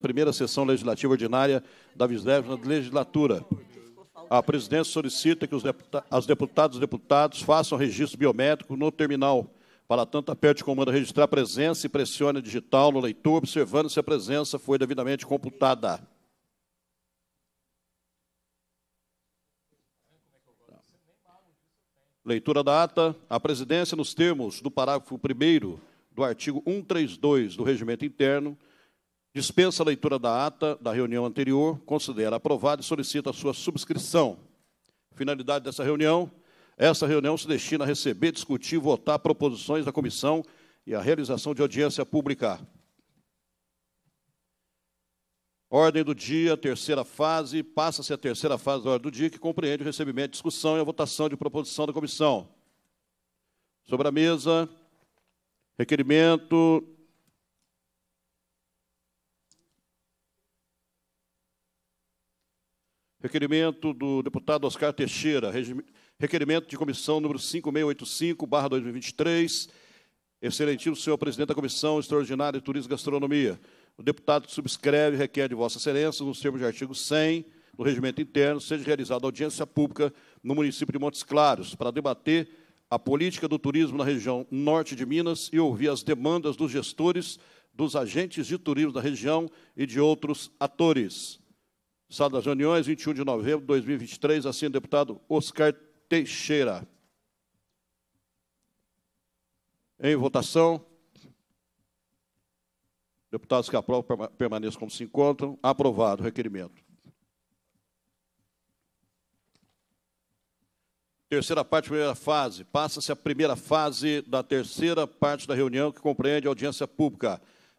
primeira sessão legislativa ordinária da 20 legislatura. A presidência solicita que os deputa as deputadas e deputados façam registro biométrico no terminal. Para tanto, aperte o comando registrar presença e pressione digital no leitor, observando se a presença foi devidamente computada. Leitura da ata. A presidência, nos termos do parágrafo 1 do artigo 132 do Regimento Interno, Dispensa a leitura da ata da reunião anterior, considera aprovada e solicita a sua subscrição. Finalidade dessa reunião: essa reunião se destina a receber, discutir e votar proposições da comissão e a realização de audiência pública. Ordem do dia, terceira fase, passa-se a terceira fase da ordem do dia, que compreende o recebimento, discussão e a votação de proposição da comissão. Sobre a mesa, requerimento Requerimento do deputado Oscar Teixeira, requerimento de comissão número 5685, barra 2023. Excelentíssimo senhor presidente da Comissão Extraordinária de Turismo e Gastronomia. O deputado subscreve e requer de Vossa Excelência, nos termos do artigo 100 do Regimento Interno, seja realizada audiência pública no município de Montes Claros para debater a política do turismo na região norte de Minas e ouvir as demandas dos gestores, dos agentes de turismo da região e de outros atores. Sala das reuniões, 21 de novembro de 2023, assim, deputado Oscar Teixeira. Em votação. Deputados que aprovam permaneçam como se encontram. Aprovado o requerimento. Terceira parte, primeira fase. Passa-se a primeira fase da terceira parte da reunião, que compreende audiência pública.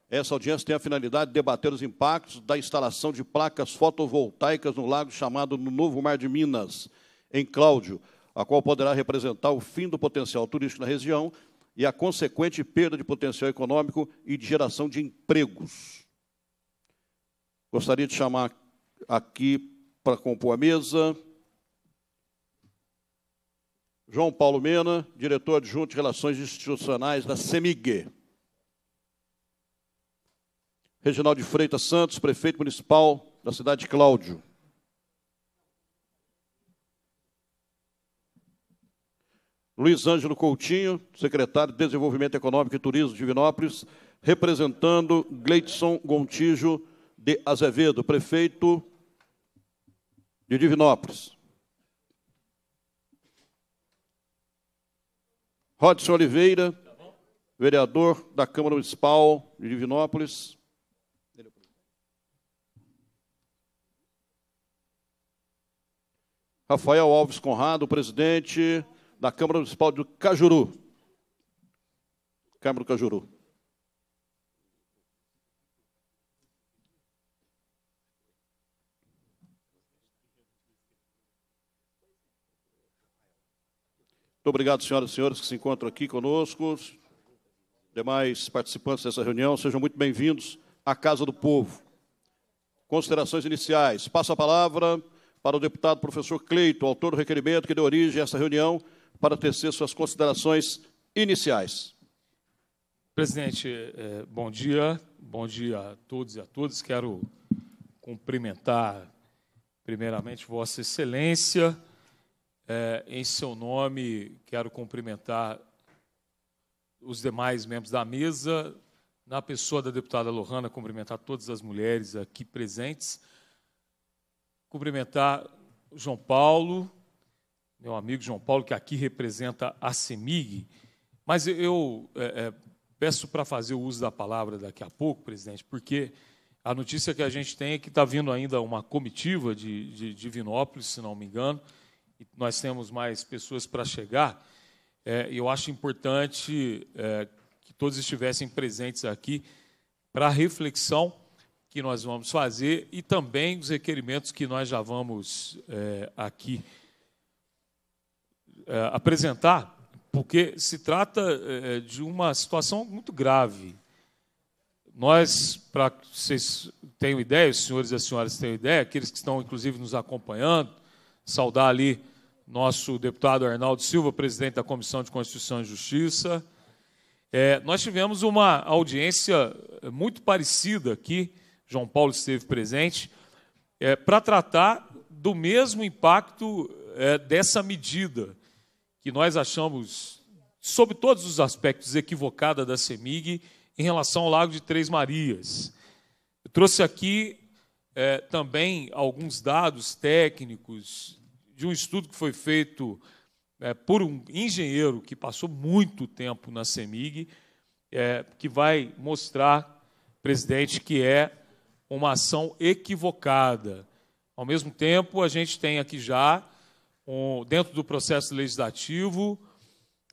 Essa audiência tem a finalidade de debater os impactos da instalação de placas fotovoltaicas no lago chamado Novo Mar de Minas, em Cláudio, a qual poderá representar o fim do potencial turístico na região e a consequente perda de potencial econômico e de geração de empregos. Gostaria de chamar aqui para compor a mesa João Paulo Mena, diretor adjunto de Relações Institucionais da CEMIG. Regional de Freitas Santos, prefeito municipal da cidade de Cláudio. Luiz Ângelo Coutinho, secretário de Desenvolvimento Econômico e Turismo de Divinópolis, representando Gleidson Gontijo de Azevedo, prefeito de Divinópolis. Rodson Oliveira, vereador da Câmara Municipal de Divinópolis. Rafael Alves Conrado, presidente da Câmara Municipal de Cajuru. Câmara do Cajuru. Muito obrigado, senhoras e senhores, que se encontram aqui conosco. Demais participantes dessa reunião, sejam muito bem-vindos à Casa do Povo. Considerações iniciais. Passo a palavra para o deputado professor Cleito, autor do requerimento que deu origem a essa reunião, para tecer suas considerações iniciais. Presidente, é, bom dia. Bom dia a todos e a todas. Quero cumprimentar, primeiramente, Vossa Excelência. É, em seu nome, quero cumprimentar os demais membros da mesa, na pessoa da deputada Lohana, cumprimentar todas as mulheres aqui presentes cumprimentar João Paulo, meu amigo João Paulo, que aqui representa a CEMIG, mas eu é, é, peço para fazer o uso da palavra daqui a pouco, presidente, porque a notícia que a gente tem é que está vindo ainda uma comitiva de, de, de Vinópolis, se não me engano, e nós temos mais pessoas para chegar. É, eu acho importante é, que todos estivessem presentes aqui para reflexão que nós vamos fazer e também os requerimentos que nós já vamos é, aqui é, apresentar, porque se trata é, de uma situação muito grave. Nós, para vocês tenham ideia, os senhores e as senhoras tenham ideia, aqueles que estão inclusive nos acompanhando, saudar ali nosso deputado Arnaldo Silva, presidente da Comissão de Constituição e Justiça. nós tivemos uma audiência muito parecida aqui João Paulo esteve presente, é, para tratar do mesmo impacto é, dessa medida, que nós achamos, sob todos os aspectos, equivocada da CEMIG em relação ao Lago de Três Marias. Eu trouxe aqui é, também alguns dados técnicos de um estudo que foi feito é, por um engenheiro que passou muito tempo na CEMIG, é, que vai mostrar, presidente, que é uma ação equivocada. Ao mesmo tempo, a gente tem aqui já, um, dentro do processo legislativo,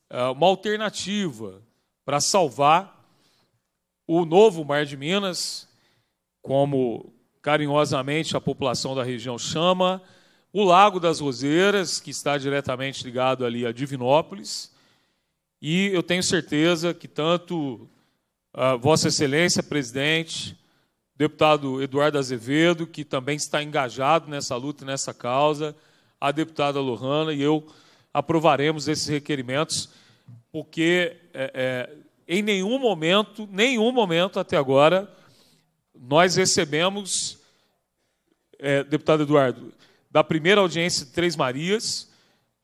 é, uma alternativa para salvar o novo Mar de Minas, como carinhosamente a população da região chama, o Lago das Roseiras, que está diretamente ligado ali a Divinópolis, e eu tenho certeza que tanto ah, Vossa Excelência, presidente, deputado Eduardo Azevedo, que também está engajado nessa luta, nessa causa, a deputada Lohana e eu aprovaremos esses requerimentos, porque é, é, em nenhum momento, nenhum momento até agora, nós recebemos, é, deputado Eduardo, da primeira audiência de Três Marias,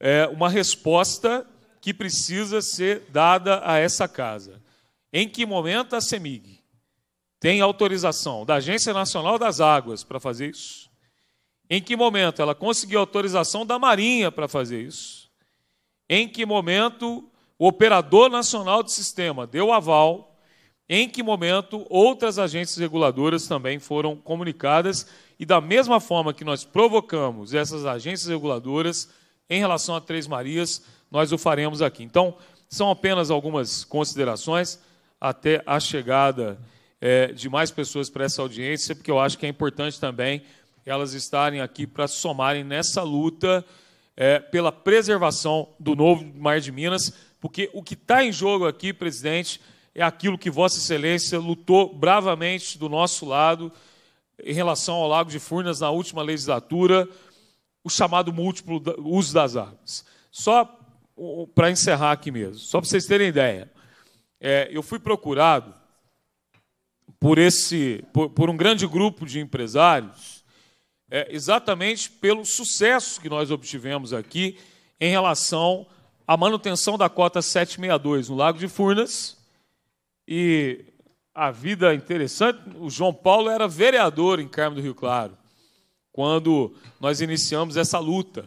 é, uma resposta que precisa ser dada a essa casa. Em que momento a CEMIG tem autorização da Agência Nacional das Águas para fazer isso? Em que momento ela conseguiu autorização da Marinha para fazer isso? Em que momento o operador nacional de sistema deu aval? Em que momento outras agências reguladoras também foram comunicadas? E da mesma forma que nós provocamos essas agências reguladoras em relação a Três Marias, nós o faremos aqui. Então, são apenas algumas considerações até a chegada é, de mais pessoas para essa audiência, porque eu acho que é importante também elas estarem aqui para somarem nessa luta é, pela preservação do novo Mar de Minas, porque o que está em jogo aqui, presidente, é aquilo que Vossa Excelência lutou bravamente do nosso lado em relação ao Lago de Furnas na última legislatura, o chamado múltiplo uso das águas. Só para encerrar aqui mesmo, só para vocês terem ideia, é, eu fui procurado por, esse, por, por um grande grupo de empresários é, exatamente pelo sucesso que nós obtivemos aqui em relação à manutenção da cota 762 no Lago de Furnas. E a vida interessante, o João Paulo era vereador em Carmo do Rio Claro, quando nós iniciamos essa luta.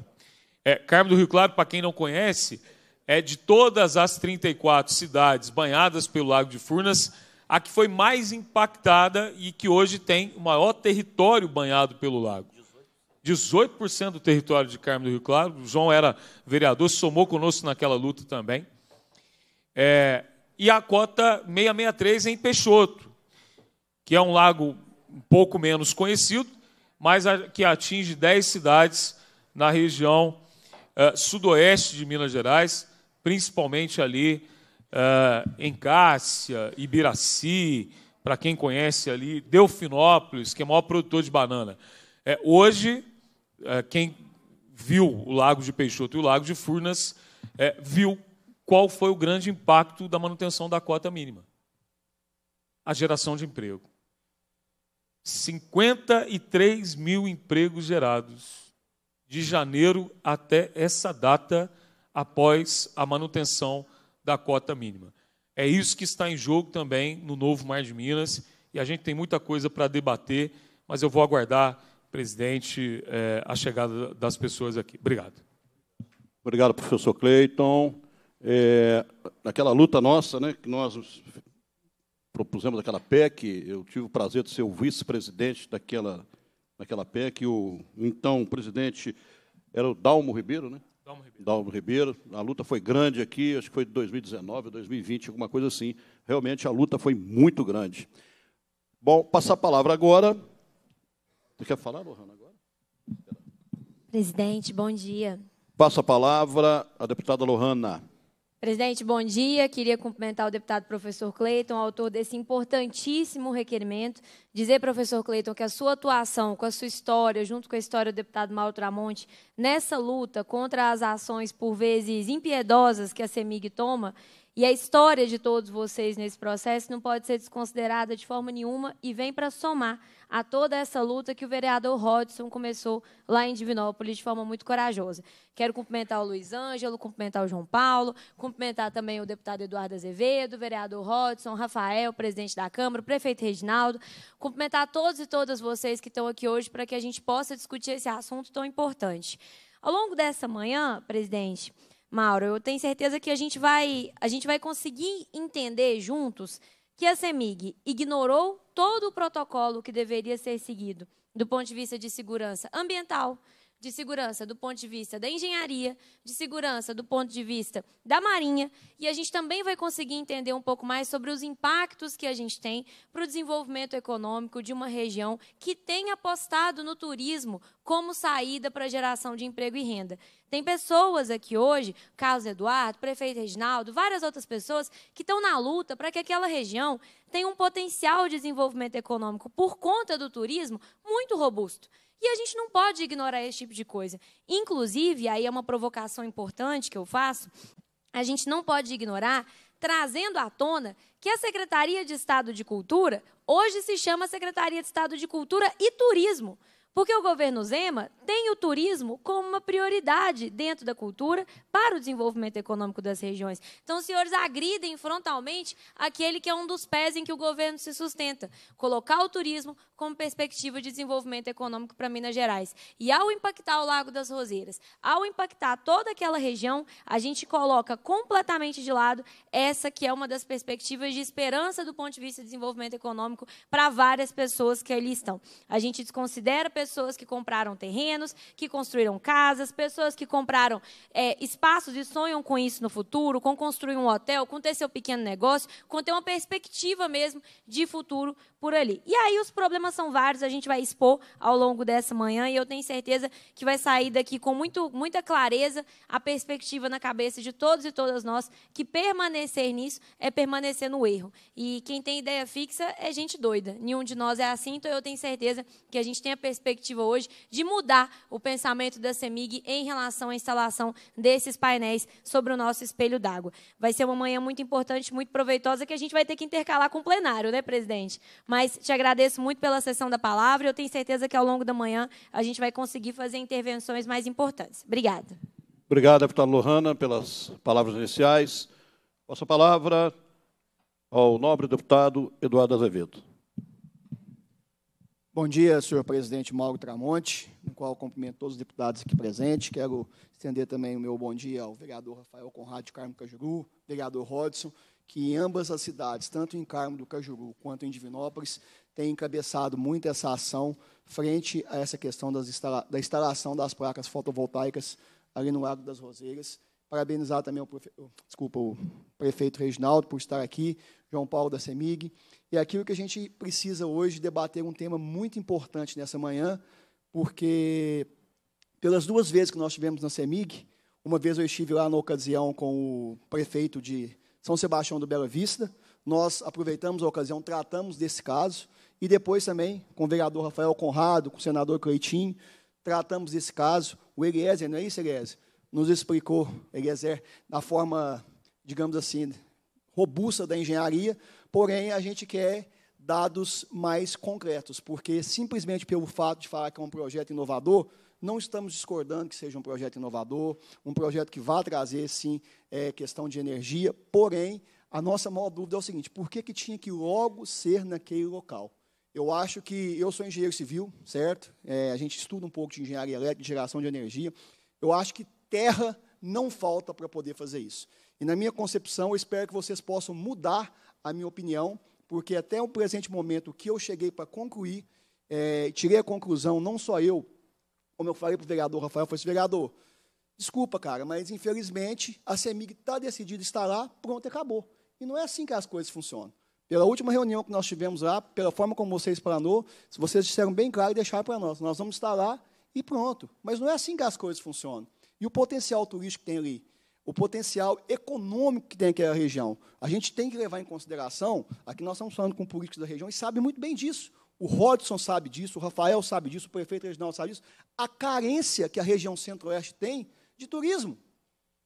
É, Carmo do Rio Claro, para quem não conhece, é de todas as 34 cidades banhadas pelo Lago de Furnas, a que foi mais impactada e que hoje tem o maior território banhado pelo lago. 18% do território de Carmo do Rio Claro. O João era vereador, somou conosco naquela luta também. É, e a cota 663 em Peixoto, que é um lago um pouco menos conhecido, mas a, que atinge 10 cidades na região é, sudoeste de Minas Gerais, principalmente ali ah, em Cássia, Ibiraci, para quem conhece ali, Delfinópolis, que é o maior produtor de banana. É, hoje, é, quem viu o Lago de Peixoto e o Lago de Furnas é, viu qual foi o grande impacto da manutenção da cota mínima. A geração de emprego. 53 mil empregos gerados de janeiro até essa data após a manutenção da cota mínima. É isso que está em jogo também no novo Mar de Minas, e a gente tem muita coisa para debater, mas eu vou aguardar, presidente, é, a chegada das pessoas aqui. Obrigado. Obrigado, professor Cleiton. É, naquela luta nossa, né, que nós propusemos aquela PEC, eu tive o prazer de ser o vice-presidente daquela, daquela PEC, o então presidente era o Dalmo Ribeiro, né? Dalmo Ribeiro. Dalmo Ribeiro. A luta foi grande aqui, acho que foi de 2019, 2020, alguma coisa assim. Realmente a luta foi muito grande. Bom, passar a palavra agora. Você quer falar, Lohana, agora? Presidente, bom dia. Passa a palavra à deputada Lohana. Presidente, bom dia. Queria cumprimentar o deputado professor Cleiton, autor desse importantíssimo requerimento. Dizer, professor Cleiton, que a sua atuação, com a sua história, junto com a história do deputado Mauro Tramonte, nessa luta contra as ações, por vezes, impiedosas que a CEMIG toma, e a história de todos vocês nesse processo não pode ser desconsiderada de forma nenhuma e vem para somar a toda essa luta que o vereador Rodson começou lá em Divinópolis de forma muito corajosa. Quero cumprimentar o Luiz Ângelo, cumprimentar o João Paulo, cumprimentar também o deputado Eduardo Azevedo, o vereador Rodson, Rafael, presidente da Câmara, o prefeito Reginaldo, cumprimentar todos e todas vocês que estão aqui hoje para que a gente possa discutir esse assunto tão importante. Ao longo dessa manhã, presidente, Mauro, eu tenho certeza que a gente vai, a gente vai conseguir entender juntos que a CEMIG ignorou todo o protocolo que deveria ser seguido do ponto de vista de segurança ambiental, de segurança do ponto de vista da engenharia, de segurança do ponto de vista da marinha, e a gente também vai conseguir entender um pouco mais sobre os impactos que a gente tem para o desenvolvimento econômico de uma região que tem apostado no turismo como saída para a geração de emprego e renda. Tem pessoas aqui hoje, Carlos Eduardo, prefeito Reginaldo, várias outras pessoas que estão na luta para que aquela região tenha um potencial de desenvolvimento econômico por conta do turismo muito robusto. E a gente não pode ignorar esse tipo de coisa. Inclusive, aí é uma provocação importante que eu faço, a gente não pode ignorar, trazendo à tona que a Secretaria de Estado de Cultura hoje se chama Secretaria de Estado de Cultura e Turismo. Porque o governo Zema tem o turismo como uma prioridade dentro da cultura para o desenvolvimento econômico das regiões. Então, os senhores agridem frontalmente aquele que é um dos pés em que o governo se sustenta. Colocar o turismo como perspectiva de desenvolvimento econômico para Minas Gerais. E ao impactar o Lago das Roseiras, ao impactar toda aquela região, a gente coloca completamente de lado essa que é uma das perspectivas de esperança do ponto de vista de desenvolvimento econômico para várias pessoas que ali estão. A gente desconsidera pessoas que compraram terrenos, que construíram casas, pessoas que compraram é, espaços e sonham com isso no futuro, com construir um hotel, com ter seu pequeno negócio, com ter uma perspectiva mesmo de futuro por ali. E aí os problemas são vários, a gente vai expor ao longo dessa manhã e eu tenho certeza que vai sair daqui com muito, muita clareza a perspectiva na cabeça de todos e todas nós que permanecer nisso é permanecer no erro. E quem tem ideia fixa é gente doida. Nenhum de nós é assim, então eu tenho certeza que a gente tem a perspectiva hoje de mudar o pensamento da CEMIG em relação à instalação desses painéis sobre o nosso espelho d'água. Vai ser uma manhã muito importante, muito proveitosa que a gente vai ter que intercalar com o plenário, né, presidente? Mas mas te agradeço muito pela sessão da palavra. Eu tenho certeza que ao longo da manhã a gente vai conseguir fazer intervenções mais importantes. Obrigada. Obrigado, deputada Lohana, pelas palavras iniciais. a palavra ao nobre deputado Eduardo Azevedo. Bom dia, senhor presidente Mauro Tramonte, no qual cumprimento todos os deputados aqui presentes. Quero estender também o meu bom dia ao vereador Rafael Conrado de Carmo Cajuru, vereador Rodson, que em ambas as cidades, tanto em Carmo do Cajuru quanto em Divinópolis, têm encabeçado muito essa ação frente a essa questão instala da instalação das placas fotovoltaicas ali no Lago das Roseiras. Parabenizar também o, desculpa, o prefeito Reginaldo por estar aqui, João Paulo da Semig. E aquilo que a gente precisa hoje debater um tema muito importante nessa manhã, porque pelas duas vezes que nós tivemos na Semig, uma vez eu estive lá na ocasião com o prefeito de são Sebastião do Bela Vista. Nós aproveitamos a ocasião, tratamos desse caso, e depois também, com o vereador Rafael Conrado, com o senador Cleitinho, tratamos desse caso. O Eliezer, não é isso, Eliezer? Nos explicou, Eliezer, da forma, digamos assim, robusta da engenharia, porém a gente quer dados mais concretos, porque simplesmente pelo fato de falar que é um projeto inovador, não estamos discordando que seja um projeto inovador, um projeto que vá trazer, sim, é, questão de energia, porém, a nossa maior dúvida é o seguinte: por que, que tinha que logo ser naquele local? Eu acho que eu sou engenheiro civil, certo? É, a gente estuda um pouco de engenharia elétrica, de geração de energia. Eu acho que terra não falta para poder fazer isso. E na minha concepção, eu espero que vocês possam mudar a minha opinião, porque até o presente momento que eu cheguei para concluir, é, tirei a conclusão, não só eu, como eu falei para o vereador Rafael, foi esse assim, vereador. Desculpa, cara, mas infelizmente a CEMIG está decidida, está lá, pronto, acabou. E não é assim que as coisas funcionam. Pela última reunião que nós tivemos lá, pela forma como vocês planou, se vocês disseram bem claro e deixaram para nós, nós vamos estar lá e pronto. Mas não é assim que as coisas funcionam. E o potencial turístico que tem ali, o potencial econômico que tem aquela região, a gente tem que levar em consideração, aqui nós estamos falando com políticos da região e sabe muito bem disso, o Rodson sabe disso, o Rafael sabe disso, o prefeito Regional sabe disso. A carência que a região centro-oeste tem de turismo.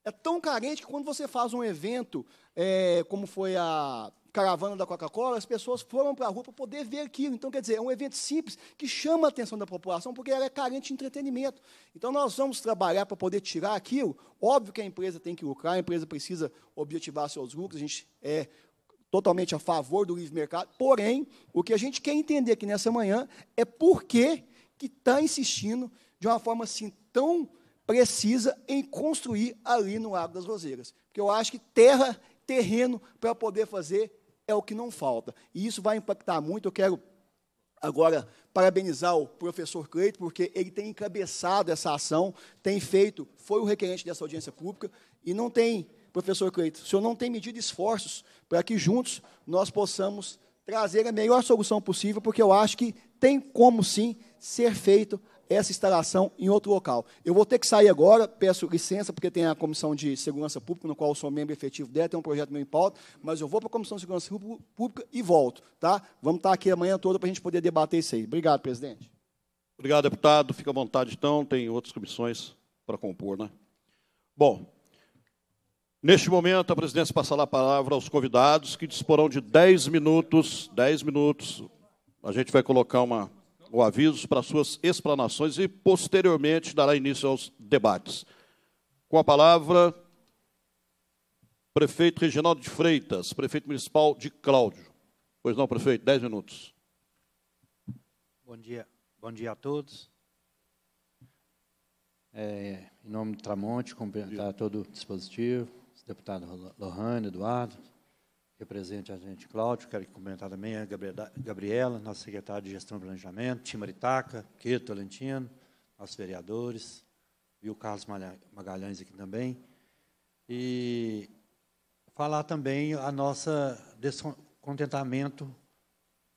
É tão carente que quando você faz um evento, é, como foi a caravana da Coca-Cola, as pessoas foram para a rua para poder ver aquilo. Então, quer dizer, é um evento simples que chama a atenção da população, porque ela é carente de entretenimento. Então, nós vamos trabalhar para poder tirar aquilo. Óbvio que a empresa tem que lucrar, a empresa precisa objetivar seus lucros, a gente é totalmente a favor do livre mercado. Porém, o que a gente quer entender aqui nessa manhã é por que está insistindo de uma forma assim tão precisa em construir ali no Lago das Roseiras. Porque eu acho que terra, terreno para poder fazer é o que não falta. E isso vai impactar muito. Eu quero agora parabenizar o professor Cleito, porque ele tem encabeçado essa ação, tem feito, foi o requerente dessa audiência pública, e não tem professor Cleito, o senhor não tem medido esforços para que juntos nós possamos trazer a melhor solução possível, porque eu acho que tem como sim ser feito essa instalação em outro local. Eu vou ter que sair agora, peço licença, porque tem a Comissão de Segurança Pública, no qual eu sou membro efetivo dela, tem um projeto meu em pauta, mas eu vou para a Comissão de Segurança Pública e volto. Tá? Vamos estar aqui amanhã toda para a gente poder debater isso aí. Obrigado, presidente. Obrigado, deputado. Fica à vontade, então. Tem outras comissões para compor, né? Bom, Neste momento, a presidência passará a palavra aos convidados, que disporão de 10 minutos. 10 minutos. A gente vai colocar uma, o um aviso para suas explanações e, posteriormente, dará início aos debates. Com a palavra, prefeito Reginaldo de Freitas, prefeito municipal de Cláudio. Pois não, prefeito, 10 minutos. Bom dia, bom dia a todos. É, em nome do Tramonte, cumprimentar tá todo o dispositivo deputado Lohane, Eduardo, represente a gente Cláudio, quero comentar também a Gabriela, nossa secretária de Gestão e Planejamento, Timaritaca, Queto Tolentino, nossos vereadores, o Carlos Magalhães aqui também. E falar também a nossa descontentamento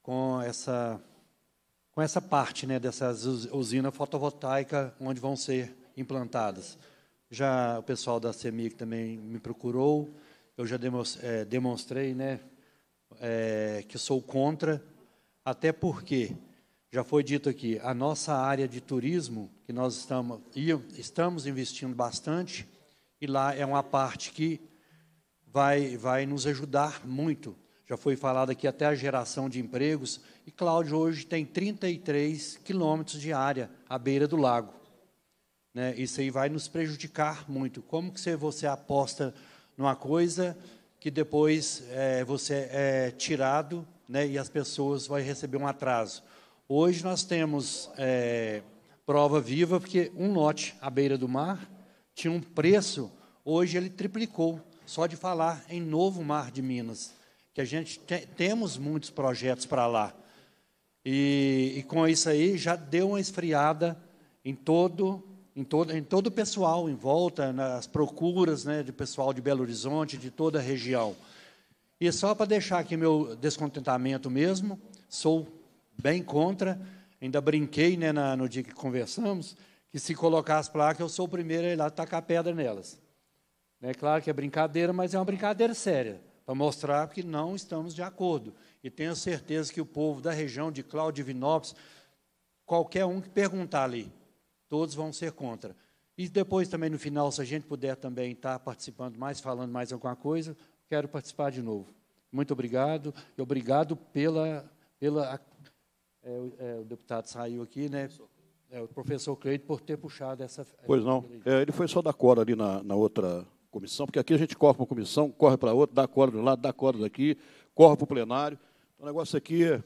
com essa com essa parte né, dessas usinas fotovoltaicas onde vão ser implantadas. Já o pessoal da CEMIC também me procurou. Eu já é, demonstrei né, é, que sou contra, até porque, já foi dito aqui, a nossa área de turismo, que nós estamos, estamos investindo bastante, e lá é uma parte que vai, vai nos ajudar muito. Já foi falado aqui até a geração de empregos, e Cláudio hoje tem 33 quilômetros de área à beira do lago. Né? Isso aí vai nos prejudicar muito. Como que você, você aposta numa coisa que depois é, você é tirado né, e as pessoas vão receber um atraso? Hoje nós temos é, prova viva, porque um lote à beira do mar tinha um preço, hoje ele triplicou, só de falar em Novo Mar de Minas, que a gente te, temos muitos projetos para lá. E, e, com isso aí já deu uma esfriada em todo em todo, em todo o pessoal em volta, nas procuras né, de pessoal de Belo Horizonte, de toda a região. E só para deixar aqui meu descontentamento mesmo, sou bem contra, ainda brinquei né, na, no dia que conversamos, que se colocar as placas, eu sou o primeiro a ir lá tacar pedra nelas. é claro que é brincadeira, mas é uma brincadeira séria, para mostrar que não estamos de acordo. E tenho certeza que o povo da região de Vinópolis, qualquer um que perguntar ali, todos vão ser contra. E depois também no final, se a gente puder também estar participando mais, falando mais alguma coisa, quero participar de novo. Muito obrigado e obrigado pela pela é, é, o deputado saiu aqui, né? É, o professor Cleide por ter puxado essa. Pois não, é, ele foi só da corda ali na, na outra comissão, porque aqui a gente corre para uma comissão, corre para outra, dá corda de um lado, dá corda daqui, corre para o plenário. O negócio aqui é,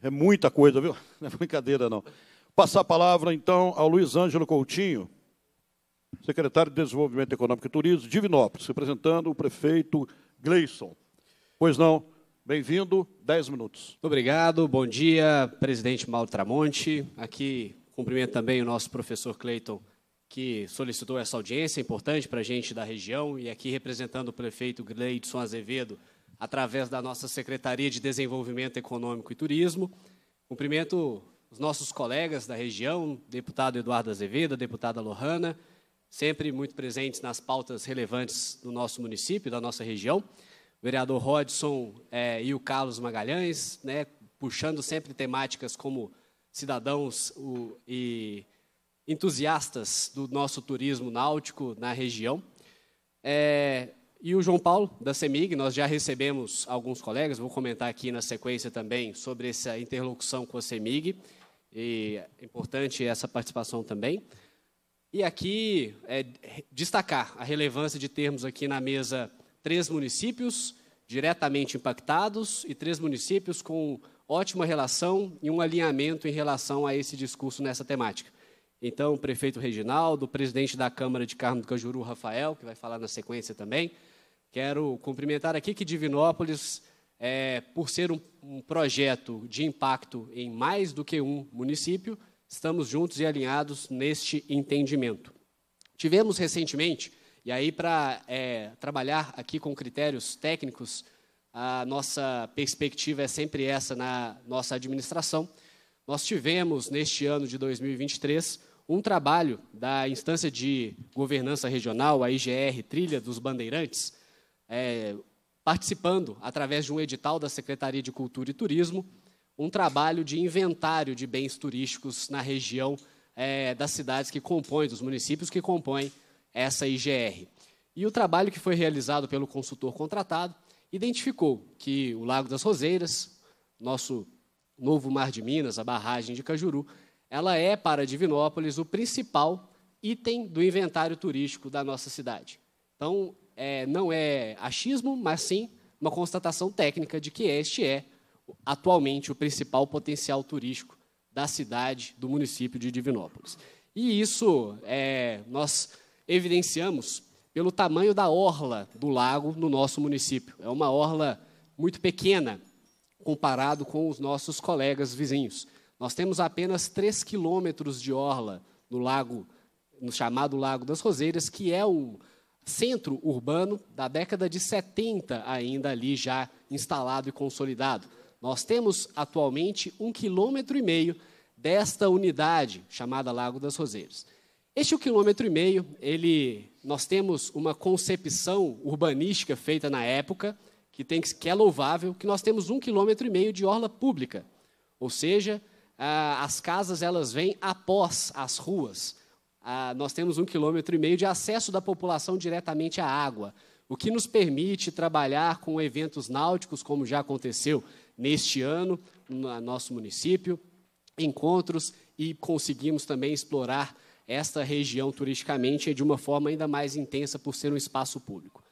é muita coisa, viu? Não é brincadeira, não. Passar a palavra, então, ao Luiz Ângelo Coutinho, secretário de Desenvolvimento Econômico e Turismo, Divinópolis, representando o prefeito Gleison. Pois não, bem-vindo, 10 minutos. Muito obrigado, bom dia, presidente Mauro Tramonte. Aqui cumprimento também o nosso professor Cleiton, que solicitou essa audiência importante para a gente da região, e aqui representando o prefeito Gleison Azevedo, através da nossa Secretaria de Desenvolvimento Econômico e Turismo. Cumprimento os nossos colegas da região, deputado Eduardo Azevedo, deputada Lohana, sempre muito presentes nas pautas relevantes do nosso município, da nossa região. O vereador Rodson é, e o Carlos Magalhães, né, puxando sempre temáticas como cidadãos o, e entusiastas do nosso turismo náutico na região. É, e o João Paulo, da CEMIG, nós já recebemos alguns colegas, vou comentar aqui na sequência também sobre essa interlocução com a CEMIG e é importante essa participação também. E aqui é destacar a relevância de termos aqui na mesa três municípios diretamente impactados e três municípios com ótima relação e um alinhamento em relação a esse discurso nessa temática. Então, o prefeito Reginaldo, o presidente da Câmara de Carmo do Cajuru, Rafael, que vai falar na sequência também. Quero cumprimentar aqui que Divinópolis é, por ser um, um projeto de impacto em mais do que um município, estamos juntos e alinhados neste entendimento. Tivemos recentemente, e aí para é, trabalhar aqui com critérios técnicos, a nossa perspectiva é sempre essa na nossa administração. Nós tivemos neste ano de 2023 um trabalho da instância de governança regional, a IGR Trilha dos Bandeirantes, é, participando, através de um edital da Secretaria de Cultura e Turismo, um trabalho de inventário de bens turísticos na região é, das cidades que compõem, dos municípios que compõem essa IGR. E o trabalho que foi realizado pelo consultor contratado identificou que o Lago das Roseiras, nosso novo Mar de Minas, a barragem de Cajuru, ela é para Divinópolis o principal item do inventário turístico da nossa cidade. Então, é, não é achismo, mas sim uma constatação técnica de que este é atualmente o principal potencial turístico da cidade, do município de Divinópolis. E isso é, nós evidenciamos pelo tamanho da orla do lago no nosso município. É uma orla muito pequena comparado com os nossos colegas vizinhos. Nós temos apenas 3 quilômetros de orla no lago, no chamado Lago das Roseiras, que é o centro urbano da década de 70, ainda ali já instalado e consolidado. Nós temos atualmente um quilômetro e meio desta unidade chamada Lago das Roseiras. Este quilômetro e meio, ele, nós temos uma concepção urbanística feita na época que, tem, que é louvável, que nós temos um quilômetro e meio de orla pública, ou seja, ah, as casas elas vêm após as ruas. Ah, nós temos um quilômetro e meio de acesso da população diretamente à água, o que nos permite trabalhar com eventos náuticos, como já aconteceu neste ano no nosso município, encontros e conseguimos também explorar esta região turisticamente de uma forma ainda mais intensa por ser um espaço público.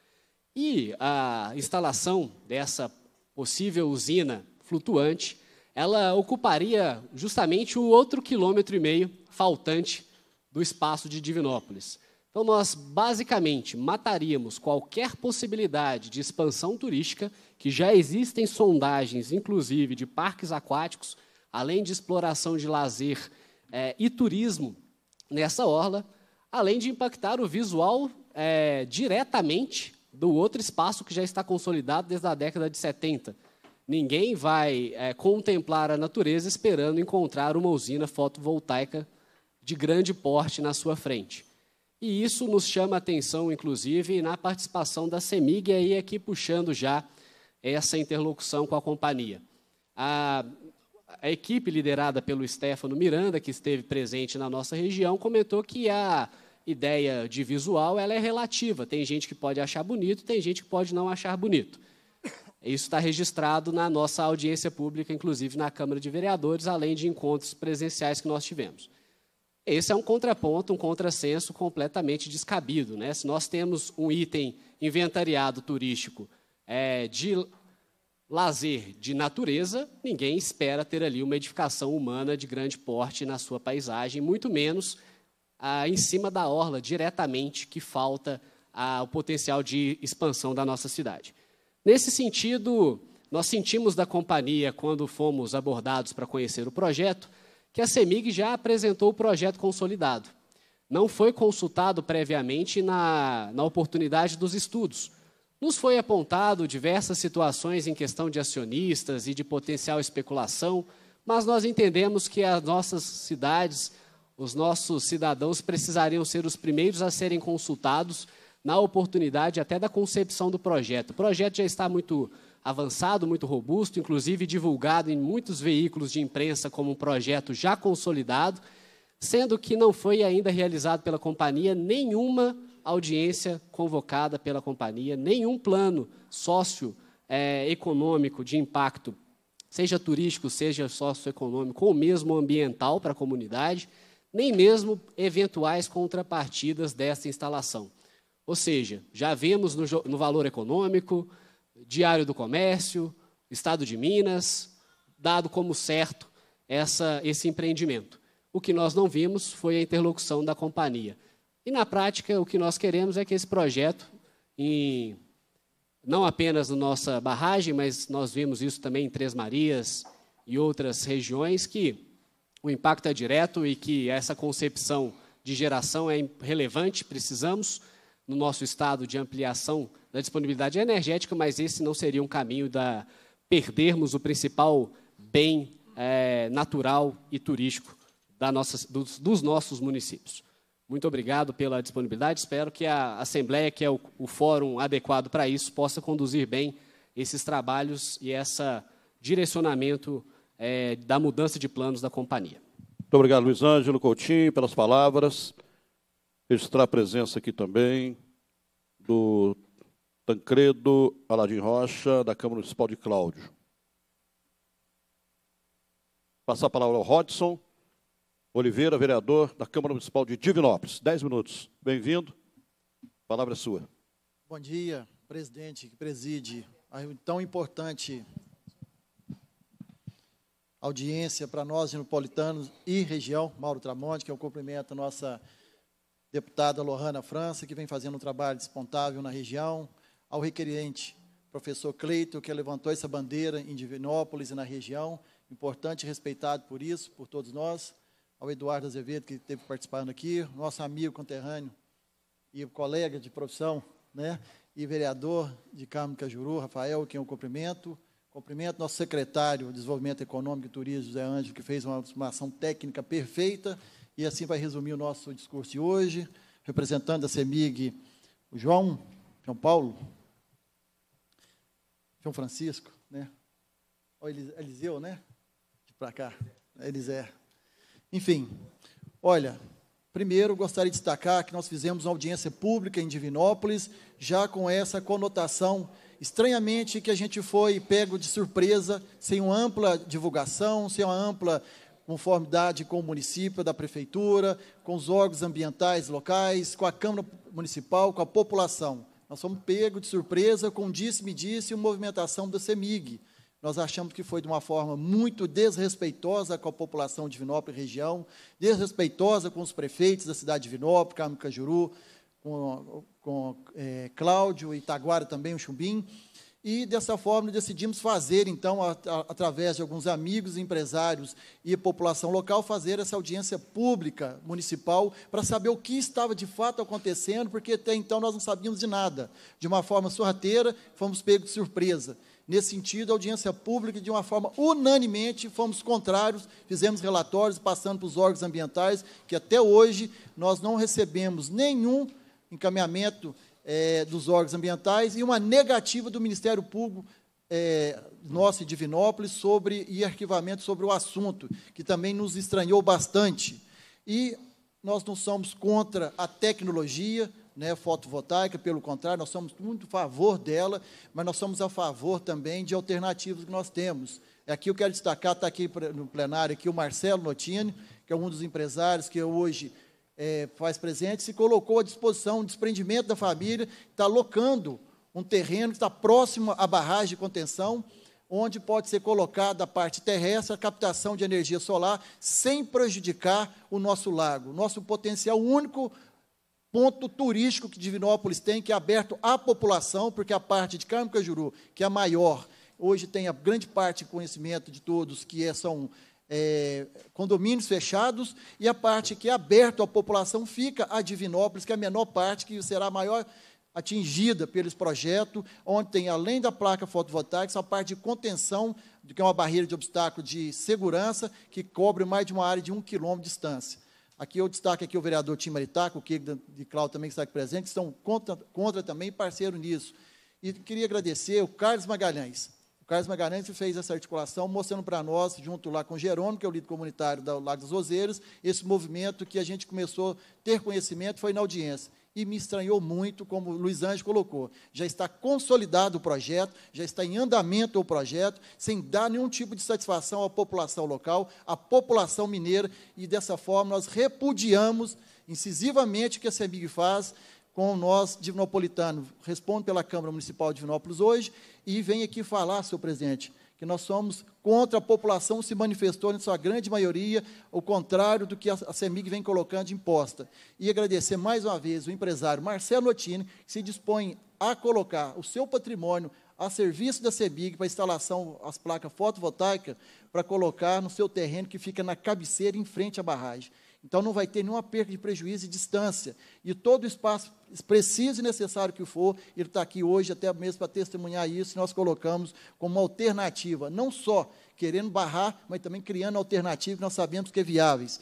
E a instalação dessa possível usina flutuante, ela ocuparia justamente o outro quilômetro e meio faltante do espaço de Divinópolis. Então, nós basicamente mataríamos qualquer possibilidade de expansão turística, que já existem sondagens, inclusive, de parques aquáticos, além de exploração de lazer é, e turismo nessa orla, além de impactar o visual é, diretamente do outro espaço que já está consolidado desde a década de 70. Ninguém vai é, contemplar a natureza esperando encontrar uma usina fotovoltaica de grande porte na sua frente. E isso nos chama atenção, inclusive, na participação da CEMIG, e aí aqui puxando já essa interlocução com a companhia. A, a equipe liderada pelo Stefano Miranda, que esteve presente na nossa região, comentou que a ideia de visual ela é relativa. Tem gente que pode achar bonito, tem gente que pode não achar bonito. Isso está registrado na nossa audiência pública, inclusive na Câmara de Vereadores, além de encontros presenciais que nós tivemos. Esse é um contraponto, um contrassenso completamente descabido. Né? Se nós temos um item inventariado turístico é, de lazer de natureza, ninguém espera ter ali uma edificação humana de grande porte na sua paisagem, muito menos ah, em cima da orla, diretamente, que falta ah, o potencial de expansão da nossa cidade. Nesse sentido, nós sentimos da companhia, quando fomos abordados para conhecer o projeto, que a CEMIG já apresentou o projeto consolidado. Não foi consultado previamente na, na oportunidade dos estudos. Nos foi apontado diversas situações em questão de acionistas e de potencial especulação, mas nós entendemos que as nossas cidades, os nossos cidadãos precisariam ser os primeiros a serem consultados na oportunidade até da concepção do projeto. O projeto já está muito avançado, muito robusto, inclusive divulgado em muitos veículos de imprensa como um projeto já consolidado, sendo que não foi ainda realizado pela companhia nenhuma audiência convocada pela companhia, nenhum plano socioeconômico é, de impacto, seja turístico, seja socioeconômico ou mesmo ambiental para a comunidade, nem mesmo eventuais contrapartidas dessa instalação. Ou seja, já vemos no, no valor econômico, Diário do Comércio, Estado de Minas, dado como certo essa, esse empreendimento. O que nós não vimos foi a interlocução da companhia. E, na prática, o que nós queremos é que esse projeto, em, não apenas na nossa barragem, mas nós vimos isso também em Três Marias e outras regiões, que o impacto é direto e que essa concepção de geração é relevante, precisamos, no nosso estado, de ampliação da disponibilidade energética, mas esse não seria um caminho da perdermos o principal bem é, natural e turístico nossa, dos, dos, nossos municípios. Muito obrigado pela disponibilidade. Espero que a Assembleia, que é o, o fórum adequado para isso, possa conduzir bem esses trabalhos e esse direcionamento é, da mudança de planos da companhia. Muito obrigado, Luiz Ângelo Coutinho, pelas palavras. Registrar a presença aqui também do Tancredo Aladim Rocha, da Câmara Municipal de Cláudio. Passar a palavra ao Rodson Oliveira, vereador da Câmara Municipal de Divinópolis. Dez minutos. Bem-vindo. A palavra é sua. Bom dia, presidente que preside a tão importante audiência para nós, metropolitanos e região, Mauro Tramonte, que eu cumprimento a nossa deputada Lohana França, que vem fazendo um trabalho despontável na região, ao requerente, professor Cleito, que levantou essa bandeira em Divinópolis e na região, importante e respeitado por isso, por todos nós, ao Eduardo Azevedo, que esteve participando aqui, nosso amigo conterrâneo e colega de profissão, né, e vereador de Carmo Cajuru, Rafael, quem é eu cumprimento, cumprimento nosso secretário de Desenvolvimento Econômico e Turismo, José Ângelo, que fez uma, uma ação técnica perfeita, e assim vai resumir o nosso discurso de hoje, representando a CEMIG, o João, João Paulo, são Francisco, né? Eliseu, né? De para cá, Eliseu. Enfim, olha, primeiro gostaria de destacar que nós fizemos uma audiência pública em Divinópolis, já com essa conotação estranhamente que a gente foi pego de surpresa, sem uma ampla divulgação, sem uma ampla conformidade com o município, da prefeitura, com os órgãos ambientais locais, com a Câmara Municipal, com a população. Nós fomos pegos de surpresa com disse-me-disse e uma movimentação do CEMIG. Nós achamos que foi de uma forma muito desrespeitosa com a população de Vinópolis e região, desrespeitosa com os prefeitos da cidade de Vinópolis, Carmo Cajuru, com, com é, Cláudio, Itaguara também, o Chumbim. E dessa forma decidimos fazer, então, a, a, através de alguns amigos, empresários e população local, fazer essa audiência pública municipal para saber o que estava de fato acontecendo, porque até então nós não sabíamos de nada. De uma forma sorrateira, fomos pegos de surpresa. Nesse sentido, a audiência pública, de uma forma unanimemente, fomos contrários, fizemos relatórios, passando para os órgãos ambientais, que até hoje nós não recebemos nenhum encaminhamento é, dos órgãos ambientais e uma negativa do Ministério Público é, nosso e Divinópolis sobre, e arquivamento sobre o assunto, que também nos estranhou bastante. E nós não somos contra a tecnologia, né, fotovoltaica, pelo contrário, nós somos muito a favor dela, mas nós somos a favor também de alternativas que nós temos. É aqui eu quero destacar, está aqui no plenário aqui o Marcelo Notini, que é um dos empresários que hoje é, faz presente, se colocou à disposição um desprendimento da família, está locando um terreno que está próximo à barragem de contenção, onde pode ser colocada a parte terrestre, a captação de energia solar, sem prejudicar o nosso lago, nosso potencial único ponto turístico que Divinópolis tem, que é aberto à população, porque a parte de Carmo Cajuru, que é a maior, hoje tem a grande parte de conhecimento de todos, que é, são é, condomínios fechados, e a parte que é aberta à população fica a Divinópolis, que é a menor parte, que será a maior atingida pelos projetos, onde tem, além da placa fotovoltaica, a parte de contenção, que é uma barreira de obstáculo de segurança, que cobre mais de uma área de um quilômetro de distância. Aqui eu destaco aqui o vereador Tim Maritaco, o Kiko de Cláudio também que está aqui presente, que são contra, contra também parceiro nisso. E queria agradecer o Carlos Magalhães, Carlos Magalhães fez essa articulação, mostrando para nós, junto lá com Jerônimo, que é o líder comunitário do Lago das Roseiras, esse movimento que a gente começou a ter conhecimento foi na audiência. E me estranhou muito, como o Luiz Anjo colocou. Já está consolidado o projeto, já está em andamento o projeto, sem dar nenhum tipo de satisfação à população local, à população mineira, e dessa forma nós repudiamos incisivamente o que a CEMIG faz, com nós, divinopolitano. Respondo pela Câmara Municipal de Divinópolis hoje e venho aqui falar, senhor presidente, que nós somos contra a população se manifestou, em sua grande maioria, o contrário do que a CEMIG vem colocando de imposta. E agradecer mais uma vez o empresário Marcelo Ottini, que se dispõe a colocar o seu patrimônio a serviço da CEMIG para instalação as placas fotovoltaicas, para colocar no seu terreno que fica na cabeceira, em frente à barragem. Então não vai ter nenhuma perda de prejuízo e distância. E todo o espaço preciso e necessário que for, ele está aqui hoje até mesmo para testemunhar isso, nós colocamos como alternativa, não só querendo barrar, mas também criando alternativas que nós sabemos que é viáveis.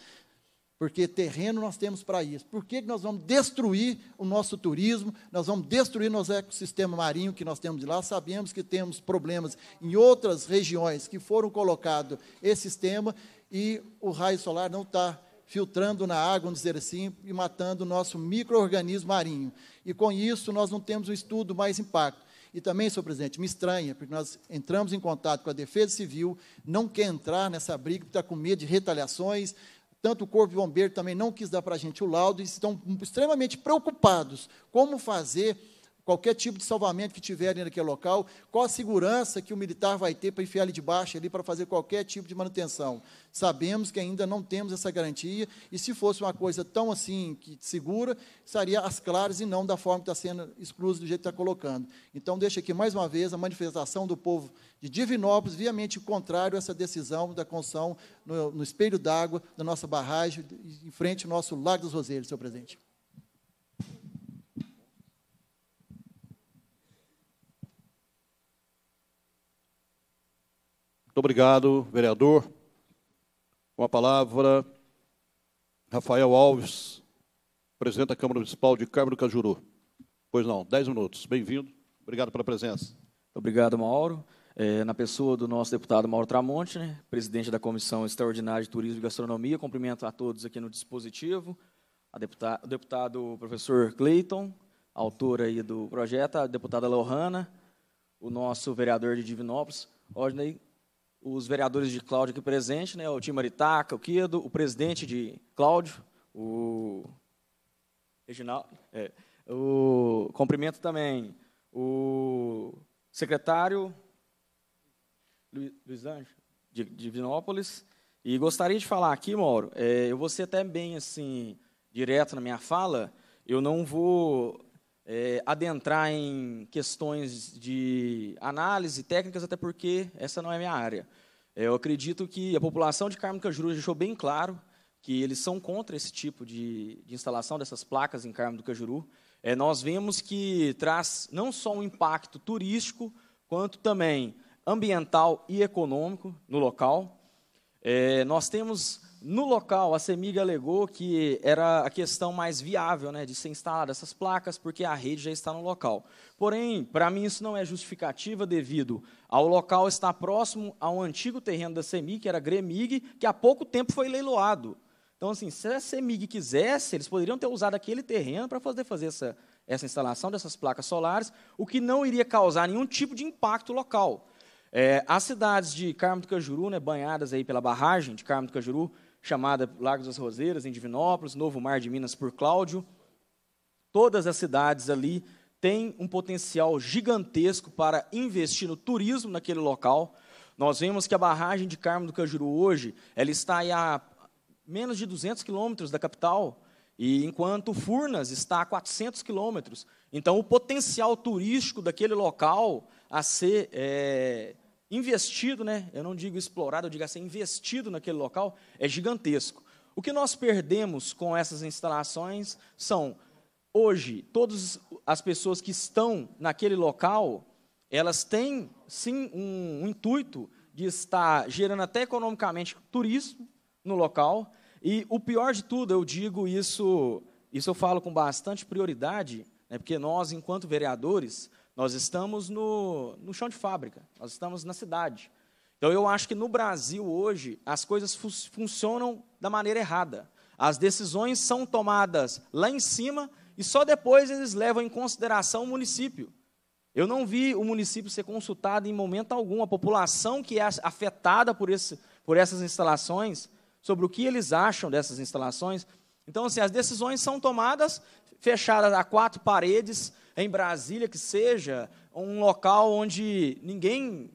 Porque terreno nós temos para isso. Por que, nós vamos destruir o nosso turismo? Nós vamos destruir nosso ecossistema marinho que nós temos lá. Sabemos que temos problemas em outras regiões que foram colocados esse sistema e o raio solar não está filtrando na água, vamos dizer assim, e matando o nosso microorganismo marinho. E com isso nós não temos um estudo mais impacto. E também, senhor presidente, me estranha, porque nós entramos em contato com a Defesa Civil, não quer entrar nessa briga, porque está com medo de retaliações, tanto o Corpo de Bombeiro também não quis dar para a gente o laudo, e estão extremamente preocupados como fazer qualquer tipo de salvamento que tiverem naquele local, qual a segurança que o militar vai ter para enfiar ali debaixo ali para fazer qualquer tipo de manutenção. Sabemos que ainda não temos essa garantia, e se fosse uma coisa tão assim que segura, estaria às claras e não da forma que está sendo excluso do jeito que está colocando. Então, deixa aqui mais uma vez a manifestação do povo de Divinópolis, viamente contrário a essa decisão da construção no, no espelho d'água da nossa barragem, em frente ao nosso Lago dos Roseiros, senhor presidente. Muito obrigado, vereador. Com a palavra, Rafael Alves, presidente da Câmara Municipal de Carmo do Cajuru. Pois não, dez minutos. Bem-vindo. Obrigado pela presença. Obrigado, Mauro. É, na pessoa do nosso deputado Mauro Tramonte, né, presidente da Comissão Extraordinária de Turismo e Gastronomia, cumprimento a todos aqui no dispositivo, a o deputado professor Cleiton, autor aí do projeto, a deputada Lohana, o nosso vereador de Divinópolis, Rodney os vereadores de Cláudio aqui presentes, né, o Tim Maritaca, o Kido, o presidente de Cláudio, o Reginaldo, é, o cumprimento também o secretário Luiz Anjo, de, de Vinópolis, e gostaria de falar aqui, Mauro, é, eu vou ser até bem assim, direto na minha fala, eu não vou é, adentrar em questões de análise técnicas, até porque essa não é minha área. É, eu acredito que a população de Carmo Cajuru deixou bem claro que eles são contra esse tipo de, de instalação dessas placas em Carmo do Cajuru. É, nós vemos que traz não só um impacto turístico, quanto também ambiental e econômico no local. É, nós temos no local, a CEMIG alegou que era a questão mais viável né, de ser instalada essas placas, porque a rede já está no local. Porém, para mim, isso não é justificativa devido ao local estar próximo ao antigo terreno da CEMIG, que era Gremig, que há pouco tempo foi leiloado. Então, assim, se a CEMIG quisesse, eles poderiam ter usado aquele terreno para fazer, fazer essa, essa instalação dessas placas solares, o que não iria causar nenhum tipo de impacto local. É, as cidades de Carmo do Cajuru, né, banhadas aí pela barragem de Carmo do Cajuru, chamada Lagos das Roseiras, em Divinópolis, Novo Mar de Minas por Cláudio. Todas as cidades ali têm um potencial gigantesco para investir no turismo naquele local. Nós vemos que a barragem de Carmo do Cajuru hoje, ela está a menos de 200 quilômetros da capital, e enquanto Furnas está a 400 quilômetros. Então, o potencial turístico daquele local a ser é, investido, né? Eu não digo explorado, eu digo assim, investido naquele local é gigantesco. O que nós perdemos com essas instalações são hoje todas as pessoas que estão naquele local, elas têm sim um, um intuito de estar gerando até economicamente turismo no local. E o pior de tudo, eu digo isso, isso eu falo com bastante prioridade, né, porque nós, enquanto vereadores, nós estamos no, no chão de fábrica, nós estamos na cidade. Então, eu acho que no Brasil hoje as coisas fu funcionam da maneira errada. As decisões são tomadas lá em cima e só depois eles levam em consideração o município. Eu não vi o município ser consultado em momento algum, a população que é afetada por, esse, por essas instalações, sobre o que eles acham dessas instalações. Então, assim, as decisões são tomadas fechadas a quatro paredes, em Brasília que seja um local onde ninguém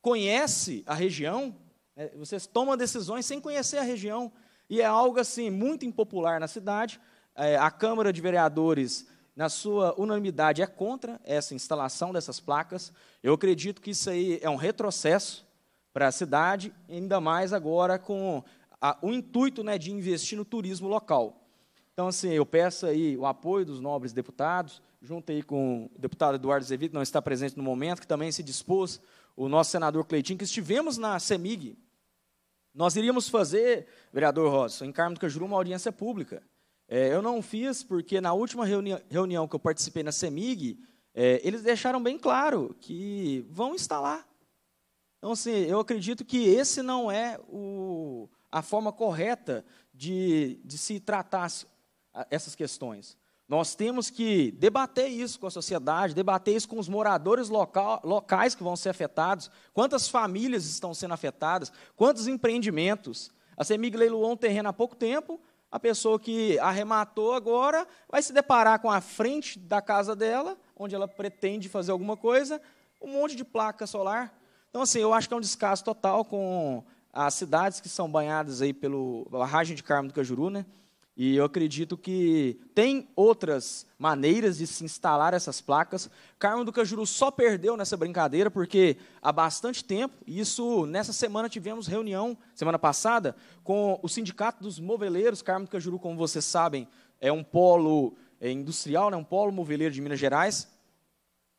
conhece a região, né? vocês tomam decisões sem conhecer a região, e é algo assim muito impopular na cidade. É, a Câmara de Vereadores, na sua unanimidade, é contra essa instalação dessas placas. Eu acredito que isso aí é um retrocesso para a cidade, ainda mais agora com a, o intuito né, de investir no turismo local. Então, assim, eu peço aí o apoio dos nobres deputados, junto aí com o deputado Eduardo Zevito, que não está presente no momento, que também se dispôs, o nosso senador Cleitinho, que estivemos na CEMIG. Nós iríamos fazer, vereador Rosso, em Carmo do Cajuru, uma audiência pública. É, eu não fiz porque na última reuni reunião que eu participei na CEMIG, é, eles deixaram bem claro que vão instalar. Então, assim, eu acredito que esse não é o, a forma correta de, de se tratar essas questões. Nós temos que debater isso com a sociedade, debater isso com os moradores local, locais que vão ser afetados, quantas famílias estão sendo afetadas, quantos empreendimentos. A Semig leiloou um terreno há pouco tempo, a pessoa que arrematou agora vai se deparar com a frente da casa dela, onde ela pretende fazer alguma coisa, um monte de placa solar. Então, assim, eu acho que é um descaso total com as cidades que são banhadas aí pela barragem de Carmo do Cajuru, né? E eu acredito que tem outras maneiras de se instalar essas placas. Carmo do Cajuru só perdeu nessa brincadeira porque há bastante tempo, e isso nessa semana tivemos reunião, semana passada, com o Sindicato dos Moveleiros. Carmo do Cajuru, como vocês sabem, é um polo é, industrial, né, um polo moveleiro de Minas Gerais,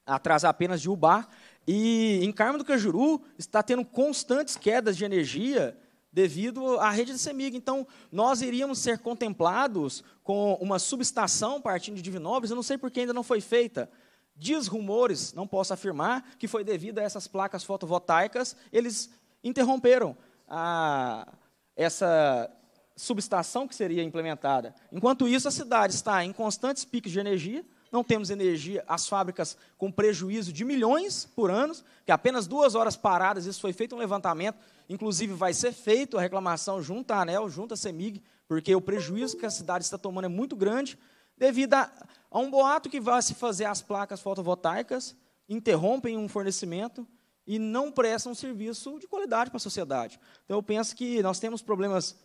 atrás apenas de Ubar. E em Carmo do Cajuru está tendo constantes quedas de energia devido à rede de Semig. Então, nós iríamos ser contemplados com uma subestação partindo de Divinópolis, eu não sei por que ainda não foi feita. Diz rumores, não posso afirmar, que foi devido a essas placas fotovoltaicas, eles interromperam a, essa subestação que seria implementada. Enquanto isso, a cidade está em constantes picos de energia, não temos energia, as fábricas com prejuízo de milhões por ano, que apenas duas horas paradas, isso foi feito um levantamento, inclusive vai ser feito a reclamação junto à ANEL, junto à CEMIG, porque o prejuízo que a cidade está tomando é muito grande, devido a, a um boato que vai se fazer as placas fotovoltaicas, interrompem um fornecimento e não prestam um serviço de qualidade para a sociedade. Então, eu penso que nós temos problemas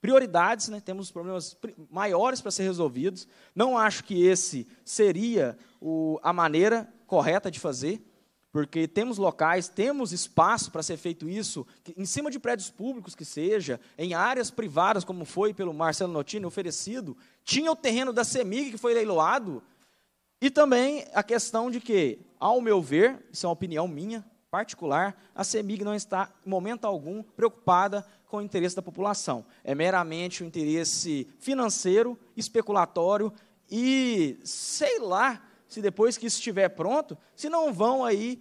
prioridades, né? temos problemas maiores para ser resolvidos. Não acho que esse seria o, a maneira correta de fazer, porque temos locais, temos espaço para ser feito isso, em cima de prédios públicos que seja, em áreas privadas, como foi pelo Marcelo Notini oferecido. Tinha o terreno da Semig que foi leiloado. E também a questão de que, ao meu ver, isso é uma opinião minha, particular, a CEMIG não está, em momento algum, preocupada com o interesse da população. É meramente o um interesse financeiro, especulatório e sei lá se depois que isso estiver pronto, se não vão aí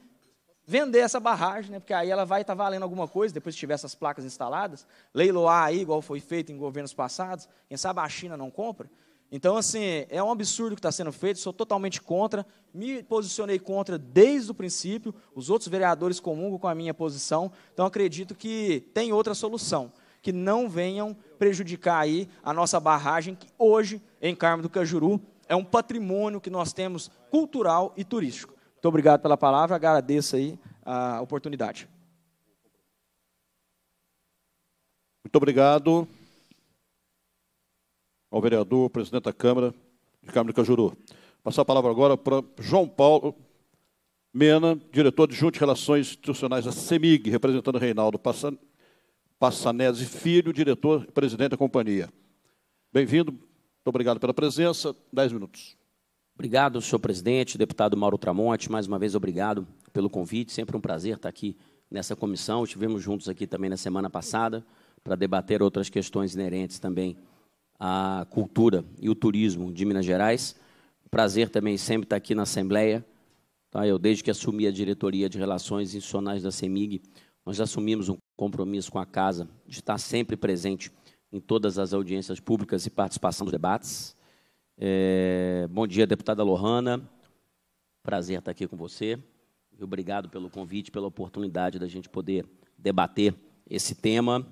vender essa barragem, né? porque aí ela vai estar tá valendo alguma coisa depois que tiver essas placas instaladas, leiloar aí, igual foi feito em governos passados, quem sabe a China não compra, então, assim, é um absurdo que está sendo feito, sou totalmente contra, me posicionei contra desde o princípio, os outros vereadores comungam com a minha posição, então acredito que tem outra solução, que não venham prejudicar aí a nossa barragem, que hoje, em Carmo do Cajuru, é um patrimônio que nós temos cultural e turístico. Muito obrigado pela palavra, agradeço aí a oportunidade. Muito obrigado ao vereador, presidente da Câmara, de Câmara de Cajuru. Passar a palavra agora para João Paulo Mena, diretor de Junte de Relações Institucionais da CEMIG, representando Reinaldo Passanese Filho, diretor e presidente da companhia. Bem-vindo, muito obrigado pela presença. Dez minutos. Obrigado, senhor presidente, deputado Mauro Tramonte, mais uma vez obrigado pelo convite, sempre um prazer estar aqui nessa comissão. Estivemos juntos aqui também na semana passada para debater outras questões inerentes também a cultura e o turismo de Minas Gerais. Prazer também sempre estar aqui na Assembleia. Tá? Eu, desde que assumi a diretoria de Relações Institucionais da CEMIG, nós assumimos um compromisso com a casa de estar sempre presente em todas as audiências públicas e participação dos debates. É, bom dia, deputada Lohana. Prazer estar aqui com você. obrigado pelo convite, pela oportunidade da gente poder debater esse tema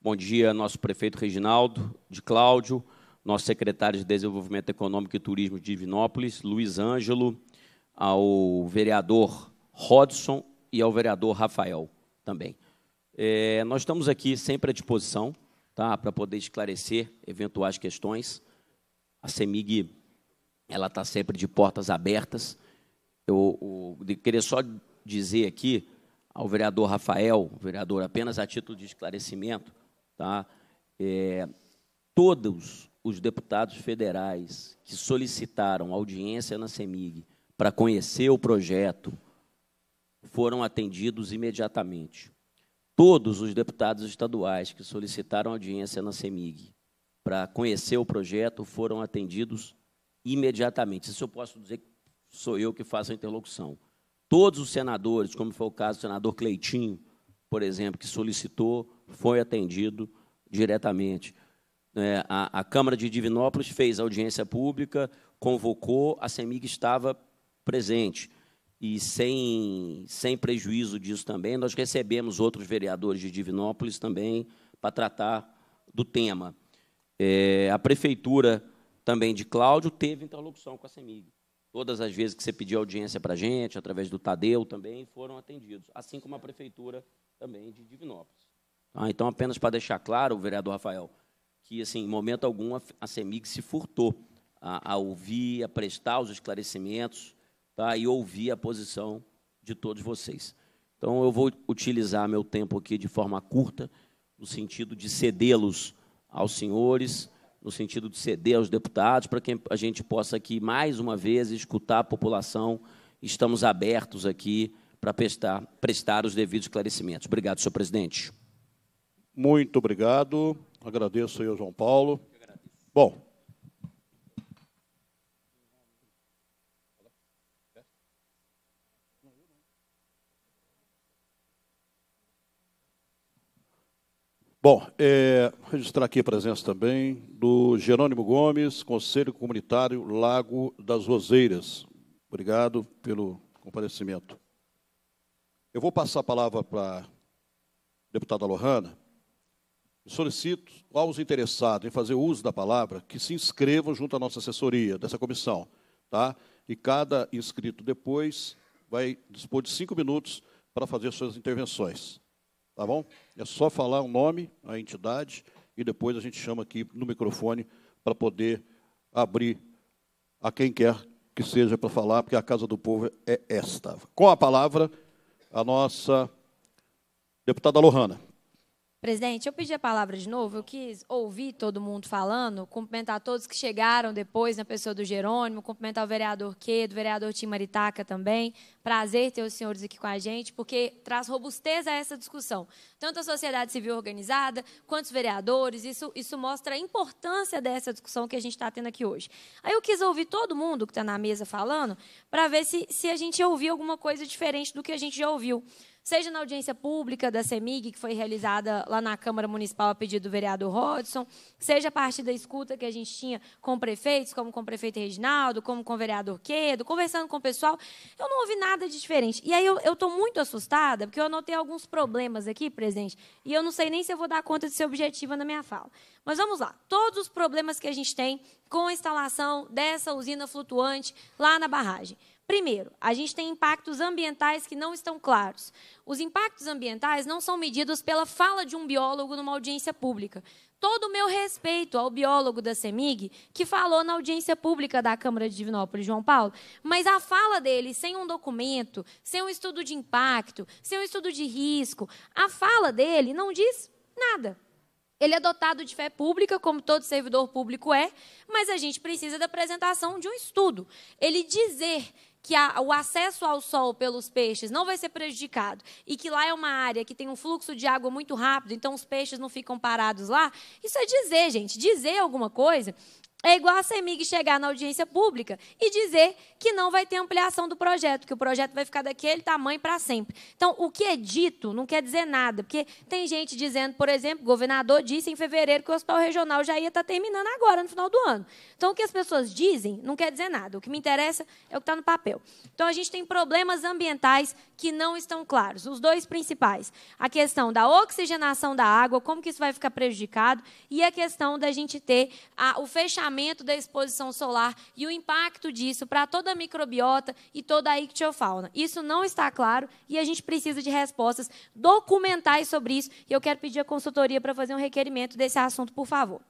Bom dia, nosso prefeito Reginaldo, de Cláudio, nosso secretário de Desenvolvimento Econômico e Turismo de Divinópolis, Luiz Ângelo, ao vereador Rodson e ao vereador Rafael também. É, nós estamos aqui sempre à disposição tá, para poder esclarecer eventuais questões. A CEMIG ela está sempre de portas abertas. Eu, eu, queria só dizer aqui ao vereador Rafael, vereador, apenas a título de esclarecimento, tá? É, todos os deputados federais que solicitaram audiência na CEMIG para conhecer o projeto foram atendidos imediatamente. Todos os deputados estaduais que solicitaram audiência na CEMIG para conhecer o projeto foram atendidos imediatamente. Isso eu posso dizer que sou eu que faço a interlocução. Todos os senadores, como foi o caso do senador Cleitinho, por exemplo, que solicitou foi atendido diretamente. É, a, a, Câmara de Divinópolis fez audiência pública, convocou, a CEMIG estava presente. E sem, sem prejuízo disso também, nós recebemos outros vereadores de Divinópolis também para tratar do tema. É, a Prefeitura também de Cláudio teve interlocução com a CEMIG. Todas as vezes que você pediu audiência para a gente, através do Tadeu também, foram atendidos, assim como a Prefeitura também de Divinópolis. Ah, então, apenas para deixar claro, vereador Rafael, que assim, em momento algum a CEMIG se furtou a, a ouvir, a prestar os esclarecimentos tá, e ouvir a posição de todos vocês. Então, eu vou utilizar meu tempo aqui de forma curta, no sentido de cedê-los aos senhores, no sentido de ceder aos deputados, para que a gente possa aqui, mais uma vez, escutar a população. Estamos abertos aqui para prestar, prestar os devidos esclarecimentos. Obrigado, senhor presidente. Muito obrigado. Agradeço aí ao João Paulo. Bom. Bom, é, registrar aqui a presença também do Jerônimo Gomes, Conselho Comunitário Lago das Roseiras. Obrigado pelo comparecimento. Eu vou passar a palavra para a deputada Lohana Solicito aos interessados em fazer uso da palavra que se inscrevam junto à nossa assessoria, dessa comissão. Tá? E cada inscrito depois vai dispor de cinco minutos para fazer suas intervenções. Tá bom? É só falar o nome, a entidade, e depois a gente chama aqui no microfone para poder abrir a quem quer que seja para falar, porque a casa do povo é esta. Com a palavra, a nossa deputada Lohana. Presidente, eu pedi a palavra de novo. Eu quis ouvir todo mundo falando, cumprimentar todos que chegaram depois, na pessoa do Jerônimo, cumprimentar o vereador Quedo, o vereador Tim Maritaca também. Prazer ter os senhores aqui com a gente, porque traz robustez a essa discussão. Tanto a sociedade civil organizada, quanto os vereadores, isso, isso mostra a importância dessa discussão que a gente está tendo aqui hoje. Aí eu quis ouvir todo mundo que está na mesa falando, para ver se, se a gente ouviu alguma coisa diferente do que a gente já ouviu seja na audiência pública da CEMIG, que foi realizada lá na Câmara Municipal a pedido do vereador Rodson, seja a partir da escuta que a gente tinha com prefeitos, como com o prefeito Reginaldo, como com o vereador Quedo, conversando com o pessoal, eu não ouvi nada de diferente. E aí eu estou muito assustada, porque eu anotei alguns problemas aqui, presidente, e eu não sei nem se eu vou dar conta de ser objetiva na minha fala. Mas vamos lá. Todos os problemas que a gente tem com a instalação dessa usina flutuante lá na barragem. Primeiro, a gente tem impactos ambientais que não estão claros. Os impactos ambientais não são medidos pela fala de um biólogo numa audiência pública. Todo o meu respeito ao biólogo da CEMIG, que falou na audiência pública da Câmara de Divinópolis, João Paulo, mas a fala dele, sem um documento, sem um estudo de impacto, sem um estudo de risco, a fala dele não diz nada. Ele é dotado de fé pública, como todo servidor público é, mas a gente precisa da apresentação de um estudo. Ele dizer que a, o acesso ao sol pelos peixes não vai ser prejudicado e que lá é uma área que tem um fluxo de água muito rápido, então os peixes não ficam parados lá, isso é dizer, gente, dizer alguma coisa é igual a CEMIG chegar na audiência pública e dizer que não vai ter ampliação do projeto, que o projeto vai ficar daquele tamanho para sempre. Então, o que é dito não quer dizer nada, porque tem gente dizendo, por exemplo, o governador disse em fevereiro que o hospital regional já ia estar tá terminando agora, no final do ano. Então, o que as pessoas dizem não quer dizer nada. O que me interessa é o que está no papel. Então, a gente tem problemas ambientais que não estão claros. Os dois principais: a questão da oxigenação da água, como que isso vai ficar prejudicado, e a questão da gente ter a, o fechamento da exposição solar e o impacto disso para toda a microbiota e toda a ictiofauna. Isso não está claro e a gente precisa de respostas documentais sobre isso. E eu quero pedir a consultoria para fazer um requerimento desse assunto, por favor.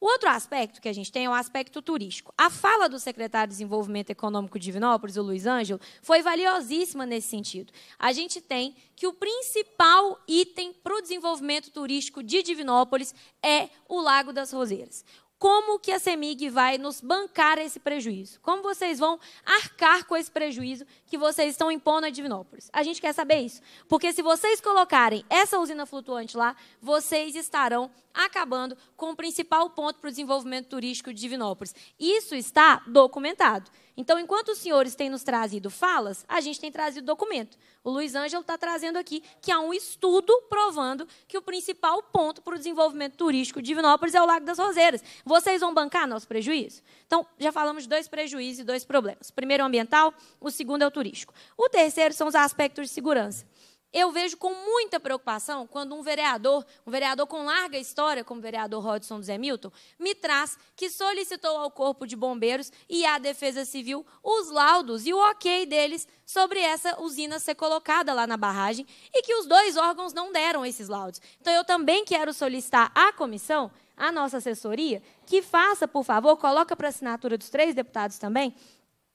O outro aspecto que a gente tem é o aspecto turístico. A fala do secretário de Desenvolvimento Econômico de Divinópolis, o Luiz Ângelo, foi valiosíssima nesse sentido. A gente tem que o principal item para o desenvolvimento turístico de Divinópolis é o Lago das Roseiras como que a CEMIG vai nos bancar esse prejuízo? Como vocês vão arcar com esse prejuízo que vocês estão impondo a Divinópolis? A gente quer saber isso, porque se vocês colocarem essa usina flutuante lá, vocês estarão acabando com o principal ponto para o desenvolvimento turístico de Divinópolis. Isso está documentado. Então, enquanto os senhores têm nos trazido falas, a gente tem trazido documento. O Luiz Ângelo está trazendo aqui que há um estudo provando que o principal ponto para o desenvolvimento turístico de Vinópolis é o Lago das Roseiras. Vocês vão bancar nosso prejuízo? Então, já falamos de dois prejuízos e dois problemas. O primeiro é o ambiental, o segundo é o turístico. O terceiro são os aspectos de segurança. Eu vejo com muita preocupação quando um vereador, um vereador com larga história, como o vereador Rodson do Zé Milton, me traz que solicitou ao Corpo de Bombeiros e à Defesa Civil os laudos e o ok deles sobre essa usina ser colocada lá na barragem e que os dois órgãos não deram esses laudos. Então, eu também quero solicitar à comissão, à nossa assessoria, que faça, por favor, coloca para assinatura dos três deputados também,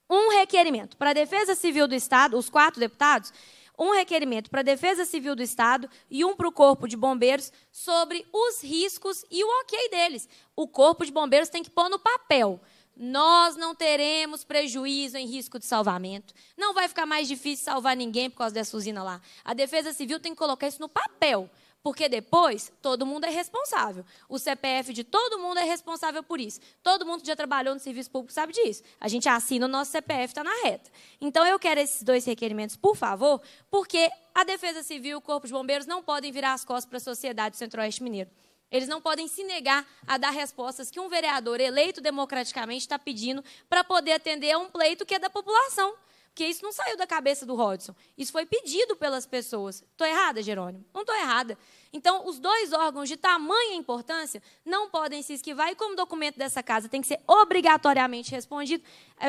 um requerimento para a Defesa Civil do Estado, os quatro deputados, um requerimento para a Defesa Civil do Estado e um para o Corpo de Bombeiros sobre os riscos e o ok deles. O Corpo de Bombeiros tem que pôr no papel. Nós não teremos prejuízo em risco de salvamento. Não vai ficar mais difícil salvar ninguém por causa dessa usina lá. A Defesa Civil tem que colocar isso no papel. Porque depois, todo mundo é responsável. O CPF de todo mundo é responsável por isso. Todo mundo que já trabalhou no serviço público sabe disso. A gente assina o nosso CPF, está na reta. Então, eu quero esses dois requerimentos, por favor, porque a Defesa Civil e o Corpo de Bombeiros não podem virar as costas para a sociedade do Centro-Oeste Mineiro. Eles não podem se negar a dar respostas que um vereador eleito democraticamente está pedindo para poder atender a um pleito que é da população. Porque isso não saiu da cabeça do Rodson. Isso foi pedido pelas pessoas. Estou errada, Jerônimo? Não estou errada. Então, os dois órgãos de tamanha importância não podem se esquivar. E como documento dessa casa tem que ser obrigatoriamente respondido,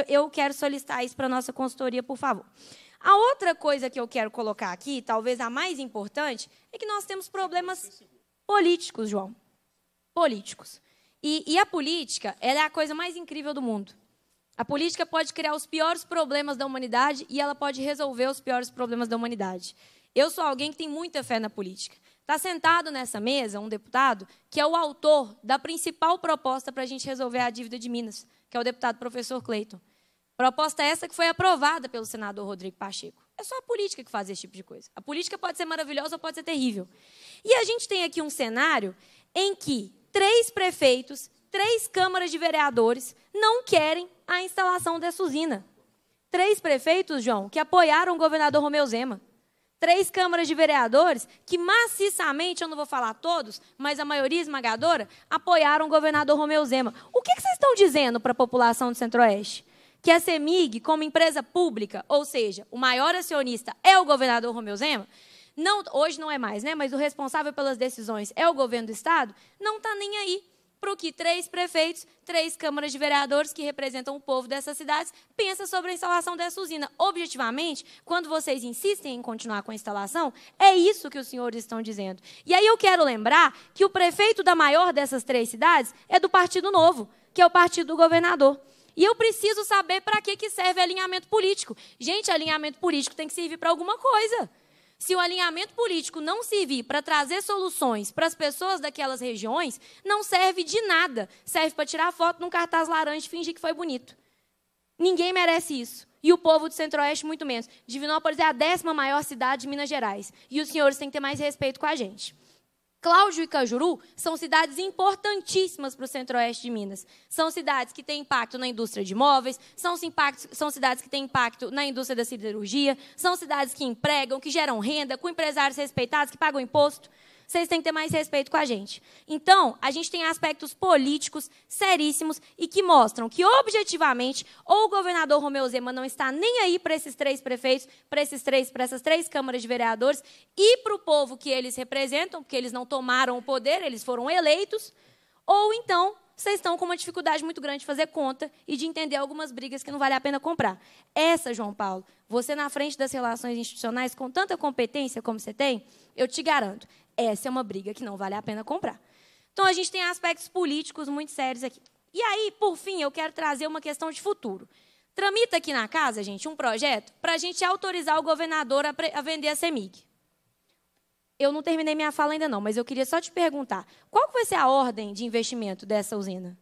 eu quero solicitar isso para a nossa consultoria, por favor. A outra coisa que eu quero colocar aqui, talvez a mais importante, é que nós temos problemas políticos, João. Políticos. E, e a política é a coisa mais incrível do mundo. A política pode criar os piores problemas da humanidade e ela pode resolver os piores problemas da humanidade. Eu sou alguém que tem muita fé na política. Está sentado nessa mesa um deputado que é o autor da principal proposta para a gente resolver a dívida de Minas, que é o deputado professor Cleiton. Proposta essa que foi aprovada pelo senador Rodrigo Pacheco. É só a política que faz esse tipo de coisa. A política pode ser maravilhosa ou pode ser terrível. E a gente tem aqui um cenário em que três prefeitos três câmaras de vereadores não querem a instalação dessa usina. Três prefeitos, João, que apoiaram o governador Romeu Zema. Três câmaras de vereadores que maciçamente, eu não vou falar todos, mas a maioria esmagadora, apoiaram o governador Romeu Zema. O que, vocês estão dizendo para a população do Centro-Oeste? que a CEMIG, como empresa pública, ou seja, o maior acionista é o governador Romeu Zema, não, hoje não é mais, né, mas o responsável pelas decisões é o governo do Estado, não está nem aí para o que três prefeitos, três câmaras de vereadores que representam o povo dessas cidades pensa sobre a instalação dessa usina. Objetivamente, quando vocês insistem em continuar com a instalação, é isso que os senhores estão dizendo. E aí eu quero lembrar que o prefeito da maior dessas três cidades é do Partido Novo, que é o partido do governador. E eu preciso saber para que, que serve alinhamento político. Gente, alinhamento político tem que servir para alguma coisa. Se o alinhamento político não servir para trazer soluções para as pessoas daquelas regiões, não serve de nada. Serve para tirar foto num cartaz laranja e fingir que foi bonito. Ninguém merece isso. E o povo do Centro-Oeste, muito menos. Divinópolis é a décima maior cidade de Minas Gerais. E os senhores têm que ter mais respeito com a gente. Cláudio e Cajuru são cidades importantíssimas para o centro-oeste de Minas. São cidades que têm impacto na indústria de imóveis, são, são, cidades que têm impacto na indústria da siderurgia, são cidades que empregam, que geram renda, com empresários respeitados, que pagam imposto vocês têm que ter mais respeito com a gente. Então, a gente tem aspectos políticos seríssimos e que mostram que, objetivamente, ou o governador Romeu Zema não está nem aí para esses três prefeitos, para esses três, para essas três câmaras de vereadores e para o povo que eles representam, porque eles não tomaram o poder, eles foram eleitos, ou então vocês estão com uma dificuldade muito grande de fazer conta e de entender algumas brigas que não vale a pena comprar. Essa, João Paulo, você na frente das relações institucionais, com tanta competência como você tem, eu te garanto, essa é uma briga que não vale a pena comprar. Então, a gente tem aspectos políticos muito sérios aqui. E aí, por fim, eu quero trazer uma questão de futuro. Tramita aqui na casa, gente, um projeto para a gente autorizar o governador a, a vender a CEMIG. Eu não terminei minha fala ainda não, mas eu queria só te perguntar, qual vai ser a ordem de investimento dessa usina?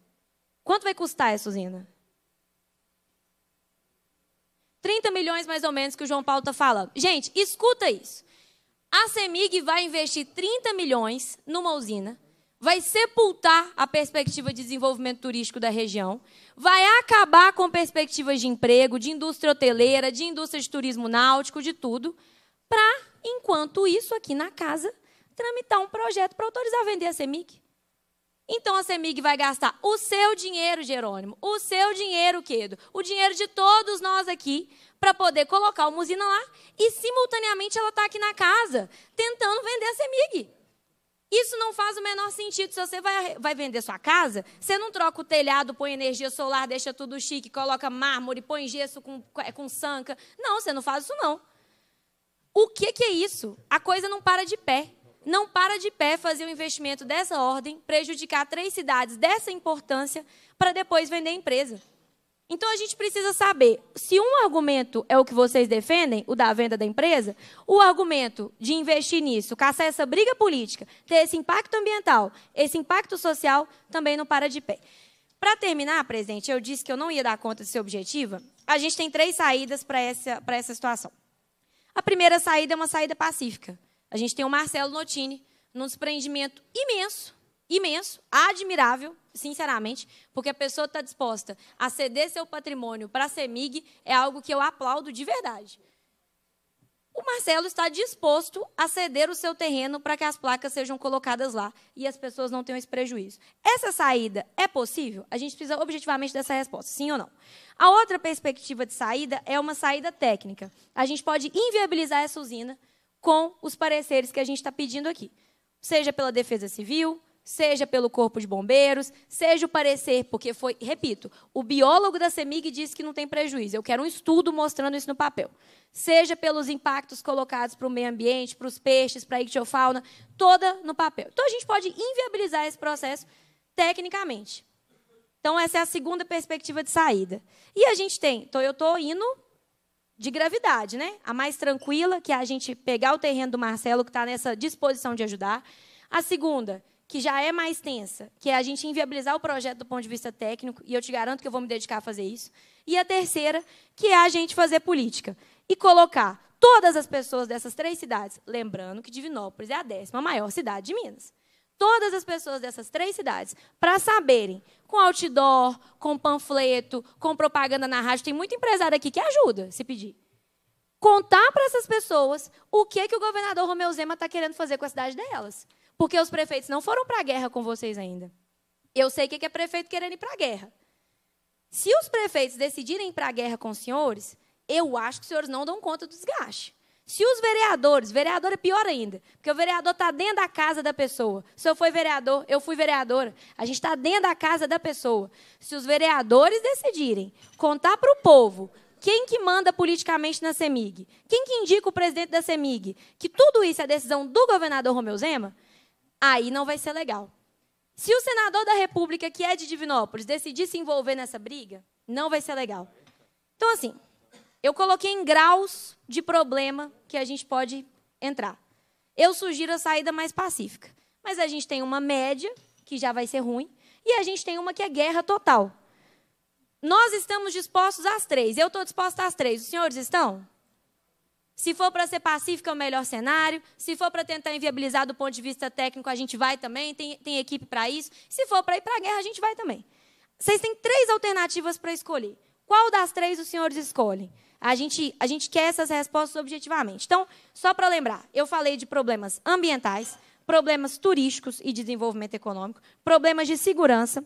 Quanto vai custar essa usina? 30 milhões mais ou menos que o João Paulo está falando. Gente, escuta isso. A CEMIG vai investir 30 milhões numa usina, vai sepultar a perspectiva de desenvolvimento turístico da região, vai acabar com perspectivas de emprego, de indústria hoteleira, de indústria de turismo náutico, de tudo, para enquanto isso, aqui na casa, tramitar um projeto para autorizar a vender a CEMIG. Então a CEMIG vai gastar o seu dinheiro, Jerônimo, o seu dinheiro, Quedo, o dinheiro de todos nós aqui, para poder colocar uma usina lá e, simultaneamente, ela está aqui na casa tentando vender a CEMIG. Isso não faz o menor sentido. Se você vai, vai vender sua casa, você não troca o telhado, põe energia solar, deixa tudo chique, coloca mármore, põe gesso com, é, com sanca. Não, você não faz isso, não. O que, que é isso? A coisa não para de pé. Não para de pé fazer um investimento dessa ordem, prejudicar três cidades dessa importância, para depois vender a empresa. Então a gente precisa saber se um argumento é o que vocês defendem, o da venda da empresa, o argumento de investir nisso, caçar essa briga política, ter esse impacto ambiental, esse impacto social, também não para de pé. Para terminar, presidente, eu disse que eu não ia dar conta de ser objetiva. A gente tem três saídas para essa, essa situação. A primeira saída é uma saída pacífica. A gente tem o Marcelo Notini num desprendimento imenso, imenso, admirável, sinceramente, porque a pessoa está disposta a ceder seu patrimônio para a CEMIG é algo que eu aplaudo de verdade o Marcelo está disposto a ceder o seu terreno para que as placas sejam colocadas lá e as pessoas não tenham esse prejuízo. Essa saída é possível? A gente precisa objetivamente dessa resposta, sim ou não. A outra perspectiva de saída é uma saída técnica. A gente pode inviabilizar essa usina com os pareceres que a gente está pedindo aqui, seja pela Defesa Civil, seja pelo Corpo de Bombeiros, seja o parecer, porque foi, repito, o biólogo da CEMIG disse que não tem prejuízo. Eu quero um estudo mostrando isso no papel. Seja pelos impactos colocados para o meio ambiente, para os peixes, para a ictiofauna, toda no papel. Então a gente pode inviabilizar esse processo tecnicamente. Então essa é a segunda perspectiva de saída. E a gente tem, então eu estou indo de gravidade, né? A mais tranquila, que é a gente pegar o terreno do Marcelo que está nessa disposição de ajudar. A segunda, que já é mais tensa, que é a gente inviabilizar o projeto do ponto de vista técnico, e eu te garanto que eu vou me dedicar a fazer isso. E a terceira, que é a gente fazer política e colocar todas as pessoas dessas três cidades, lembrando que Divinópolis é a décima maior cidade de Minas. Todas as pessoas dessas três cidades, para saberem, com outdoor, com panfleto, com propaganda na rádio, tem muito empresário aqui que ajuda, se pedir. Contar para essas pessoas o que, é que o governador Romeu Zema está querendo fazer com a cidade delas. Porque os prefeitos não foram para a guerra com vocês ainda. Eu sei o que é prefeito querendo ir para a guerra. Se os prefeitos decidirem ir para a guerra com os senhores, eu acho que os senhores não dão conta do desgaste. Se os vereadores, vereador é pior ainda, porque o vereador está dentro da casa da pessoa. Se eu fui vereador, eu fui vereadora. A gente está dentro da casa da pessoa. Se os vereadores decidirem contar para o povo quem que manda politicamente na CEMIG, quem que indica o presidente da CEMIG, que tudo isso é decisão do governador Romeu Zema, aí não vai ser legal. Se o senador da República, que é de Divinópolis, decidir se envolver nessa briga, não vai ser legal. Então, assim, eu coloquei em graus de problema que a gente pode entrar. Eu sugiro a saída mais pacífica. Mas a gente tem uma média, que já vai ser ruim, e a gente tem uma que é guerra total. Nós estamos dispostos às três. Eu estou disposta às três. Os senhores estão? Se for para ser pacífico, é o melhor cenário. Se for para tentar inviabilizar do ponto de vista técnico, a gente vai também, tem, tem equipe para isso. Se for para ir para a guerra, a gente vai também. Vocês têm três alternativas para escolher. Qual das três os senhores escolhem? A gente, a gente quer essas respostas objetivamente. Então, só para lembrar, eu falei de problemas ambientais, problemas turísticos e de desenvolvimento econômico, problemas de segurança.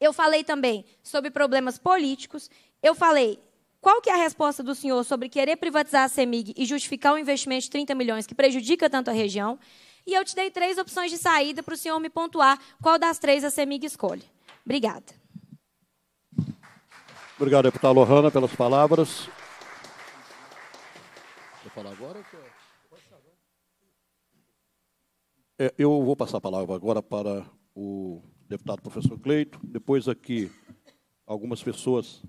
Eu falei também sobre problemas políticos. Eu falei qual que é a resposta do senhor sobre querer privatizar a CEMIG e justificar o um investimento de 30 milhões que prejudica tanto a região? E eu te dei três opções de saída para o senhor me pontuar qual das três a CEMIG escolhe. Obrigada. Obrigado, deputada Lohana, pelas palavras. Vou falar agora? É, eu vou passar a palavra agora para o deputado professor Cleito, depois aqui algumas pessoas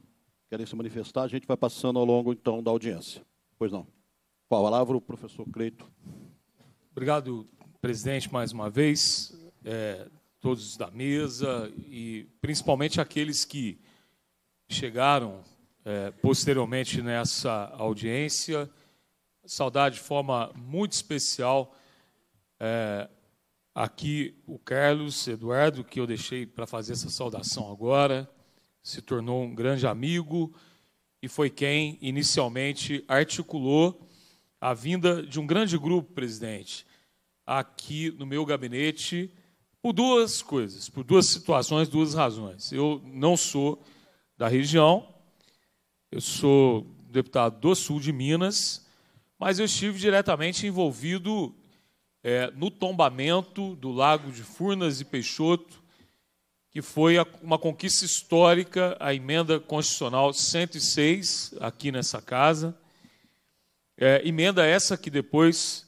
querem se manifestar, a gente vai passando ao longo, então, da audiência. Pois não. Com a palavra, o professor Creito? Obrigado, presidente, mais uma vez, é, todos da mesa e principalmente aqueles que chegaram é, posteriormente nessa audiência. Saudar de forma muito especial é, aqui o Carlos Eduardo, que eu deixei para fazer essa saudação agora, se tornou um grande amigo e foi quem inicialmente articulou a vinda de um grande grupo, presidente, aqui no meu gabinete, por duas coisas, por duas situações, duas razões. Eu não sou da região, eu sou deputado do Sul de Minas, mas eu estive diretamente envolvido é, no tombamento do Lago de Furnas e Peixoto que foi uma conquista histórica, a emenda constitucional 106, aqui nessa casa. É, emenda essa que depois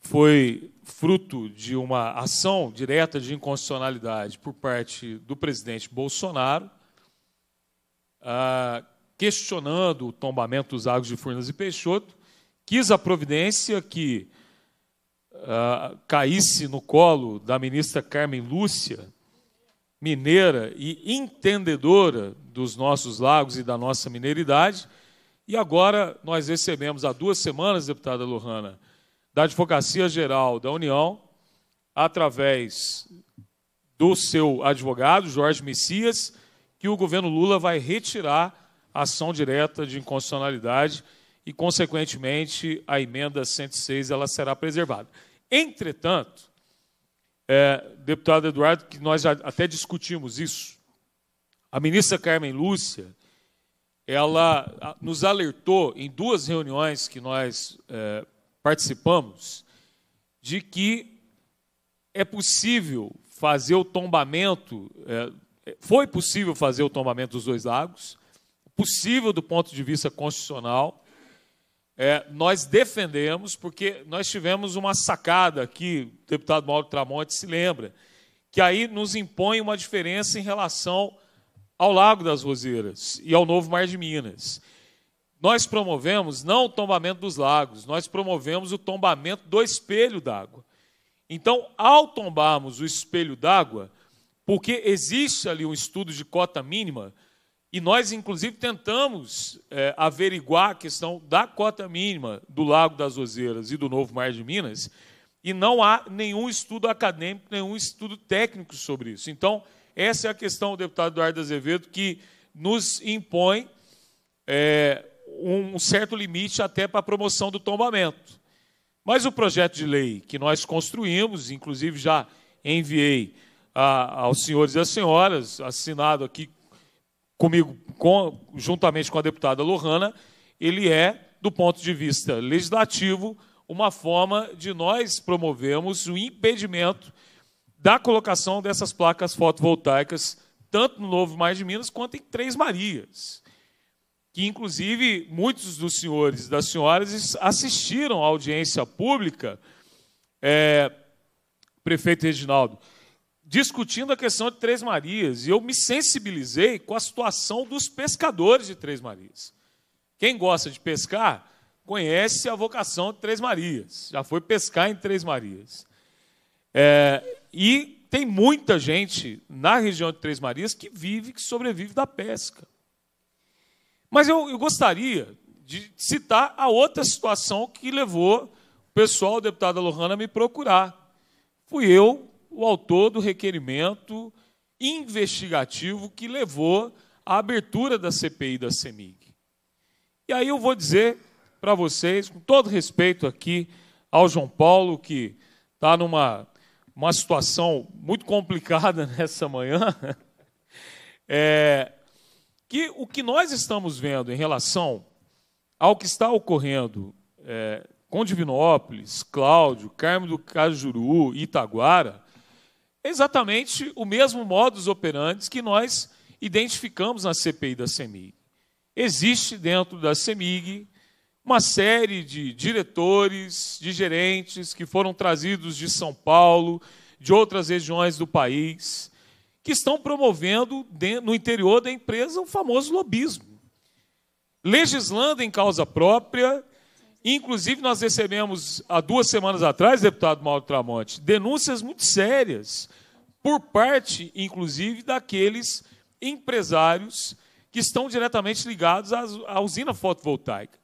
foi fruto de uma ação direta de inconstitucionalidade por parte do presidente Bolsonaro, ah, questionando o tombamento dos águas de Furnas e Peixoto, quis a providência que ah, caísse no colo da ministra Carmen Lúcia mineira e entendedora dos nossos lagos e da nossa mineridade. E agora nós recebemos, há duas semanas, deputada Lohana, da Advocacia Geral da União, através do seu advogado, Jorge Messias, que o governo Lula vai retirar a ação direta de inconstitucionalidade e, consequentemente, a emenda 106 ela será preservada. Entretanto, é, deputado Eduardo, que nós já até discutimos isso. A ministra Carmen Lúcia, ela nos alertou em duas reuniões que nós é, participamos de que é possível fazer o tombamento, é, é foi possível fazer o tombamento dos dois lagos, possível do ponto de vista constitucional, é, nós defendemos, porque nós tivemos uma sacada aqui, o deputado Mauro Tramonte se lembra, que aí nos impõe uma diferença em relação ao Lago das Roseiras e ao Novo Mar de Minas. Nós promovemos não o tombamento dos lagos, nós promovemos o tombamento do espelho d'água. Então, ao tombarmos o espelho d'água, porque existe ali um estudo de cota mínima, e nós, inclusive, tentamos é, averiguar a questão da cota mínima do Lago das Ozeiras e do Novo Mar de Minas, e não há nenhum estudo acadêmico, nenhum estudo técnico sobre isso. Então, essa é a questão, do deputado Eduardo Azevedo, que nos impõe é, um certo limite até para a promoção do tombamento. Mas o projeto de lei que nós construímos, inclusive já enviei a, aos senhores e às senhoras, assinado aqui comigo, com, juntamente com a deputada Lohana, ele é, do ponto de vista legislativo, uma forma de nós promovermos o impedimento da colocação dessas placas fotovoltaicas, tanto no Novo Mais de Minas quanto em Três Marias. Que, inclusive, muitos dos senhores e das senhoras assistiram à audiência pública, é, prefeito Reginaldo, discutindo a questão de Três Marias, e eu me sensibilizei com a situação dos pescadores de Três Marias. Quem gosta de pescar conhece a vocação de Três Marias, já foi pescar em Três Marias. É, e tem muita gente na região de Três Marias que vive, que sobrevive da pesca. Mas eu, eu gostaria de citar a outra situação que levou o pessoal, o deputado Lohana, a me procurar. Fui eu o autor do requerimento investigativo que levou à abertura da CPI da CEMIG. E aí eu vou dizer para vocês, com todo respeito aqui ao João Paulo, que está numa uma situação muito complicada nessa manhã, é, que o que nós estamos vendo em relação ao que está ocorrendo é, com Divinópolis, Cláudio, Carmo do Cajuru e Itaguara, exatamente o mesmo modus operandi que nós identificamos na CPI da CEMIG. Existe dentro da CEMIG uma série de diretores, de gerentes que foram trazidos de São Paulo, de outras regiões do país, que estão promovendo no interior da empresa o famoso lobismo, legislando em causa própria Inclusive, nós recebemos, há duas semanas atrás, deputado Mauro Tramonte, denúncias muito sérias, por parte, inclusive, daqueles empresários que estão diretamente ligados à usina fotovoltaica.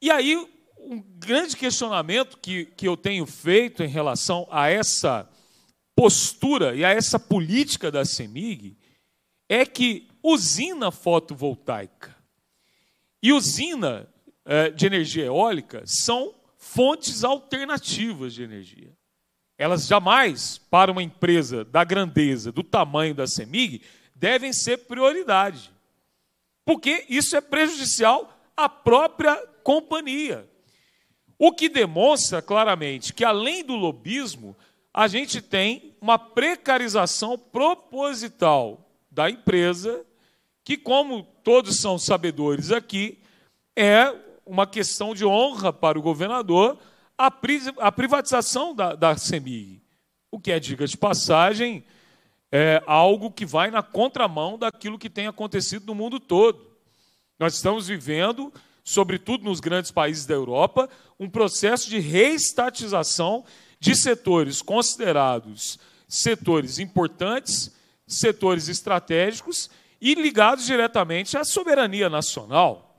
E aí, um grande questionamento que, que eu tenho feito em relação a essa postura e a essa política da CEMIG é que usina fotovoltaica e usina eh, de energia eólica são fontes alternativas de energia. Elas jamais, para uma empresa da grandeza, do tamanho da CEMIG, devem ser prioridade. Porque isso é prejudicial à própria companhia. O que demonstra claramente que, além do lobismo, a gente tem uma precarização proposital da empresa, que, como todos são sabedores aqui, é uma questão de honra para o governador a, pri a privatização da, da CEMIG, o que é, diga de passagem, é algo que vai na contramão daquilo que tem acontecido no mundo todo. Nós estamos vivendo, sobretudo nos grandes países da Europa, um processo de reestatização de setores considerados setores importantes, setores estratégicos e ligados diretamente à soberania nacional.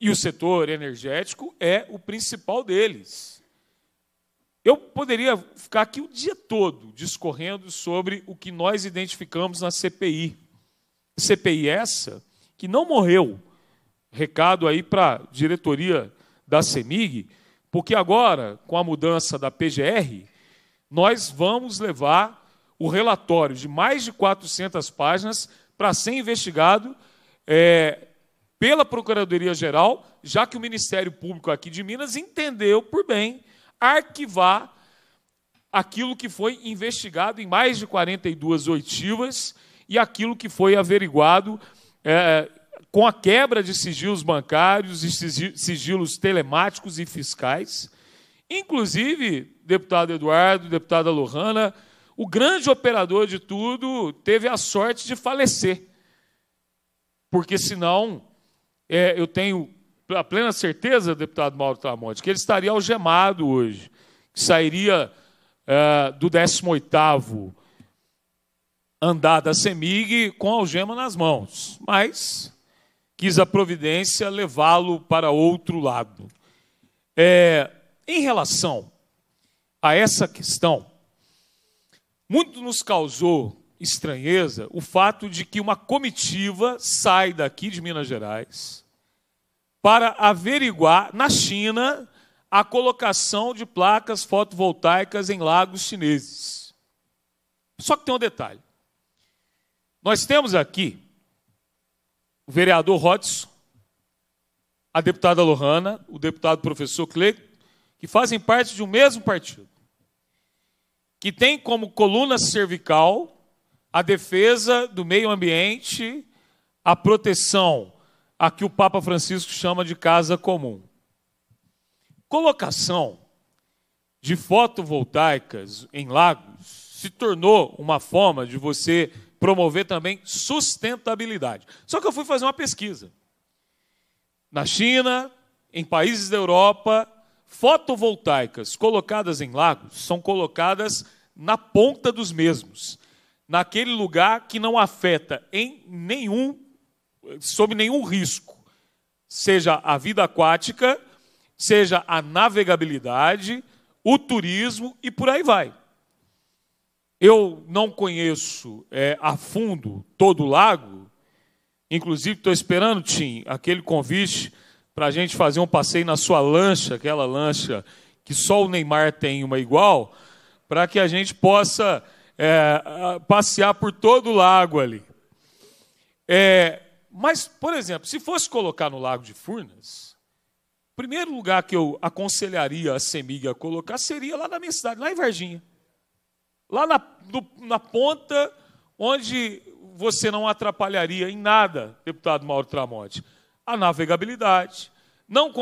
E o setor energético é o principal deles. Eu poderia ficar aqui o dia todo discorrendo sobre o que nós identificamos na CPI. CPI essa que não morreu. Recado aí para a diretoria da CEMIG, porque agora, com a mudança da PGR, nós vamos levar o relatório de mais de 400 páginas para ser investigado é, pela Procuradoria-Geral, já que o Ministério Público aqui de Minas entendeu por bem arquivar aquilo que foi investigado em mais de 42 oitivas e aquilo que foi averiguado é, com a quebra de sigilos bancários e sigilos telemáticos e fiscais. Inclusive, deputado Eduardo, deputada Lohana, o grande operador de tudo teve a sorte de falecer. Porque senão é, eu tenho a plena certeza, deputado Mauro Tramonte, que ele estaria algemado hoje, que sairia é, do 18º andar da CEMIG com algema nas mãos, mas quis a providência levá-lo para outro lado. É, em relação a essa questão, muito nos causou estranheza o fato de que uma comitiva sai daqui de Minas Gerais para averiguar na China a colocação de placas fotovoltaicas em lagos chineses. Só que tem um detalhe. Nós temos aqui o vereador Rodson, a deputada Lohana, o deputado professor Cleiton, que fazem parte de um mesmo partido, que tem como coluna cervical a defesa do meio ambiente, a proteção a que o Papa Francisco chama de casa comum. Colocação de fotovoltaicas em lagos se tornou uma forma de você promover também sustentabilidade. Só que eu fui fazer uma pesquisa. Na China, em países da Europa, fotovoltaicas colocadas em lagos são colocadas na ponta dos mesmos naquele lugar que não afeta em nenhum, sob nenhum risco, seja a vida aquática, seja a navegabilidade, o turismo e por aí vai. Eu não conheço é, a fundo todo o lago, inclusive estou esperando, Tim, aquele convite para a gente fazer um passeio na sua lancha, aquela lancha que só o Neymar tem uma igual, para que a gente possa é, passear por todo o lago ali. É, mas, por exemplo, se fosse colocar no Lago de Furnas, o primeiro lugar que eu aconselharia a Semig a colocar seria lá na minha cidade, lá em Varginha. Lá na, no, na ponta onde você não atrapalharia em nada, deputado Mauro Tramonte, a navegabilidade, não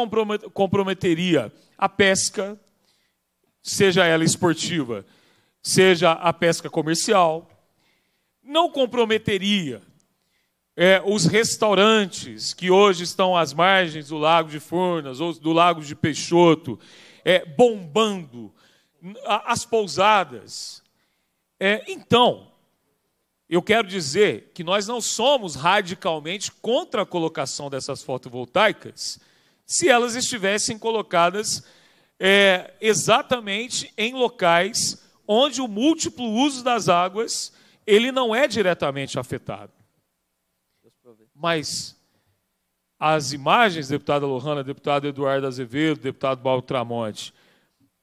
comprometeria a pesca, seja ela esportiva, seja a pesca comercial, não comprometeria é, os restaurantes que hoje estão às margens do Lago de Furnas ou do Lago de Peixoto, é, bombando, as pousadas. É, então, eu quero dizer que nós não somos radicalmente contra a colocação dessas fotovoltaicas se elas estivessem colocadas é, exatamente em locais onde o múltiplo uso das águas, ele não é diretamente afetado. Mas as imagens, deputada Lohana, deputado Eduardo Azevedo, deputado Baltramonte,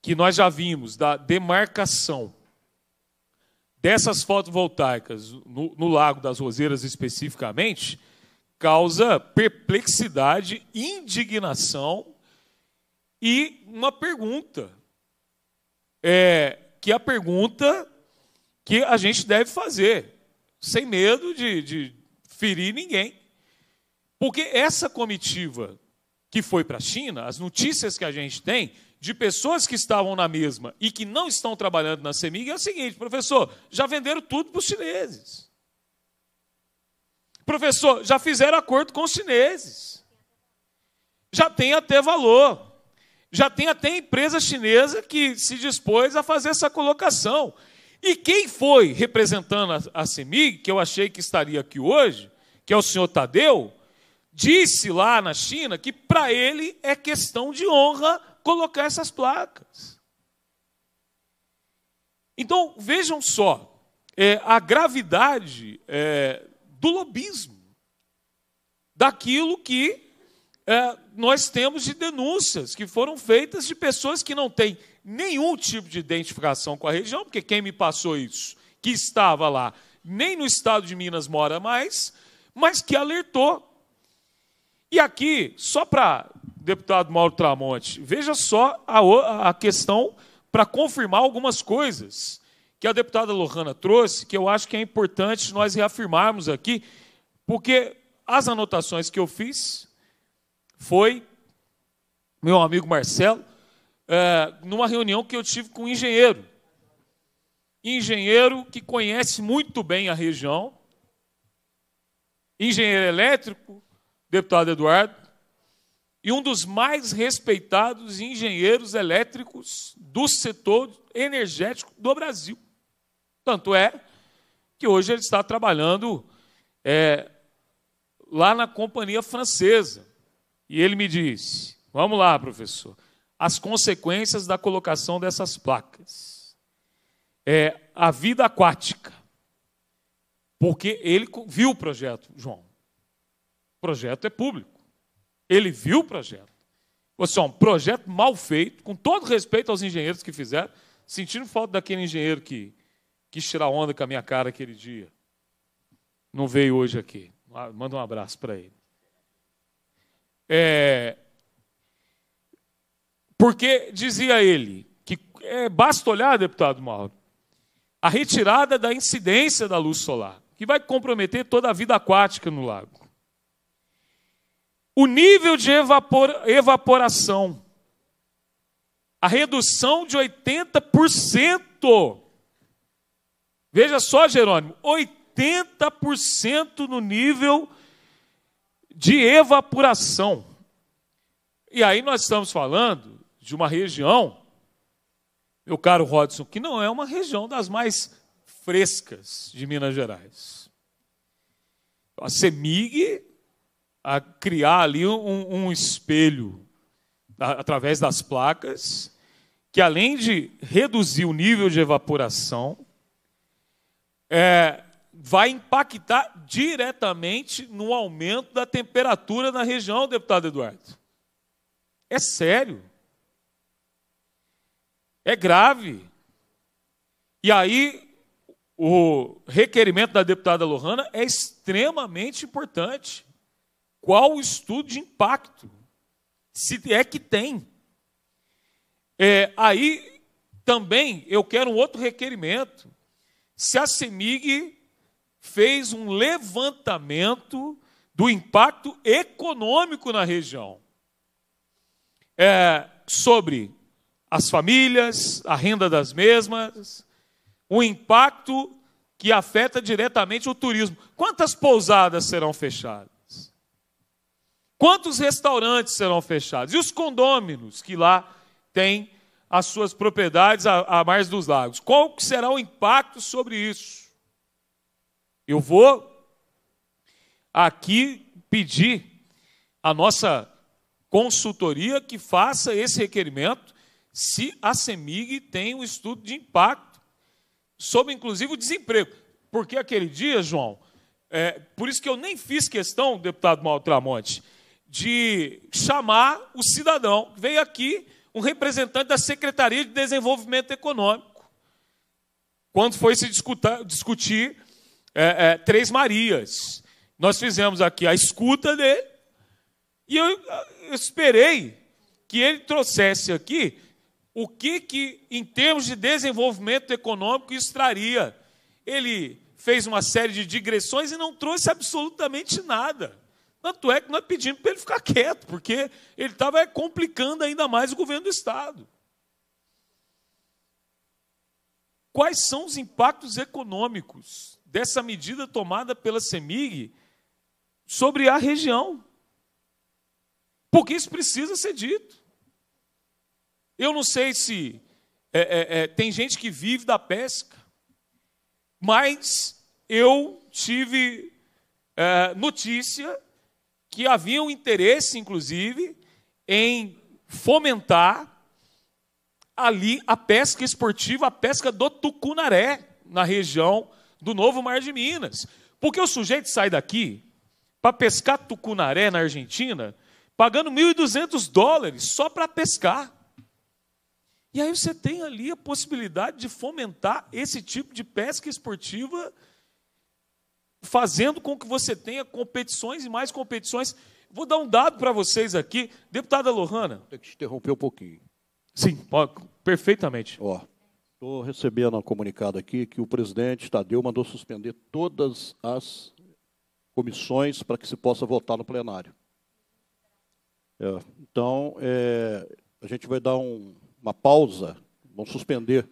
que nós já vimos da demarcação dessas fotovoltaicas no, no Lago das Roseiras especificamente, causa perplexidade, indignação e uma pergunta. É, que é a pergunta que a gente deve fazer, sem medo de, de ferir ninguém. Porque essa comitiva que foi para a China, as notícias que a gente tem de pessoas que estavam na mesma e que não estão trabalhando na Semig é o seguinte, professor, já venderam tudo para os chineses. Professor, já fizeram acordo com os chineses. Já tem até valor. Já tem até empresa chinesa que se dispôs a fazer essa colocação. E quem foi representando a, CEMIG, que eu achei que estaria aqui hoje, que é o senhor Tadeu, disse lá na China que para ele é questão de honra colocar essas placas. Então, vejam só é, a gravidade é, do lobismo, daquilo que é, nós temos de denúncias que foram feitas de pessoas que não têm nenhum tipo de identificação com a região, porque quem me passou isso, que estava lá, nem no estado de Minas mora mais, mas que alertou. E aqui, só para deputado Mauro Tramonte, veja só a, a questão para confirmar algumas coisas que a deputada Lohana trouxe, que eu acho que é importante nós reafirmarmos aqui, porque as anotações que eu fiz foi meu amigo Marcelo, é, numa reunião que eu tive com um engenheiro. Engenheiro que conhece muito bem a região, engenheiro elétrico, deputado Eduardo, e um dos mais respeitados engenheiros elétricos do setor energético do Brasil. Tanto é que hoje ele está trabalhando é, lá na companhia francesa. E ele me disse: Vamos lá, professor. As consequências da colocação dessas placas. É a vida aquática. Porque ele viu o projeto, João. O projeto é público. Ele viu o projeto. Você é um projeto mal feito, com todo respeito aos engenheiros que fizeram, sentindo falta daquele engenheiro que quis tirar onda com a minha cara aquele dia. Não veio hoje aqui. Ah, manda um abraço para ele. É, porque dizia ele que é, basta olhar, deputado Mauro, a retirada da incidência da luz solar, que vai comprometer toda a vida aquática no lago. O nível de evaporação, a redução de 80%. Veja só, Jerônimo, 80% no nível de evaporação. E aí nós estamos falando de uma região, meu caro Rodson, que não é uma região das mais frescas de Minas Gerais. A CEMIG a criar ali um, um espelho a, através das placas, que além de reduzir o nível de evaporação, é, vai impactar diretamente no aumento da temperatura na região, deputado Eduardo. É sério. É grave. E aí, o requerimento da deputada Lohana é extremamente importante. Qual o estudo de impacto? Se é que tem. É, aí, também, eu quero um outro requerimento. Se a CEMIG fez um levantamento do impacto econômico na região. É, sobre as famílias, a renda das mesmas, o impacto que afeta diretamente o turismo. Quantas pousadas serão fechadas? Quantos restaurantes serão fechados? E os condôminos que lá têm as suas propriedades a mais dos lagos? Qual será o impacto sobre isso? Eu vou aqui pedir a nossa consultoria que faça esse requerimento se a CEMIG tem um estudo de impacto sobre, inclusive, o desemprego. Porque aquele dia, João, é, por isso que eu nem fiz questão, deputado Maltramonte, de chamar o cidadão. Veio aqui um representante da Secretaria de Desenvolvimento Econômico. Quando foi se discutir, discutir é, é, Três Marias. Nós fizemos aqui a escuta dele e eu, eu esperei que ele trouxesse aqui o que, que, em termos de desenvolvimento econômico, isso traria. Ele fez uma série de digressões e não trouxe absolutamente nada. Tanto é que nós pedimos para ele ficar quieto, porque ele estava complicando ainda mais o governo do Estado. Quais são os impactos econômicos dessa medida tomada pela CEMIG sobre a região. Porque isso precisa ser dito. Eu não sei se é, é, é, tem gente que vive da pesca, mas eu tive é, notícia que havia um interesse, inclusive, em fomentar ali a pesca esportiva, a pesca do tucunaré na região do Novo Mar de Minas. Porque o sujeito sai daqui para pescar tucunaré na Argentina, pagando 1.200 dólares só para pescar. E aí você tem ali a possibilidade de fomentar esse tipo de pesca esportiva, fazendo com que você tenha competições e mais competições. Vou dar um dado para vocês aqui. Deputada Lohana. Tem que te interromper um pouquinho. Sim, perfeitamente. Ó, oh, Estou recebendo um comunicado aqui que o presidente Tadeu mandou suspender todas as comissões para que se possa votar no plenário. É, então, é, a gente vai dar um, uma pausa, vamos suspender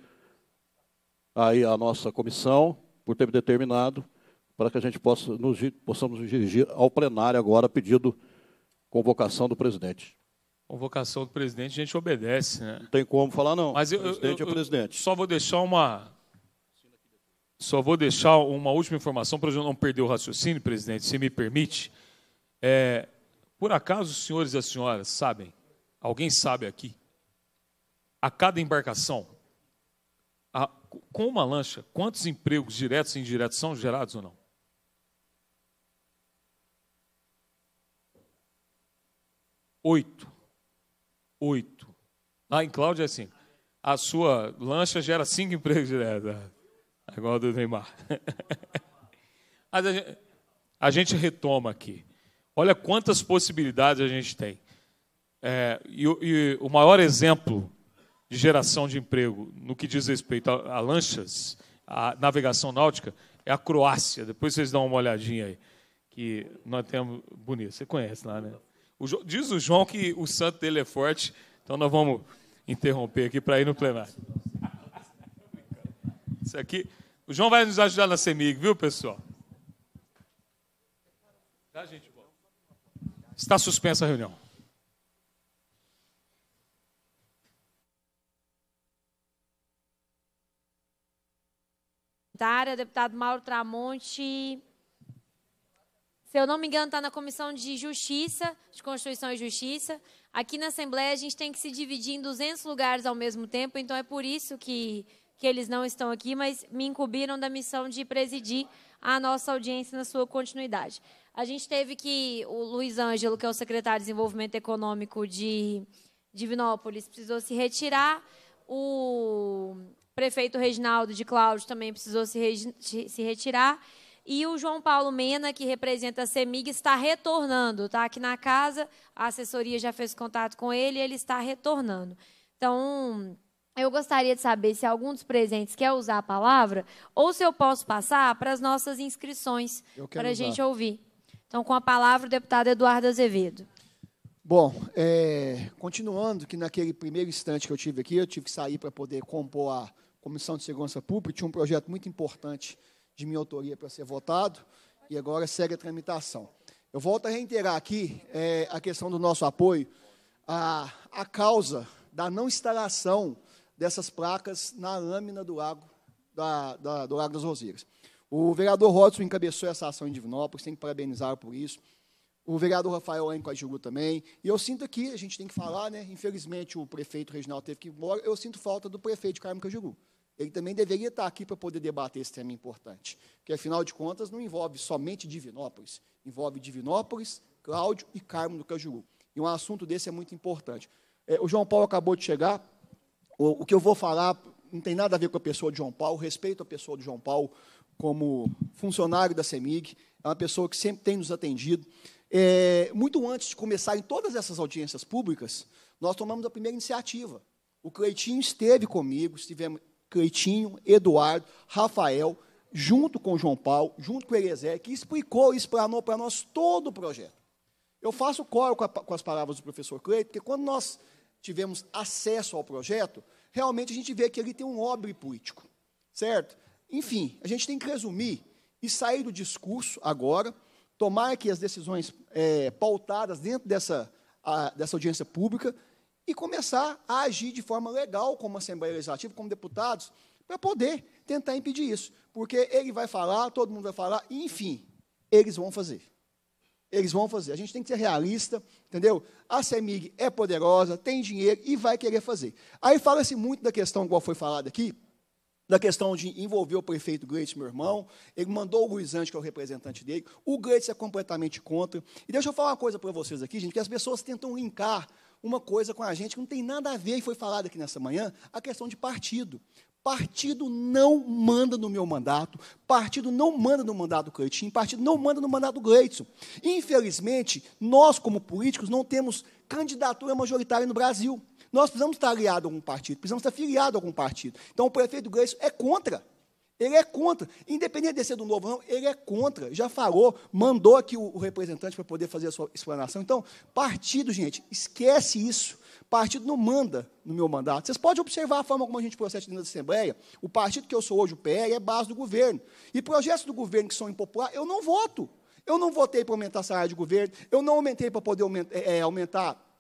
aí a nossa comissão por tempo determinado, para que a gente possa nos, possamos nos dirigir ao plenário agora, pedido convocação do presidente convocação do presidente, a gente obedece. Né? Não tem como falar não. Mas eu, presidente é eu, eu, é presidente. Só vou deixar uma. Só vou deixar uma última informação para eu não perder o raciocínio, presidente, se me permite. É, por acaso os senhores e as senhoras sabem, alguém sabe aqui, a cada embarcação, a, com uma lancha, quantos empregos diretos e indiretos são gerados ou não? Oito oito. Lá ah, em Cláudia é assim, a sua lancha gera cinco empregos diretos. Né? Agora do Neymar. Mas a gente, a gente, retoma aqui. Olha quantas possibilidades a gente tem. É, e, e, o maior exemplo de geração de emprego no que diz respeito a, a lanchas, a navegação náutica, é a Croácia. Depois vocês dão uma olhadinha aí. Que nós temos. Bonito, você conhece lá, né? O jo... Diz o João que o santo dele é forte, então nós vamos interromper aqui para ir no plenário. Isso aqui. O João vai nos ajudar na CEMIG, viu, pessoal? Tá, gente? Está suspensa a reunião. área deputado Mauro Tramonte, se eu não me engano, está na Comissão de Justiça, de Constituição e Justiça. Aqui na Assembleia, a gente tem que se dividir em 200 lugares ao mesmo tempo, então é por isso que, que eles não estão aqui, mas me incumbiram da missão de presidir a nossa audiência na sua continuidade. A gente teve que o Luiz Ângelo, que é o secretário de Desenvolvimento Econômico de Vinópolis, precisou se retirar. O prefeito Reginaldo de Cláudio também precisou se, se retirar. E o João Paulo Mena, que representa a CEMIG, está retornando. Está aqui na casa, a assessoria já fez contato com ele ele está retornando. Então, eu gostaria de saber se algum dos presentes quer usar a palavra ou se eu posso passar para as nossas inscrições, para a gente ouvir. Então, com a palavra, o deputado Eduardo Azevedo. Bom, é, continuando, que naquele primeiro instante que eu tive aqui, eu tive que sair para poder compor a Comissão de Segurança Pública, tinha um projeto muito importante de minha autoria para ser votado e agora segue a tramitação. Eu volto a reiterar aqui é, a questão do nosso apoio à, à causa da não instalação dessas placas na lâmina do lago, da, da, do lago das Roseiras. O vereador Rodson encabeçou essa ação em Divinópolis, tem que parabenizar por isso. O vereador Rafael lá em também. E eu sinto aqui, a gente tem que falar, né? Infelizmente o prefeito regional teve que ir embora, eu sinto falta do prefeito Carmo Cajuru ele também deveria estar aqui para poder debater esse tema importante. Porque, afinal de contas, não envolve somente Divinópolis, envolve Divinópolis, Cláudio e Carmo do Cajuru. E um assunto desse é muito importante. É, o João Paulo acabou de chegar, o, o, que eu vou falar não tem nada a ver com a pessoa de João Paulo, respeito a pessoa de João Paulo como funcionário da CEMIG, é uma pessoa que sempre tem nos atendido. É, muito antes de começarem todas essas audiências públicas, nós tomamos a primeira iniciativa. O Cleitinho esteve comigo, estivemos, Cleitinho, Eduardo, Rafael, junto com João Paulo, junto com Eliezer, que explicou e explanou para nós todo o projeto. Eu faço coro com, a, com as palavras do professor Cleito, porque quando nós tivemos acesso ao projeto, realmente a gente vê que ele tem um obre político, certo? Enfim, a gente tem que resumir e sair do discurso agora, tomar aqui as decisões é, pautadas dentro dessa, a, dessa audiência pública, e começar a agir de forma legal como Assembleia Legislativa, como deputados, para poder tentar impedir isso. Porque ele vai falar, todo mundo vai falar, enfim, eles vão fazer. Eles vão fazer. A gente tem que ser realista, entendeu? A CEMIG é poderosa, tem dinheiro e vai querer fazer. Aí fala-se muito da questão, igual foi falado aqui, da questão de envolver o prefeito Gleitz, meu irmão. Ele mandou o Guizante que é o representante dele. O Gleitz é completamente contra. E deixa eu falar uma coisa para vocês aqui, gente, que as pessoas tentam linkar uma coisa com a gente que não tem nada a ver e foi falado aqui nessa manhã, a questão de partido. Partido não manda no meu mandato, partido não manda no mandato do Cleitinho, partido não manda no mandato do Gleitson. Infelizmente, nós, como políticos, não temos candidatura majoritária no Brasil. Nós precisamos estar aliados a algum partido, precisamos estar filiados a algum partido. Então, o prefeito Gleitson é contra ele é contra. Independente de ser do novo, não, ele é contra. Já falou, mandou aqui o, representante para poder fazer a sua explanação. Então, partido, gente, esquece isso. Partido não manda no meu mandato. Vocês podem observar a forma como a gente procede dentro da Assembleia. O partido que eu sou hoje, o PL, é base do governo. E projetos do governo que são impopulares, eu não voto. Eu não votei para aumentar a salário de governo, eu não aumentei para poder aumentar, é, é, aumentar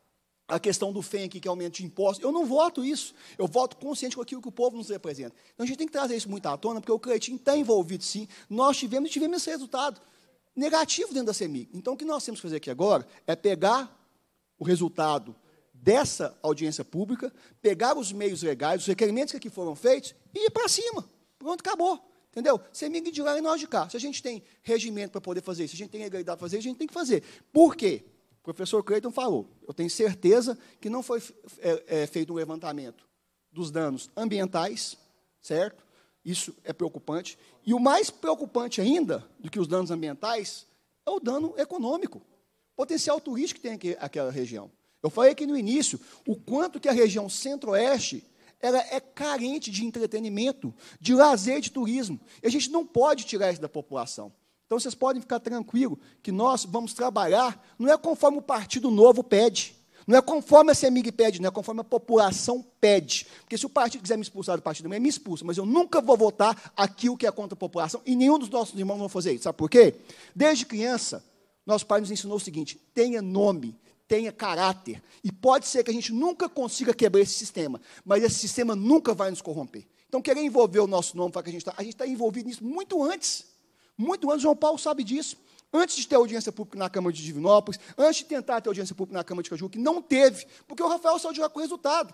a questão do FENC, que é aumento de impostos. Eu não voto isso. Eu voto consciente com aquilo que o povo nos representa. Então, a gente tem que trazer isso muito à tona, porque o cretinho está envolvido, sim. Nós tivemos tivemos esse resultado negativo dentro da CEMIG. Então, o que nós temos que fazer aqui agora é pegar o resultado dessa audiência pública, pegar os meios legais, os requerimentos que aqui foram feitos e ir para cima. Pronto, acabou. Entendeu? CEMIG de lá e nós de cá. Se a gente tem regimento para poder fazer isso, se a gente tem legalidade para fazer, a gente tem que fazer. Por quê? O professor Creighton falou, eu tenho certeza que não foi é, é, feito um levantamento dos danos ambientais, certo? Isso é preocupante. E o mais preocupante ainda do que os danos ambientais é o dano econômico. Potencial turístico que tem aqui, aquela região. Eu falei aqui no início o quanto que a região centro-oeste ela é carente de entretenimento, de lazer, de turismo. E a gente não pode tirar isso da população. Então vocês podem ficar tranquilos que nós vamos trabalhar, não é conforme o Partido Novo pede, não é conforme a amigo pede, não é conforme a população pede. Porque se o partido quiser me expulsar do partido, me expulsa, mas eu nunca vou votar aquilo que é contra a população e nenhum dos nossos irmãos vão fazer isso. Sabe por quê? Desde criança, nosso pai nos ensinou o seguinte: tenha nome, tenha caráter. E pode ser que a gente nunca consiga quebrar esse sistema, mas esse sistema nunca vai nos corromper. Então, querer envolver o nosso nome, falar que a gente está. A gente está envolvido nisso muito antes. Muito antes, João Paulo sabe disso. Antes de ter audiência pública na Câmara de Divinópolis, antes de tentar ter audiência pública na Câmara de Caju, que não teve, porque o Rafael saiu de lá com resultado.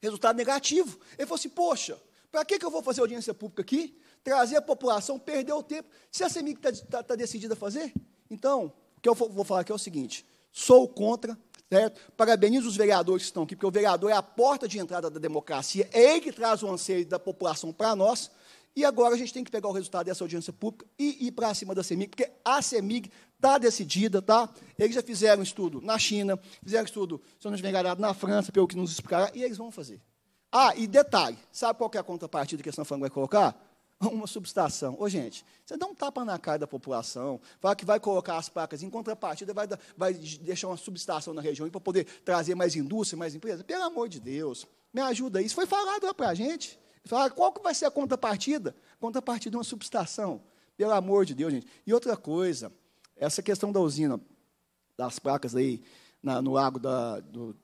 Resultado negativo. Ele falou assim: poxa, para que, que eu vou fazer audiência pública aqui? Trazer a população, perder o tempo. Se a CEMIC está tá, tá decidida a fazer, então, o que eu vou falar aqui é o seguinte: sou contra Certo? Parabenizo os vereadores que estão aqui, porque o vereador é a porta de entrada da democracia, é ele que traz o anseio da população para nós. E agora a gente tem que pegar o resultado dessa audiência pública e ir para cima da CEMIG, porque a CEMIG está decidida, tá? Eles já fizeram estudo na China, fizeram estudo, se eu não estiver enganado, na França, pelo que nos explicaram, e eles vão fazer. Ah, e detalhe, sabe qual é a contrapartida que a Sanfang vai colocar? Uma substação. Ô, gente, você dá um tapa na cara da população, fala que vai colocar as placas em contrapartida, vai, vai deixar uma subestação na região para poder trazer mais indústria, mais empresa. Pelo amor de Deus, me ajuda. Isso foi falado lá para a gente. Fala, ah, qual que vai ser a contrapartida? contrapartida é uma subestação. Pelo amor de Deus, gente. E outra coisa, essa questão da usina, das placas aí na, no, lago da, do,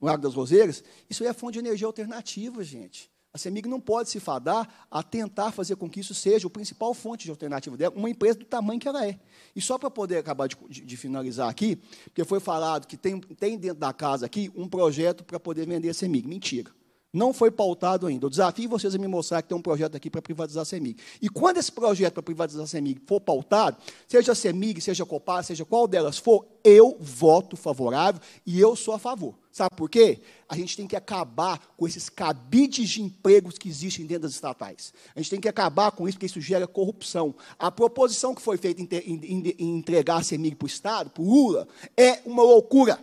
no Lago das Roseiras, isso aí é fonte de energia alternativa, gente. A CEMIG não pode se fadar a tentar fazer com que isso seja o principal fonte de alternativa dela, uma empresa do tamanho que ela é. E só para poder acabar de, de, finalizar aqui, porque foi falado que tem, tem dentro da casa aqui um projeto para poder vender a CEMIG. Mentira. Não foi pautado ainda. Eu desafio vocês a me mostrar que tem um projeto aqui para privatizar a CEMIG. E quando esse projeto para privatizar a CEMIG for pautado, seja a CEMIG, seja a Copar, seja qual delas for, eu voto favorável e eu sou a favor. Sabe por quê? A gente tem que acabar com esses cabides de empregos que existem dentro das estatais. A gente tem que acabar com isso, porque isso gera corrupção. A proposição que foi feita em, entregar a CEMIG para o Estado, para o Lula, é uma loucura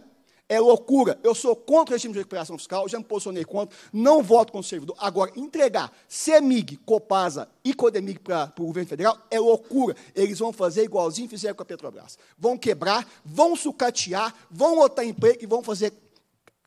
é loucura. Eu sou contra o regime de recuperação fiscal, já me posicionei contra, não voto com o servidor. Agora, entregar CEMIG, Copasa e Codemig para o governo federal é loucura. Eles vão fazer igualzinho fizeram com a Petrobras. Vão quebrar, vão sucatear, vão lotar emprego e vão fazer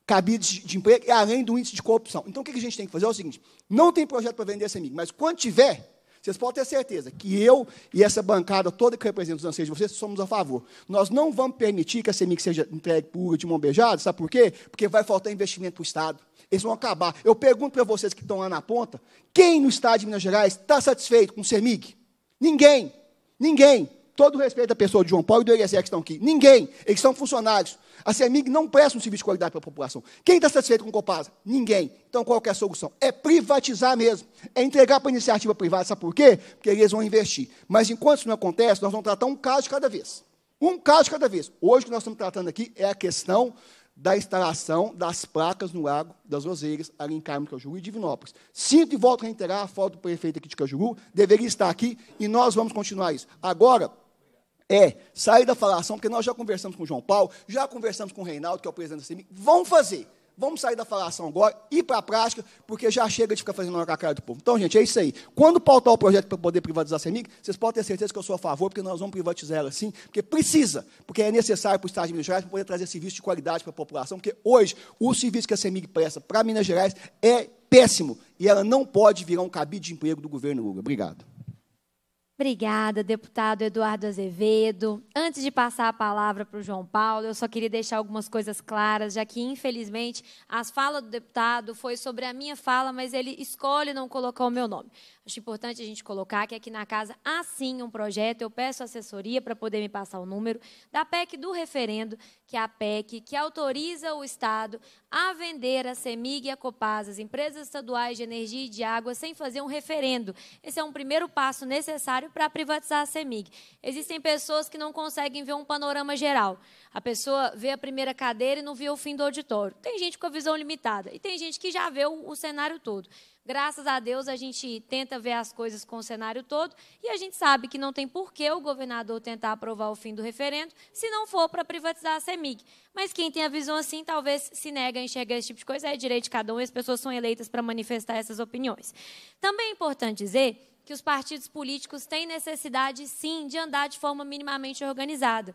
cabide de emprego, além do índice de corrupção. Então, o que a gente tem que fazer é o seguinte, não tem projeto para vender CEMIG, mas quando tiver, vocês podem ter certeza que eu e essa bancada toda que representa os anseios de vocês somos a favor. Nós não vamos permitir que a CEMIC seja entregue pura de mão beijada, sabe por quê? Porque vai faltar investimento para o Estado. Eles vão acabar. Eu pergunto para vocês que estão lá na ponta, quem no Estado de Minas Gerais está satisfeito com o CEMIG? Ninguém. Ninguém. Todo respeito à pessoa de João Paulo e do EGSE que estão aqui. Ninguém. Eles são funcionários. A CEMIG não presta um serviço de qualidade para a população. Quem está satisfeito com o Copasa? Ninguém. Então, qual é a solução? É privatizar mesmo. É entregar para a iniciativa privada. Sabe por quê? Porque eles vão investir. Mas enquanto isso não acontece, nós vamos tratar um caso de cada vez. Um caso de cada vez. Hoje, o que nós estamos tratando aqui é a questão da instalação das placas no Lago das Roseiras, ali em Carmo, Cajuru é e Divinópolis. Sinto e volto a reiterar a foto do prefeito aqui de Cajuru, deveria estar aqui, e nós vamos continuar isso. Agora, é sair da falação, porque nós já conversamos com o João Paulo, já conversamos com o Reinaldo, que é o presidente da Cemig, vamos fazer. Vamos sair da falação agora, ir para a prática, porque já chega de ficar fazendo uma com a cara do povo. Então, gente, é isso aí. Quando pautar o projeto para poder privatizar a CEMIG, vocês podem ter certeza que eu sou a favor, porque nós vamos privatizar ela sim, porque precisa, porque é necessário para o Estado de Minas Gerais poder trazer serviço de qualidade para a população, porque hoje o serviço que a CEMIG presta para Minas Gerais é péssimo e ela não pode virar um cabide de emprego do governo Lula. Obrigado. Obrigada, deputado Eduardo Azevedo. Antes de passar a palavra para o João Paulo, eu só queria deixar algumas coisas claras, já que, infelizmente, as fala do deputado foi sobre a minha fala, mas ele escolhe não colocar o meu nome. Acho importante a gente colocar que aqui na casa há sim um projeto, eu peço assessoria para poder me passar o número, da PEC do referendo, que é a PEC que autoriza o Estado a vender a CEMIG e a Copasa, as empresas estaduais de energia e de água, sem fazer um referendo. Esse é um primeiro passo necessário para privatizar a CEMIG. Existem pessoas que não conseguem ver um panorama geral. A pessoa vê a primeira cadeira e não vê o fim do auditório. Tem gente com a visão limitada e tem gente que já vê o, o cenário todo. Graças a Deus, a gente tenta ver as coisas com o cenário todo e a gente sabe que não tem porquê o governador tentar aprovar o fim do referendo se não for para privatizar a CEMIG. Mas quem tem a visão assim talvez se nega a enxergar esse tipo de coisa, é direito de cada um e as pessoas são eleitas para manifestar essas opiniões. Também é importante dizer que os partidos políticos têm necessidade, sim, de andar de forma minimamente organizada.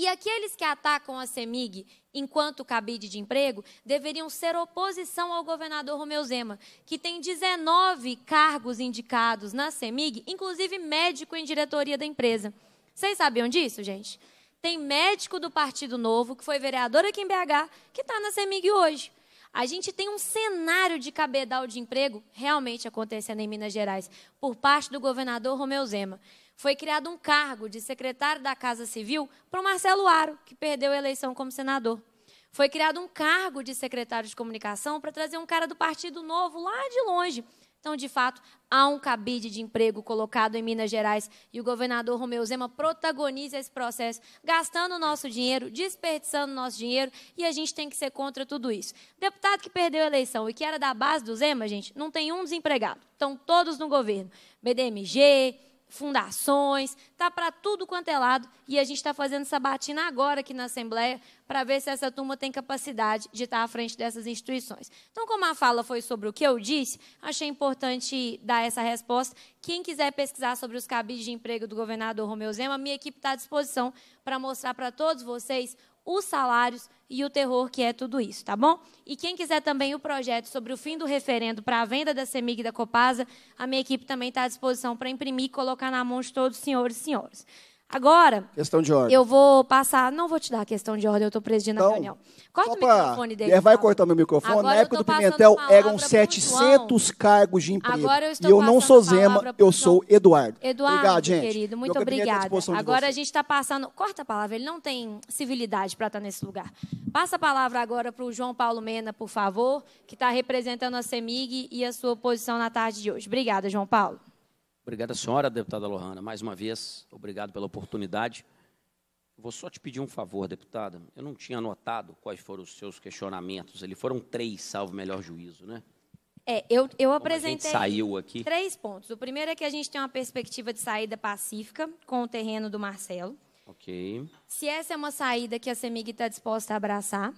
E aqueles que atacam a CEMIG enquanto cabide de emprego deveriam ser oposição ao governador Romeu Zema, que tem 19 cargos indicados na CEMIG, inclusive médico em diretoria da empresa. Vocês sabiam disso, gente? Tem médico do Partido Novo, que foi vereador aqui em BH, que está na CEMIG hoje. A gente tem um cenário de cabedal de emprego realmente acontecendo em Minas Gerais, por parte do governador Romeu Zema foi criado um cargo de secretário da Casa Civil para o Marcelo Aro, que perdeu a eleição como senador. Foi criado um cargo de secretário de comunicação para trazer um cara do Partido Novo lá de longe. Então, de fato, há um cabide de emprego colocado em Minas Gerais e o governador Romeu Zema protagoniza esse processo, gastando o nosso dinheiro, desperdiçando o nosso dinheiro, e a gente tem que ser contra tudo isso. Deputado que perdeu a eleição e que era da base do Zema, gente, não tem um desempregado. Estão todos no governo. BDMG, fundações, tá para tudo quanto é lado. E a gente está fazendo essa batina agora aqui na Assembleia para ver se essa turma tem capacidade de estar tá à frente dessas instituições. Então, como a fala foi sobre o que eu disse, achei importante dar essa resposta. Quem quiser pesquisar sobre os cabides de emprego do governador Romeu Zema, minha equipe está à disposição para mostrar para todos vocês os salários e o terror que é tudo isso, tá bom? E quem quiser também o projeto sobre o fim do referendo para a venda da CEMIG e da Copasa, a minha equipe também está à disposição para imprimir e colocar na mão de todos os senhores e senhoras. Agora, questão de ordem. eu vou passar. Não vou te dar a questão de ordem, eu estou presidindo então, a reunião. Corta o microfone dele. vai então. cortar meu microfone. Agora Na época do Pimentel eram 700 cargos de emprego. Agora eu estou e eu não sou Zema, eu sou Eduardo. Eduardo, obrigado, gente. querido, muito obrigada. Agora a gente está passando. Corta a palavra, ele não tem civilidade para estar tá nesse lugar. Passa a palavra agora para o João Paulo Mena, por favor, que está representando a CEMIG e a sua posição na tarde de hoje. Obrigada, João Paulo. Obrigado, senhora deputada Lohana, mais uma vez, obrigado pela oportunidade. Vou só te pedir um favor, deputada. Eu não tinha anotado quais foram os seus questionamentos. Ele foram três, salvo melhor juízo, né? É, eu, eu apresentei saiu aqui. três pontos. O primeiro é que a gente tem uma perspectiva de saída pacífica com o terreno do Marcelo. Ok. Se essa é uma saída que a CEMIG está disposta a abraçar.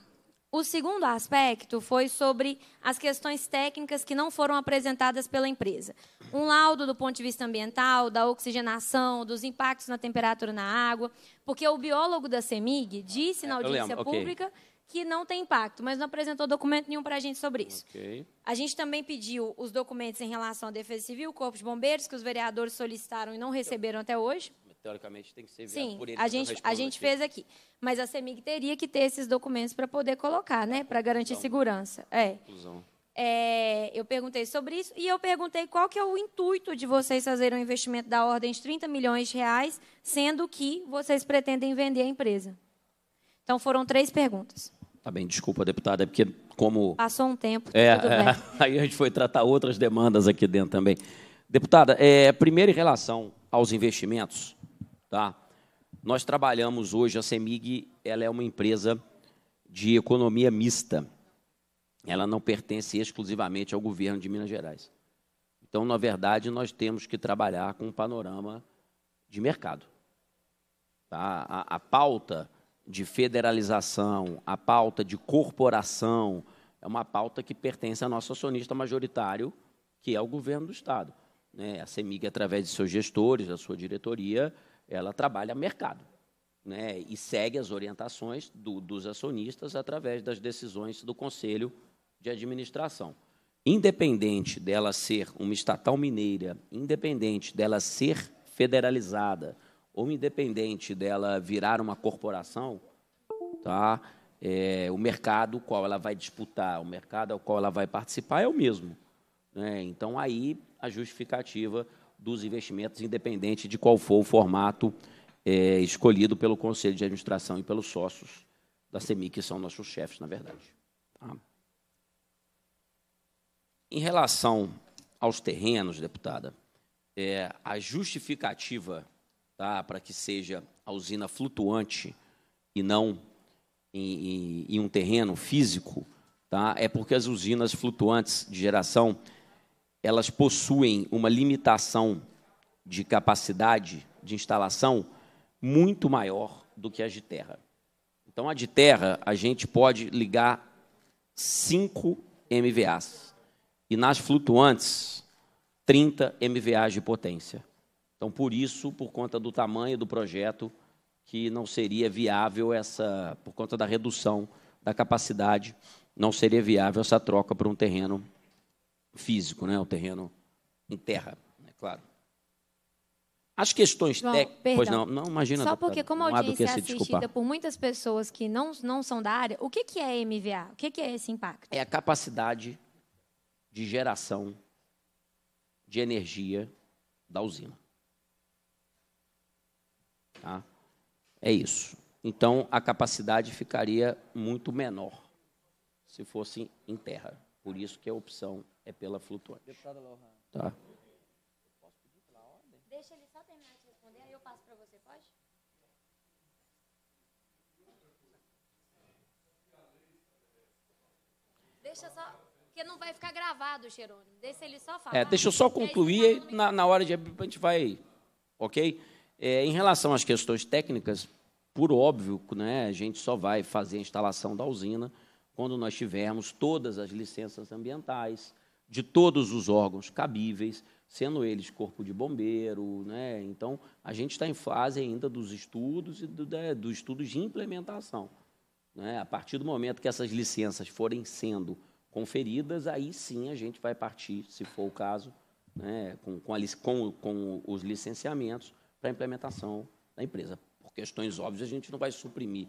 O segundo aspecto foi sobre as questões técnicas que não foram apresentadas pela empresa. Um laudo do ponto de vista ambiental, da oxigenação, dos impactos na temperatura na água, porque o biólogo da CEMIG disse é, na audiência pública okay. que não tem impacto, mas não apresentou documento nenhum para a gente sobre isso. Okay. A gente também pediu os documentos em relação à Defesa Civil, Corpo de Bombeiros, que os vereadores solicitaram e não receberam até hoje teoricamente tem que ser Sim, por ele. A gente, a gente fez aqui. Mas a CEMIG teria que ter esses documentos para poder colocar, né? Para garantir segurança. É. é. Eu perguntei sobre isso e eu perguntei qual que é o intuito de vocês fazerem um investimento da ordem de 30 milhões de reais, sendo que vocês pretendem vender a empresa. Então foram três perguntas. Tá bem, desculpa, deputada, é porque como... Passou um tempo, é, é, Aí a gente foi tratar outras demandas aqui dentro também. Deputada, é, primeiro em relação aos investimentos, Tá? Nós trabalhamos hoje, a CEMIG ela é uma empresa de economia mista. Ela não pertence exclusivamente ao governo de Minas Gerais. Então, na verdade, nós temos que trabalhar com um panorama de mercado. Tá? A, a pauta de federalização, a pauta de corporação, é uma pauta que pertence ao nosso acionista majoritário, que é o governo do Estado. Né? A CEMIG, através de seus gestores, da sua diretoria, ela trabalha mercado né, e segue as orientações do, dos acionistas através das decisões do Conselho de Administração. Independente dela ser uma estatal mineira, independente dela ser federalizada ou independente dela virar uma corporação, tá? É, o mercado qual ela vai disputar, o mercado ao qual ela vai participar é o mesmo. Né? Então, aí a justificativa dos investimentos, independente de qual for o formato é, escolhido pelo Conselho de Administração e pelos sócios da CEMI, que são nossos chefes, na verdade. Tá? Em relação aos terrenos, deputada, é, a justificativa tá, para que seja a usina flutuante e não em, em, em um terreno físico, tá, é porque as usinas flutuantes de geração elas possuem uma limitação de capacidade de instalação muito maior do que as de terra. Então, a de terra, a gente pode ligar 5 MVAs. E nas flutuantes, 30 MVAs de potência. Então, por isso, por conta do tamanho do projeto, que não seria viável essa, por conta da redução da capacidade, não seria viável essa troca para um terreno físico, né? o terreno em terra, é né? claro. As questões técnicas. Pois não, não imagina. Só porque, como a audiência é assistida desculpar. por muitas pessoas que não, não são da área, o que, que é MVA? O que, que é esse impacto? É a capacidade de geração de energia da usina. Tá? É isso. Então, a capacidade ficaria muito menor se fosse em terra. Por isso que a opção é pela flutuante. Deputada Lohan. Tá. Posso pedir pela ordem? Deixa ele só terminar de responder, aí eu passo para você, pode? Deixa só, porque não vai ficar gravado, Jerônimo. Deixa ele só falar. É, deixa eu só concluir na, na hora de a gente vai, ok? É, em relação às questões técnicas, por óbvio, né, a gente só vai fazer a instalação da usina quando nós tivermos todas as licenças ambientais de todos os órgãos cabíveis, sendo eles corpo de bombeiro, né? Então a gente está em fase ainda dos estudos e do, né, dos estudos de implementação. Né? A partir do momento que essas licenças forem sendo conferidas, aí sim a gente vai partir, se for o caso, né? com, com, a, com, com os licenciamentos para a implementação da empresa. Por questões óbvias, a gente não vai suprimir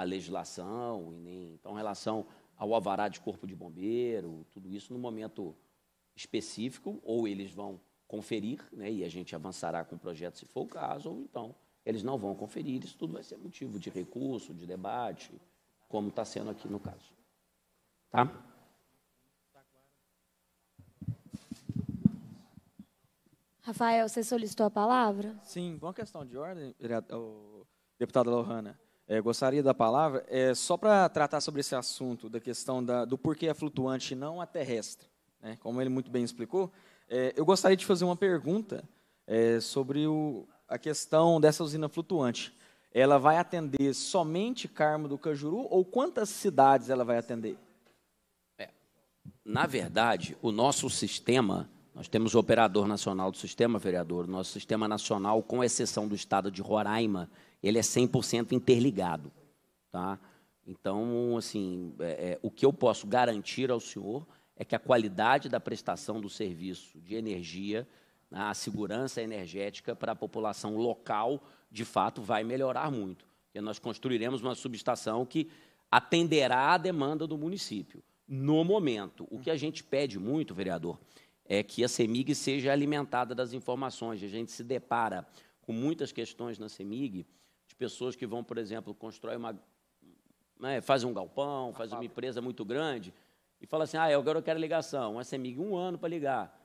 a legislação, e nem então, em relação ao alvará de corpo de bombeiro, tudo isso no momento específico, ou eles vão conferir, né, e a gente avançará com o projeto se for o caso, ou então eles não vão conferir, isso tudo vai ser motivo de recurso, de debate, como está sendo aqui no caso. Tá? Rafael, você solicitou a palavra? Sim, boa questão de ordem, deputada Lohana. É, gostaria da palavra, é, só para tratar sobre esse assunto, da questão da, do porquê é flutuante e não a terrestre. Né? Como ele muito bem explicou, é, eu gostaria de fazer uma pergunta é, sobre o, a questão dessa usina flutuante. Ela vai atender somente Carmo do Cajuru ou quantas cidades ela vai atender? É, na verdade, o nosso sistema, nós temos o operador nacional do sistema, vereador, o nosso sistema nacional, com exceção do estado de Roraima, ele é 100% interligado. Tá? Então, assim, é, é, o que eu posso garantir ao senhor é que a qualidade da prestação do serviço de energia, né, a segurança energética para a população local, de fato, vai melhorar muito. Porque nós construiremos uma subestação que atenderá à demanda do município. No momento, o que a gente pede muito, vereador, é que a CEMIG seja alimentada das informações. A gente se depara com muitas questões na CEMIG pessoas que vão, por exemplo, constrói uma. Né, faz um galpão, faz uma empresa muito grande, e fala assim: ah, eu agora eu quero ligação. um SMIG é um ano para ligar.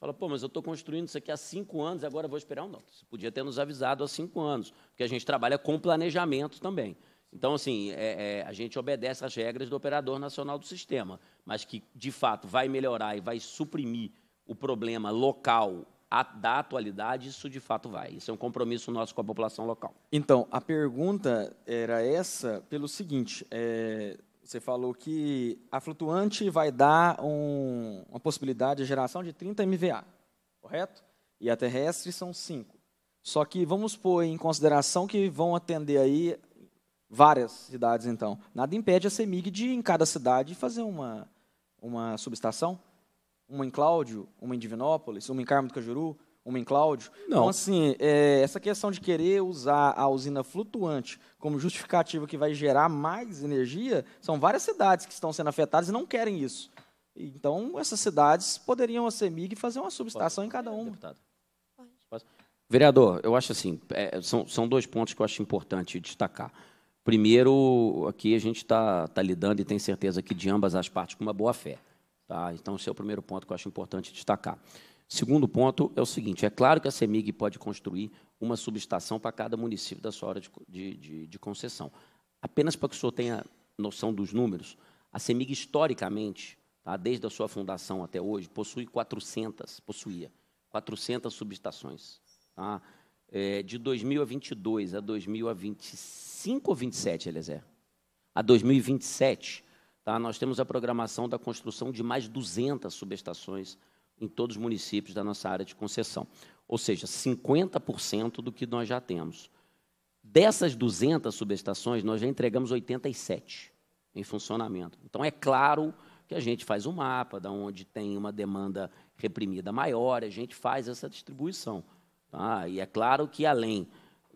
Fala, pô, mas eu estou construindo isso aqui há cinco anos, agora vou esperar um não. Você podia ter nos avisado há cinco anos, porque a gente trabalha com planejamento também. Então, assim, é, é, a gente obedece às regras do operador nacional do sistema, mas que, de fato, vai melhorar e vai suprimir o problema local a, da atualidade, isso de fato vai. Isso é um compromisso nosso com a população local. Então, a pergunta era essa pelo seguinte: é, você falou que a flutuante vai dar um, uma possibilidade de geração de 30 MVA, correto? E a terrestre são 5. Só que vamos pôr em consideração que vão atender aí várias cidades, então. Nada impede a CEMIG de, em cada cidade, fazer uma, uma subestação? Uma em Cláudio, uma em Divinópolis, uma em Carmo do Cajuru, uma em Cláudio. Então, não. Então, assim, é, essa questão de querer usar a usina flutuante como justificativa que vai gerar mais energia, são várias cidades que estão sendo afetadas e não querem isso. Então, essas cidades poderiam a CEMIG fazer uma subestação em cada uma. Vereador, eu acho assim, é, são, são dois pontos que eu acho importante destacar. Primeiro, aqui a gente está tá lidando e tem certeza que de ambas as partes com uma boa fé. Tá? Então, esse é o primeiro ponto que eu acho importante destacar. Segundo ponto é o seguinte: é claro que a CEMIG pode construir uma subestação para cada município da sua hora de, de, de concessão. Apenas para que o senhor tenha noção dos números, a CEMIG, historicamente, tá, desde a sua fundação até hoje, possui 400, possuía 400 subestações. Tá? É, de 2022 a 2025 ou 27, Eliezer? A 2027, Tá? Nós temos a programação da construção de mais 200 subestações em todos os municípios da nossa área de concessão. Ou seja, 50% do que nós já temos. Dessas 200 subestações, nós já entregamos 87 em funcionamento. Então, é claro que a gente faz um mapa da onde tem uma demanda reprimida maior, a gente faz essa distribuição. Tá? E é claro que, além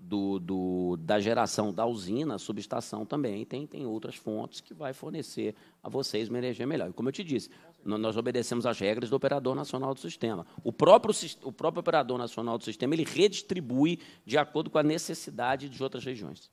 do, do, da geração da usina, a subestação também tem, tem outras fontes que vai fornecer a vocês uma energia melhor. E como eu te disse, nós obedecemos às regras do operador nacional do sistema. O próprio, o próprio operador nacional do sistema ele redistribui de acordo com a necessidade de outras regiões.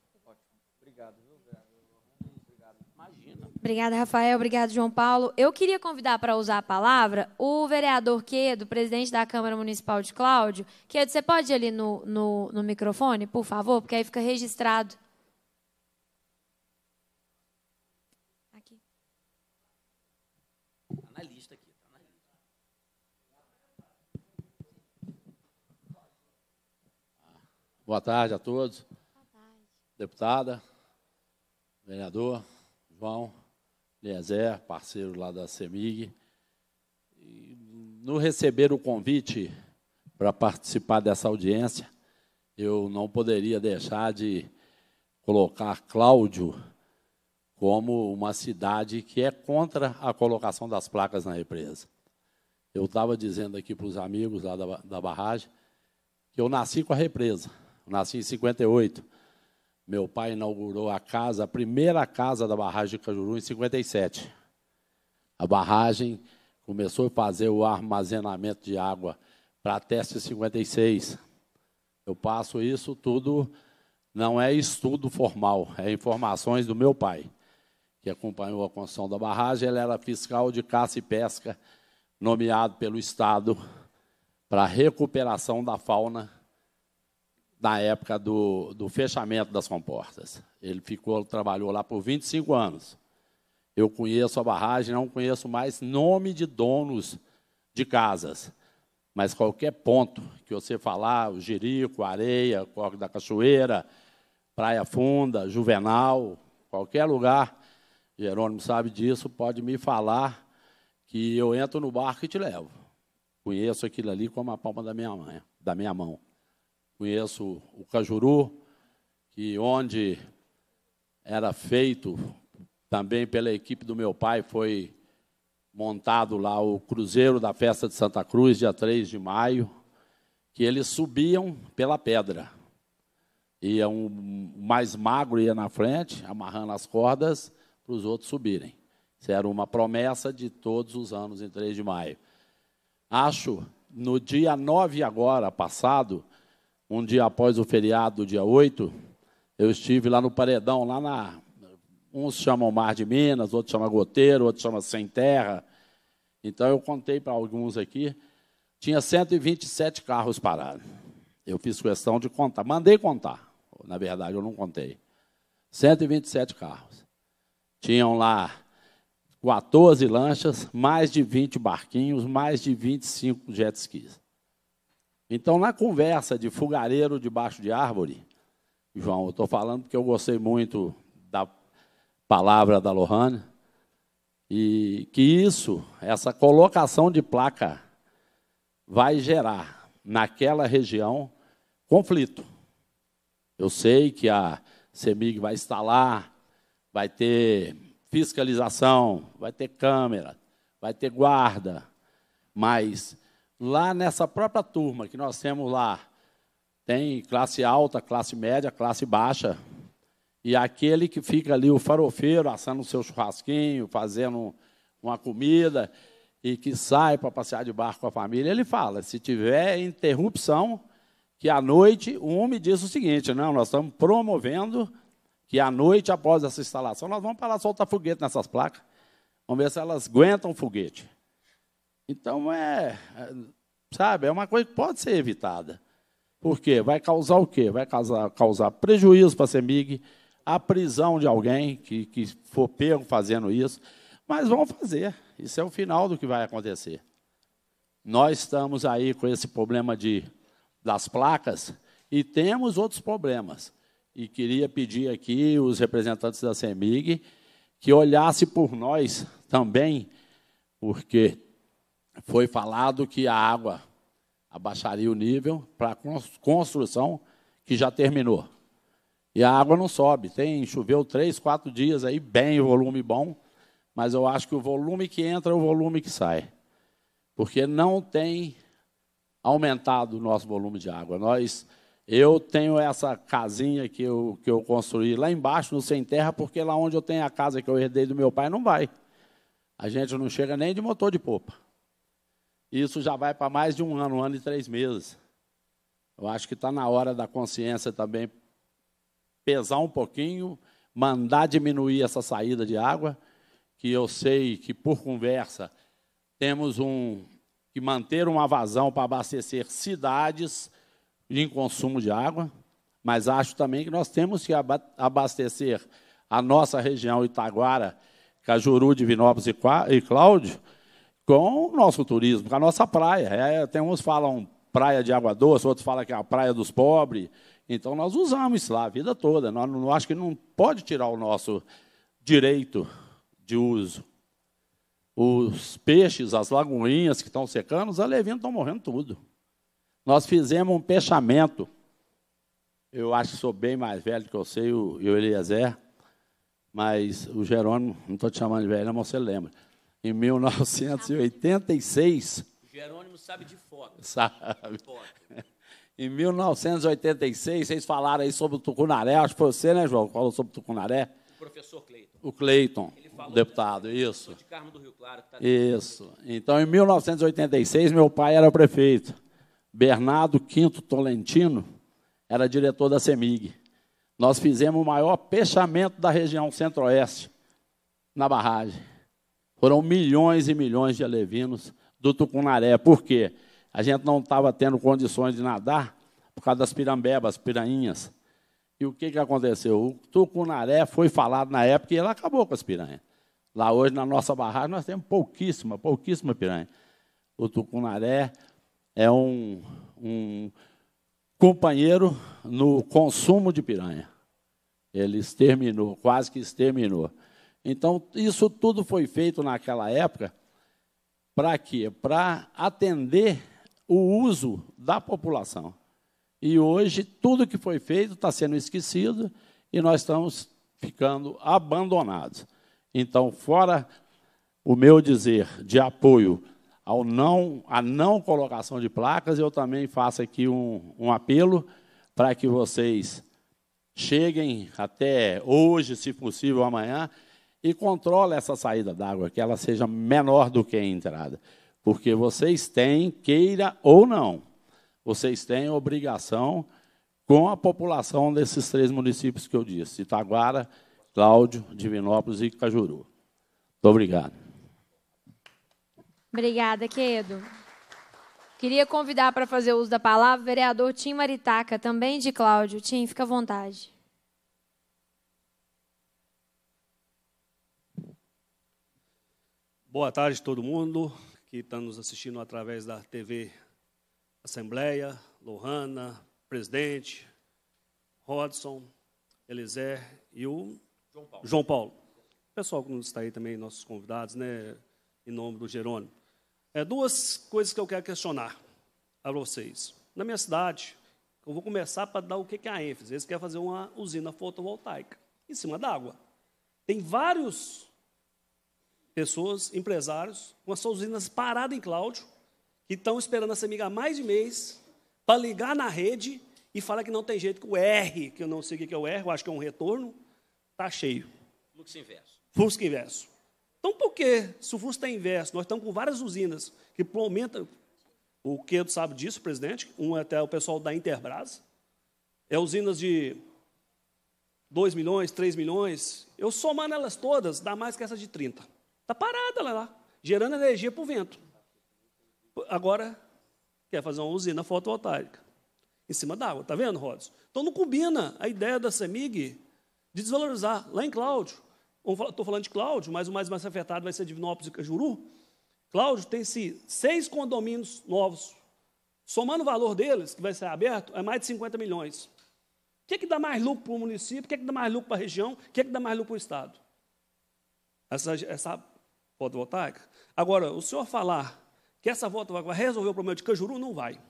Obrigada, Rafael. Obrigado, João Paulo. Eu queria convidar para usar a palavra o vereador Quedo, presidente da Câmara Municipal de Cláudio. Quedo, você pode ir ali no, no, no microfone, por favor, porque aí fica registrado. Aqui. Está na lista aqui. Tá na lista. Ah, boa tarde a todos. Boa tarde. Deputada, vereador, João, Eliezer, né, parceiro lá da CEMIG, no receber o convite para participar dessa audiência, eu não poderia deixar de colocar Cláudio como uma cidade que é contra a colocação das placas na represa. Eu estava dizendo aqui para os amigos lá da, da barragem que eu nasci com a represa, nasci em 58. Meu pai inaugurou a casa, a primeira casa da barragem de Cajuru em 57. A barragem começou a fazer o armazenamento de água para teste 56. Eu passo isso tudo, não é estudo formal, é informações do meu pai, que acompanhou a construção da barragem. Ele era fiscal de caça e pesca, nomeado pelo Estado para recuperação da fauna na época do, do fechamento das comportas. Ele ficou, trabalhou lá por 25 anos. Eu conheço a barragem, não conheço mais nome de donos de casas. Mas qualquer ponto que você falar, o Jerico, Areia, Corre da Cachoeira, Praia Funda, Juvenal, qualquer lugar, Jerônimo sabe disso, pode me falar que eu entro no barco e te levo. Conheço aquilo ali como a palma da minha mão. Da minha mão conheço o Cajuru, que onde era feito, também pela equipe do meu pai, foi montado lá o Cruzeiro da Festa de Santa Cruz, dia 3 de maio, que eles subiam pela pedra. Ia um o mais magro ia na frente, amarrando as cordas para os outros subirem. Isso era uma promessa de todos os anos em 3 de maio. Acho, no dia 9 agora, passado, um dia após o feriado, dia 8, eu estive lá no Paredão, lá na. Uns chamam Mar de Minas, outros chamam Goteiro, outros chamam Sem Terra. Então eu contei para alguns aqui, tinha 127 carros parados. Eu fiz questão de contar, mandei contar. Na verdade, eu não contei. 127 carros. Tinham lá 14 lanchas, mais de 20 barquinhos, mais de 25 jet skis. Então, na conversa de fogareiro debaixo de árvore, João, eu estou falando porque eu gostei muito da palavra da Lohane, e que isso, essa colocação de placa, vai gerar naquela região conflito. Eu sei que a CEMIG vai instalar, vai ter fiscalização, vai ter câmera, vai ter guarda, mas lá nessa própria turma que nós temos lá, tem classe alta, classe média, classe baixa. E aquele que fica ali, o farofeiro, assando o seu churrasquinho, fazendo uma comida, e que sai para passear de barco com a família, ele fala: se tiver interrupção, que à noite, um me diz o seguinte: não, nós estamos promovendo que à noite, após essa instalação, nós vamos parar de soltar foguete nessas placas. Vamos ver se elas aguentam foguete. Então, é, é, sabe, é uma coisa que pode ser evitada. Por quê? Vai causar o quê? Vai causar, causar prejuízo para a CEMIG, a prisão de alguém que, que for pego fazendo isso, mas vão fazer. Isso é o final do que vai acontecer. Nós estamos aí com esse problema de, das placas e temos outros problemas. E queria pedir aqui os representantes da CEMIG que olhasse por nós também, porque foi falado que a água abaixaria o nível para construção que já terminou. E a água não sobe. Tem choveu três, quatro dias aí, bem volume bom, mas eu acho que o volume que entra é o volume que sai, porque não tem aumentado o nosso volume de água. Nós, eu tenho essa casinha que eu, que eu construí lá embaixo no sem terra, porque lá onde eu tenho a casa que eu herdei do meu pai não vai. A gente não chega nem de motor de popa. Isso já vai para mais de um ano, um ano e três meses. Eu acho que está na hora da consciência também pesar um pouquinho, mandar diminuir essa saída de água, que eu sei que por conversa temos um que manter uma vazão para abastecer cidades em consumo de água, mas acho também que nós temos que abastecer a nossa região Itaguara, Cajuru, Divinópolis e Cláudio com o nosso turismo, com a nossa praia. É, tem uns falam praia de água doce, outros falam que é a praia dos pobres. Então nós usamos isso lá a vida toda. Nós não acho que não pode tirar o nosso direito de uso. Os peixes, as lagoinhas que estão secando, os alevinos estão morrendo tudo. Nós fizemos um peixamento. Eu acho que sou bem mais velho que eu sei, o, o Eliezer, mas o Jerônimo, não estou te chamando de velho, mas você lembra em 1986. Jerônimo sabe de foto. Sabe. Em 1986, vocês falaram aí sobre o Tucunaré, acho que foi você, né, João? Falou sobre o Tucunaré. O professor Cleiton. O Cleiton, o deputado, da... isso. De Carmo do Rio Claro. Tá isso. Então, em 1986, meu pai era prefeito. Bernardo Quinto Tolentino era diretor da CEMIG. Nós fizemos o maior peixamento da região centro-oeste na barragem. Foram milhões e milhões de alevinos do Tucunaré. Por quê? A gente não estava tendo condições de nadar por causa das pirambebas, piranhas. E o que, que aconteceu? O tucunaré foi falado na época e ele acabou com as piranhas. Lá hoje, na nossa barragem, nós temos pouquíssima, pouquíssima piranha. O tucunaré é um, um companheiro no consumo de piranha. Ele exterminou, quase que exterminou. Então, isso tudo foi feito naquela época para quê? Para atender o uso da população. E hoje, tudo que foi feito está sendo esquecido e nós estamos ficando abandonados. Então, fora o meu dizer de apoio ao não, à não colocação de placas, eu também faço aqui um, um apelo para que vocês cheguem até hoje, se possível, amanhã, e controla essa saída d'água, que ela seja menor do que a entrada. Porque vocês têm, queira ou não, vocês têm obrigação com a população desses três municípios que eu disse, Itaguara, Cláudio, Divinópolis e Cajuru. Muito obrigado. Obrigada, Quedo. Queria convidar para fazer uso da palavra o vereador Tim Maritaca, também de Cláudio. Tim, fica à vontade. Boa tarde todo mundo que está nos assistindo através da TV Assembleia, Lohana, presidente, Rodson, Elizer e o João Paulo. João Paulo. Pessoal que nos está aí também, nossos convidados, né, em nome do Jerônimo. É, duas coisas que eu quero questionar a vocês. Na minha cidade, eu vou começar para dar o que é a ênfase. Eles querem fazer uma usina fotovoltaica em cima d'água. Tem vários pessoas, empresários, com as suas usinas paradas em Cláudio, que estão esperando essa amiga há mais de mês, para ligar na rede e falar que não tem jeito, que o R, que eu não sei o que é o R, eu acho que é um retorno, está cheio. Fluxo inverso. Fluxo inverso. Então, por que, se o fluxo está inverso, nós estamos com várias usinas que aumentam, o Quedo sabe disso, presidente, um é até o pessoal da Interbras, é usinas de 2 milhões, 3 milhões, eu somando elas todas, dá mais que essa de 30. Está parada lá, gerando energia para o vento. Agora, quer fazer uma usina fotovoltaica em cima d'água, tá vendo, Rods? Então não combina a ideia da CEMIG de desvalorizar. Lá em Cláudio, estou falando de Cláudio, mas o mais, mais afetado vai ser Divinópolis e Cajuru. Cláudio tem-se seis condomínios novos. Somando o valor deles, que vai ser aberto, é mais de 50 milhões. O que, é que dá mais lucro para o município? O que, é que dá mais lucro para a região? O que, é que dá mais lucro para o Estado? Essa, essa fotovoltaica. Agora, o senhor falar que essa volta vai resolver o problema de Cajuru, não vai.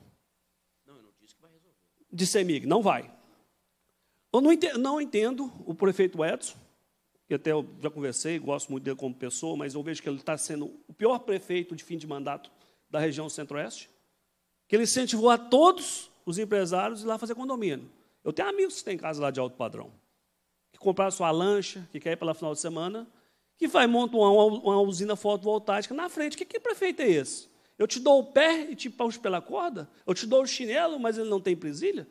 Não, eu não disse que vai resolver. De CEMIG, não vai. Eu não entendo, não entendo o prefeito Edson, que até eu já conversei, gosto muito dele como pessoa, mas eu vejo que ele está sendo o pior prefeito de fim de mandato da região centro-oeste, que ele incentivou a todos os empresários ir lá fazer condomínio. Eu tenho amigos que têm casa lá de alto padrão, que compraram sua lancha, que quer ir para lá final de semana, que vai montar uma, uma usina fotovoltaica na frente. Que, que prefeito é esse? Eu te dou o pé e te puxo pela corda? Eu te dou o chinelo, mas ele não tem presilha?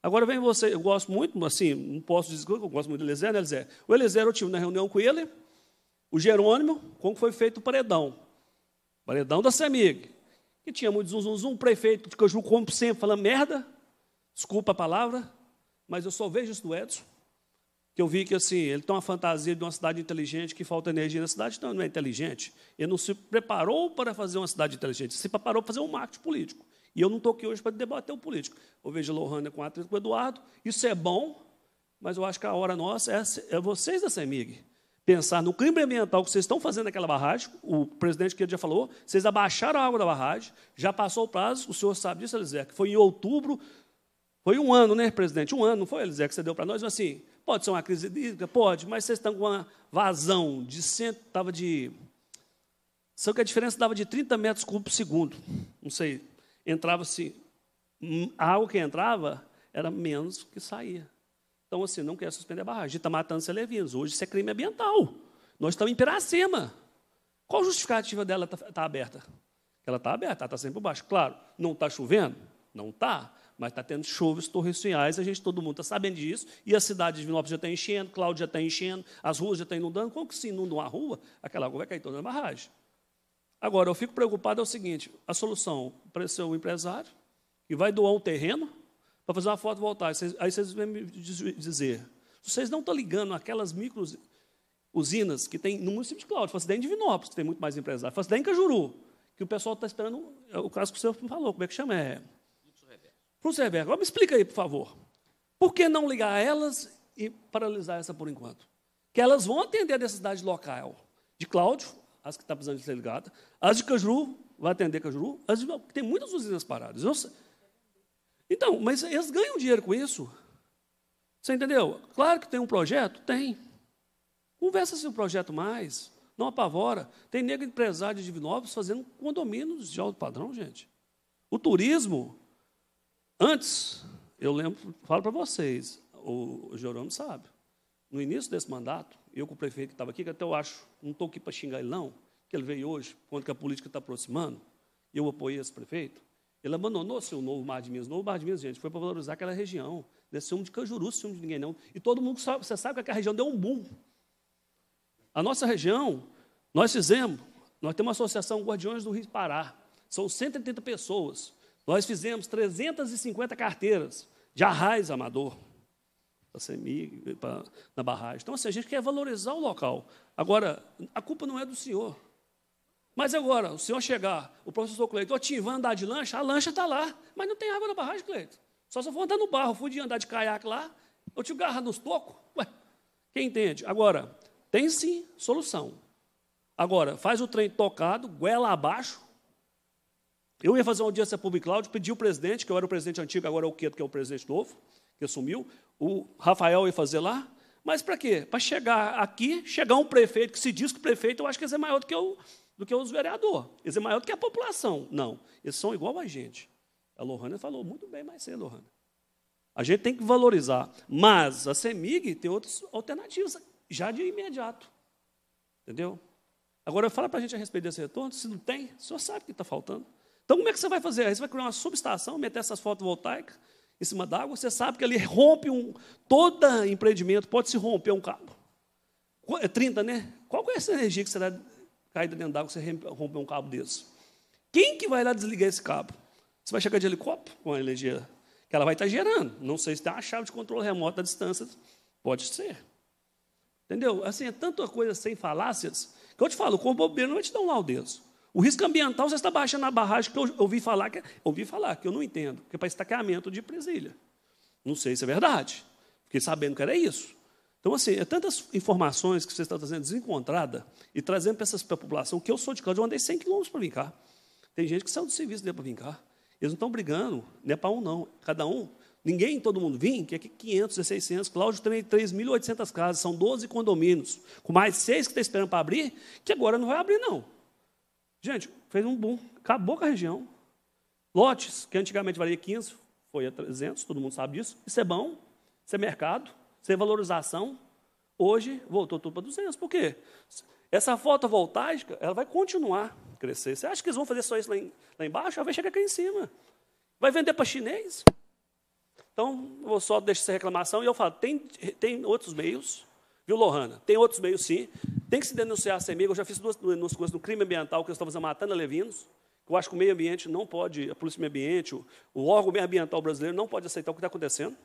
Agora vem você, eu gosto muito, assim, não posso dizer que eu gosto muito do Eliezer, né, Eliezer? O Eliezer, eu tive na reunião com ele, o Jerônimo, como foi feito o paredão. paredão da CEMIG. Que tinha muito zum, zum, zum, prefeito de Caju, como sempre, falando merda, desculpa a palavra, mas eu só vejo isso do Edson que eu vi que assim, ele tem uma fantasia de uma cidade inteligente que falta energia na cidade, então não é inteligente. Ele não se preparou para fazer uma cidade inteligente, se preparou para fazer um marketing político. E eu não estou aqui hoje para debater o político. Eu vejo Lohana com a atriz com o Eduardo, isso é bom, mas eu acho que a hora nossa é, é vocês da CEMIG. Pensar no crime ambiental que vocês estão fazendo naquela barragem, o presidente que já falou, vocês abaixaram a água da barragem, já passou o prazo, o senhor sabe disso, Elisé, que foi em outubro, foi um ano, né, presidente? Um ano, não foi, Elisé, que você deu para nós, mas assim, Pode ser uma crise hídrica? Pode, mas vocês estão com uma vazão de cento, estava de. Só que a diferença dava de 30 metros cúbicos por segundo. Não sei. Entrava-se. Assim, hum, a água que entrava era menos que saía. Então, assim, não quer suspender a barragem. está matando selevinos. Hoje isso é crime ambiental. Nós estamos em Piracema. Qual justificativa dela está tá aberta? Ela está aberta, está sempre por baixo. Claro, não está chovendo? Não está mas está tendo chuvas torrenciais, a gente, todo mundo está sabendo disso, e a cidade de Vinópolis já está enchendo, Cláudio já está enchendo, as ruas já estão tá inundando. Como que se inunda uma rua? Aquela água vai cair toda na barragem. Agora, eu fico preocupado é o seguinte, a solução para ser um empresário, que vai doar um terreno para fazer uma foto voltar. Aí vocês vêm me dizer, vocês não estão ligando aquelas micro usinas que tem no município de Cláudio, fosse de Vinópolis, que tem muito mais empresário, fosse de Cajuru, que o pessoal está esperando, é o caso que o senhor falou, como é que chama? É Professor agora me explica aí, por favor. Por que não ligar a elas e paralisar essa por enquanto? Que elas vão atender a necessidade local. De Cláudio, as que está precisando de ser ligada. As de Cajuru, vai atender Cajuru. As de, tem muitas usinas paradas. Eu, então, mas eles ganham dinheiro com isso. Você entendeu? Claro que tem um projeto? Tem. Conversa se o um projeto mais. Não apavora. Tem negro empresário de Divinópolis fazendo condomínios de alto padrão, gente. O turismo Antes, eu lembro, falo para vocês, o, o Jerônimo sabe, no início desse mandato, eu com o prefeito que estava aqui, que até eu acho, não estou aqui para xingar ele não, que ele veio hoje, quando que a política está aproximando, eu apoiei esse prefeito, ele abandonou seu novo Mar de Minas. O novo Mar de Minas, gente, foi para valorizar aquela região. desse é ciúme de Cajuru, é ciúme de ninguém, não. E todo mundo sabe, você sabe que aquela região deu um boom. A nossa região, nós fizemos, nós temos uma associação Guardiões do Rio Pará. São 180 pessoas nós fizemos 350 carteiras de arraiz amador na barragem. Então, assim, a gente quer valorizar o local. Agora, a culpa não é do senhor. Mas agora, o senhor chegar, o professor Cleiton, ô oh, Tim, vai andar de lancha? A lancha está lá, mas não tem água na barragem, Cleiton. Só se eu for andar no barro, fui de andar de caiaque lá, eu te garra nos tocos. Ué, quem entende? Agora, tem sim solução. Agora, faz o trem tocado, goela abaixo, eu ia fazer uma audiência pública Cláudio, eu pedi o presidente, que eu era o presidente antigo, agora é o Quedo, que é o presidente novo, que assumiu. O Rafael ia fazer lá. Mas para quê? Para chegar aqui, chegar um prefeito que se diz que o prefeito, eu acho que eles é maior do que, eu, do que os vereadores. Eles é maior do que a população. Não, eles são igual a gente. A Lohana falou muito bem mais cedo, Lohana. A gente tem que valorizar. Mas a CEMIG tem outras alternativas, já de imediato. Entendeu? Agora, fala para a gente a respeito desse retorno. Se não tem, senhor sabe o que está faltando. Então, como é que você vai fazer? você vai criar uma subestação, meter essas fotovoltaicas em cima d'água. Você sabe que ali rompe um. Todo empreendimento pode se romper um cabo. É 30, né? Qual é essa energia que será caída cair dentro d'água se você romper um cabo desse? Quem que vai lá desligar esse cabo? Você vai chegar de helicóptero com a energia que ela vai estar gerando. Não sei se tem uma chave de controle remoto à distância. Pode ser. Entendeu? Assim, é tanta coisa sem falácias que eu te falo, com bobeira não vai te dar um laudeço. O risco ambiental você está baixando a barragem que eu ouvi falar que, é, ouvi falar, que eu não entendo, que é para estaqueamento de presilha. Não sei se é verdade. Fiquei sabendo que era isso. Então, assim, é tantas informações que você está trazendo desencontrada e trazendo para essa população, que eu sou de Cláudio eu andei 100 quilômetros para vir cá. Tem gente que saiu do serviço para vir cá. Eles não estão brigando, não é para um, não. Cada um, ninguém, todo mundo vim, que é aqui 500, é 600. Cláudio tem 3.800 casas, são 12 condomínios, com mais seis que estão esperando para abrir, que agora não vai abrir, não. Gente, fez um boom, acabou com a região. Lotes, que antigamente valia 15, foi a 300, todo mundo sabe disso. Isso é bom, isso é mercado, isso é valorização. Hoje, voltou tudo para 200. Por quê? Essa fotovoltaica, ela vai continuar a crescer. Você acha que eles vão fazer só isso lá, em, lá embaixo? Ela vai chegar aqui em cima. Vai vender para chinês? Então, eu vou só deixar essa reclamação e eu falo, tem, tem outros meios, viu, Lohana? Tem outros meios, sim, tem que se denunciar a CEMIG. Eu já fiz duas denúncias no crime ambiental, que nós estamos matando levinos. Eu acho que o meio ambiente não pode, a polícia do meio ambiente, o, o órgão meio ambiental brasileiro não pode aceitar o que está acontecendo.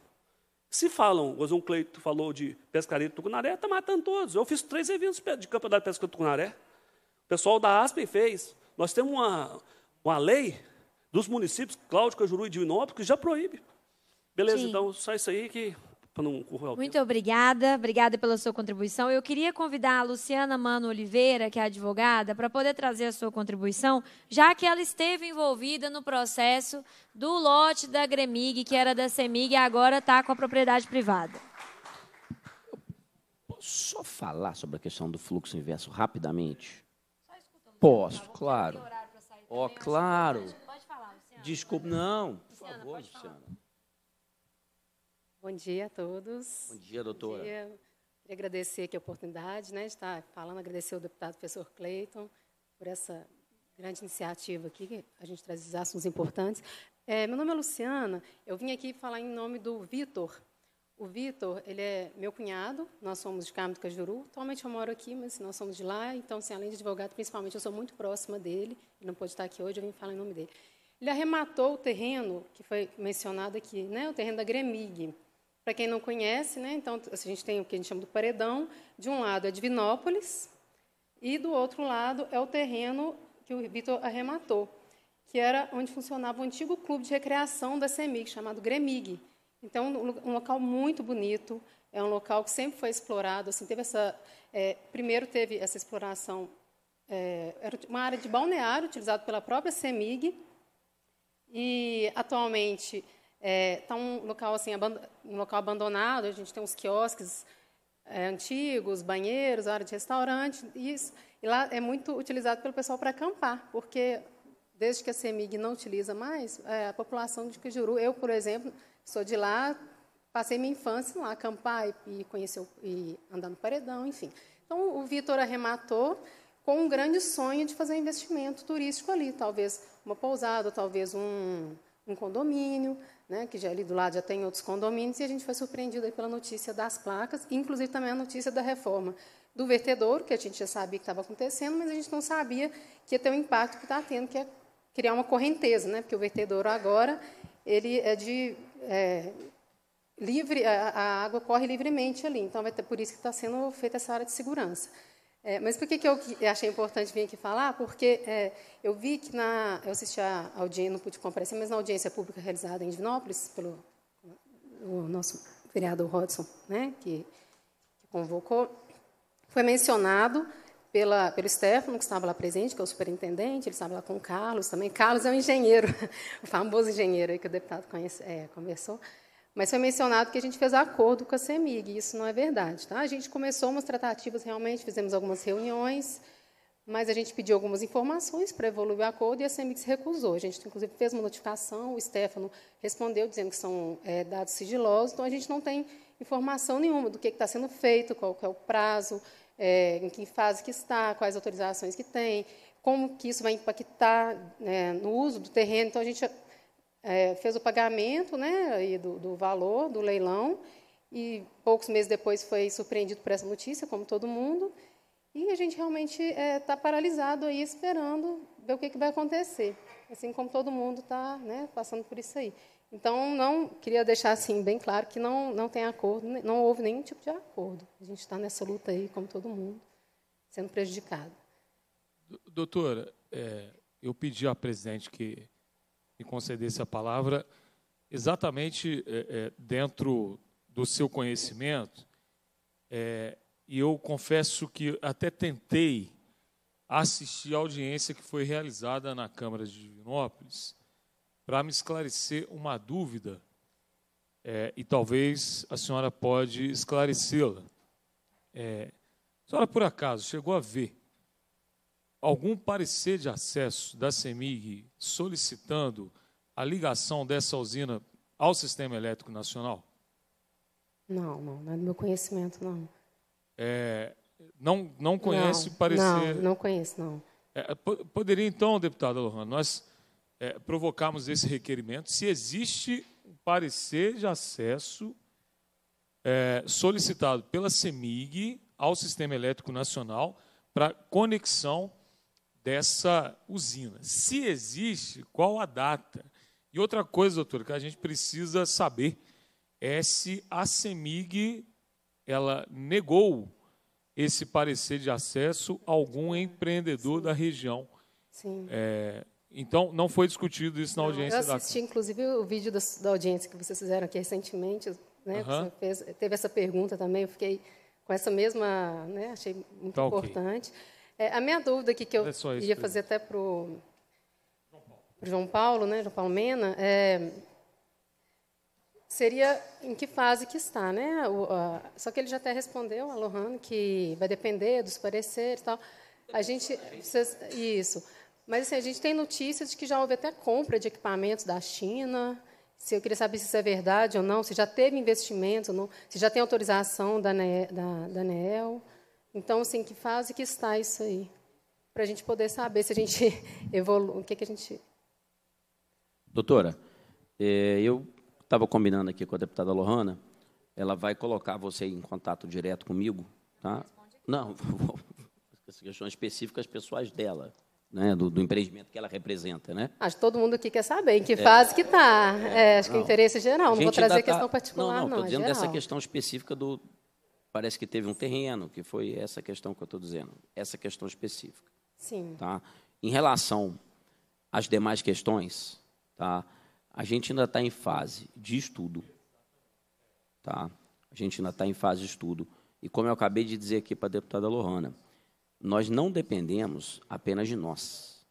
Se falam, o Ozon Cleito falou de pescaria de tucunaré, está matando todos. Eu fiz três eventos de campeonato de pesca de tucunaré. O pessoal da Aspen fez. Nós temos uma, uma lei dos municípios, Cláudio, Cajuru e Divinópolis, que já proíbe. Beleza, Sim. então só isso aí que é Muito obrigada, obrigada pela sua contribuição. Eu queria convidar a Luciana Mano Oliveira, que é advogada, para poder trazer a sua contribuição, já que ela esteve envolvida no processo do lote da Gremig, que era da Semig e agora está com a propriedade privada. Posso só falar sobre a questão do fluxo inverso rapidamente? Posso, claro. Ó, oh, claro. Pode falar, Luciana. Desculpa, não, por favor, Luciana. Bom dia a todos. Bom dia, doutora. Bom dia. Queria agradecer aqui a oportunidade né, de estar falando, agradecer ao deputado professor Cleiton por essa grande iniciativa aqui, que a gente traz os assuntos importantes. É, meu nome é Luciana, eu vim aqui falar em nome do Vitor. O Vitor, ele é meu cunhado, nós somos de Carmo do Cajuru. Atualmente eu moro aqui, mas nós somos de lá, então, assim, além de advogado, principalmente, eu sou muito próxima dele, ele não pode estar aqui hoje, eu vim falar em nome dele. Ele arrematou o terreno que foi mencionado aqui, né, o terreno da Gremig. Para quem não conhece, né, então assim, a gente tem o que a gente chama do paredão. De um lado é Divinópolis e do outro lado é o terreno que o Vitor arrematou, que era onde funcionava o antigo clube de recreação da CEMIG, chamado Gremig. Então, um local muito bonito, é um local que sempre foi explorado. Assim, teve essa, é, primeiro teve essa exploração, é, era uma área de balneário utilizada pela própria CEMIG, e atualmente Está é, tá um local assim um local abandonado, a gente tem uns quiosques é, antigos, banheiros, área de restaurante, e, isso, e lá é muito utilizado pelo pessoal para acampar, porque desde que a CEMIG não utiliza mais, é, a população de Cajuru, eu, por exemplo, sou de lá, passei minha infância lá, acampar e, e conhecer, e andar no paredão, enfim. Então, o Vitor arrematou com um grande sonho de fazer um investimento turístico ali, talvez uma pousada, talvez um, um condomínio, né, que já é ali do lado já tem outros condomínios, e a gente foi surpreendido pela notícia das placas, inclusive também a notícia da reforma do vertedouro, que a gente já sabia que estava acontecendo, mas a gente não sabia que ia ter o impacto que está tendo, que é criar uma correnteza, né, porque o vertedouro agora ele é de é, livre, a, a, água corre livremente ali, então vai ter, por isso que está sendo feita essa área de segurança. É, mas por que, que eu achei importante vir aqui falar? Porque é, eu vi que na. Eu assisti a audiência, não pude comparecer, mas na audiência pública realizada em Divinópolis, pelo o nosso vereador Rodson, né, que, que convocou, foi mencionado pela, pelo Stefano, que estava lá presente, que é o superintendente, ele estava lá com o Carlos também. Carlos é um engenheiro, o famoso engenheiro aí que o deputado conhece, é, conversou. Mas foi mencionado que a gente fez acordo com a CEMIG, e isso não é verdade. Tá? A gente começou umas tratativas realmente, fizemos algumas reuniões, mas a gente pediu algumas informações para evoluir o acordo e a CEMIG se recusou. A gente, inclusive, fez uma notificação, o Stefano respondeu dizendo que são é, dados sigilosos, então a gente não tem informação nenhuma do que está sendo feito, qual é o prazo, é, em que fase que está, quais autorizações que tem, como que isso vai impactar né, no uso do terreno. Então, a gente é, fez o pagamento né, do, do, valor do leilão e poucos meses depois foi surpreendido por essa notícia, como todo mundo, e a gente realmente está é, tá paralisado aí esperando ver o que, que vai acontecer, assim como todo mundo está né, passando por isso aí. Então, não queria deixar assim bem claro que não, não tem acordo, não houve nenhum tipo de acordo. A gente está nessa luta aí, como todo mundo, sendo prejudicado. Doutora, é, eu pedi à presidente que me concedesse a palavra exatamente é, é, dentro do seu conhecimento. É, e eu confesso que até tentei assistir a audiência que foi realizada na Câmara de Divinópolis para me esclarecer uma dúvida é, e talvez a senhora pode esclarecê-la. É, a senhora, por acaso, chegou a ver algum parecer de acesso da CEMIG solicitando a ligação dessa usina ao Sistema Elétrico Nacional? Não, não, não é do meu conhecimento, não. É, não, não conhece não, parecer. Não, não conheço, não. É, poderia, então, deputada Lohan, nós é, provocarmos esse requerimento se existe um parecer de acesso é, solicitado pela CEMIG ao Sistema Elétrico Nacional para conexão dessa usina. Se existe, qual a data? E outra coisa, doutor, que a gente precisa saber é se a CEMIG ela negou esse parecer de acesso a algum empreendedor Sim. da região. Sim. É, então, não foi discutido isso na não, audiência da Eu assisti, da... inclusive, o vídeo da, da, audiência que vocês fizeram aqui recentemente. Né, fez, teve essa pergunta também, eu fiquei com essa mesma... Né, achei muito tá, importante. Okay. É, a minha dúvida aqui que eu é isso, ia fazer até para o João Paulo, né, João Paulo Mena, é, seria em que fase que está, né? O, a, só que ele já até respondeu, a Lohan, que vai depender dos pareceres e tal. A gente, vocês, isso. Mas assim, a gente tem notícias de que já houve até compra de equipamentos da China. Se eu queria saber se isso é verdade ou não, se já teve investimento, não, se já tem autorização da, da, da então, assim, que fase que está isso aí? Para a gente poder saber se a gente evolui, o que, que a gente... Doutora, é, eu estava combinando aqui com a deputada Lohana, ela vai colocar você em contato direto comigo, tá? Não, questão questões específicas pessoais dela, né, do, do, empreendimento que ela representa, né? Acho que todo mundo aqui quer saber em que é, fase que está. É, é, acho não, que é interesse geral, não vou trazer tá- questão particular, não. Não, estou dizendo geral. dessa questão específica do, parece que teve um terreno, que foi essa questão que eu estou dizendo, essa questão específica. Sim. Tá? Em relação às demais questões, tá? a gente ainda está em fase de estudo. Tá? A gente ainda está em fase de estudo. E como eu acabei de dizer aqui para a deputada Lohana, nós não dependemos apenas de nós.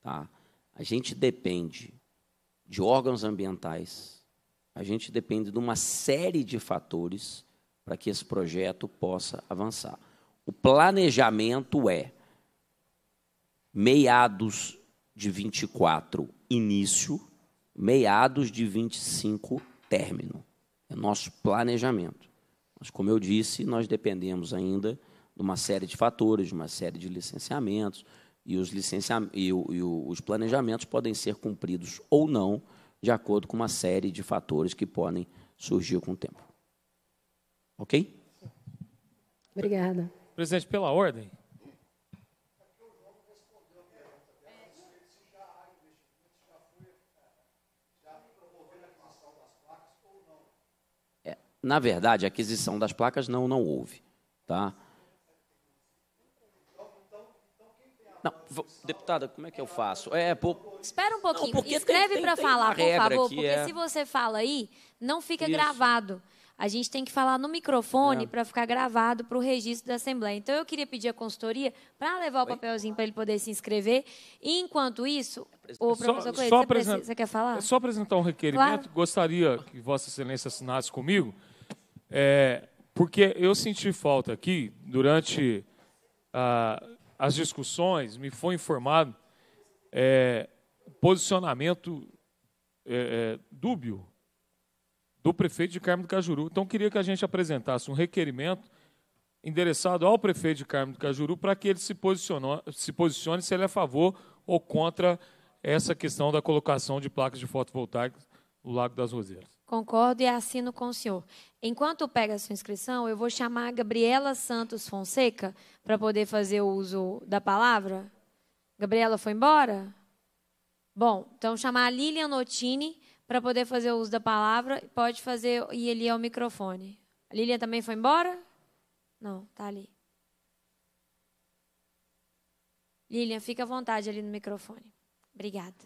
Tá? A gente depende de órgãos ambientais, a gente depende de uma série de fatores para que esse projeto possa avançar. O planejamento é meados de 24, início, meados de 25, término. É nosso planejamento. Mas, como eu disse, nós dependemos ainda de uma série de fatores, de uma série de licenciamentos, e os, licencia e, o, e os planejamentos podem ser cumpridos ou não, de acordo com uma série de fatores que podem surgir com o tempo. Ok? Obrigada. Presidente, pela ordem. É, na verdade, a aquisição das placas não, não houve. Tá? Não, deputada, como é que eu faço? É, é por... Espera um pouquinho, não, escreve para falar, por favor, porque é... se você fala aí, não fica Isso. gravado a gente tem que falar no microfone é. para ficar gravado para o registro da Assembleia. Então, eu queria pedir a consultoria para levar o Oi? papelzinho para ele poder se inscrever. E, enquanto isso, o professor Cleiton, você, você quer falar? É só apresentar um requerimento. Claro. Gostaria que Vossa Excelência assinasse comigo, é, porque eu senti falta aqui, durante ah, as discussões, me foi informado é, posicionamento é, é dúbio do prefeito de Carmo do Cajuru. Então, queria que a gente apresentasse um requerimento endereçado ao prefeito de Carmo do Cajuru para que ele se, se posicione se ele é a favor ou contra essa questão da colocação de placas de fotovoltaicas no Lago das Roseiras. Concordo e assino com o senhor. Enquanto pega a sua inscrição, eu vou chamar a Gabriela Santos Fonseca para poder fazer o uso da palavra. Gabriela foi embora? Bom, então chamar a Lilian Notini para poder fazer o uso da palavra, pode fazer e ele é o microfone. A Lilian também foi embora? Não, tá ali. Lilian, fica à vontade ali no microfone. Obrigada.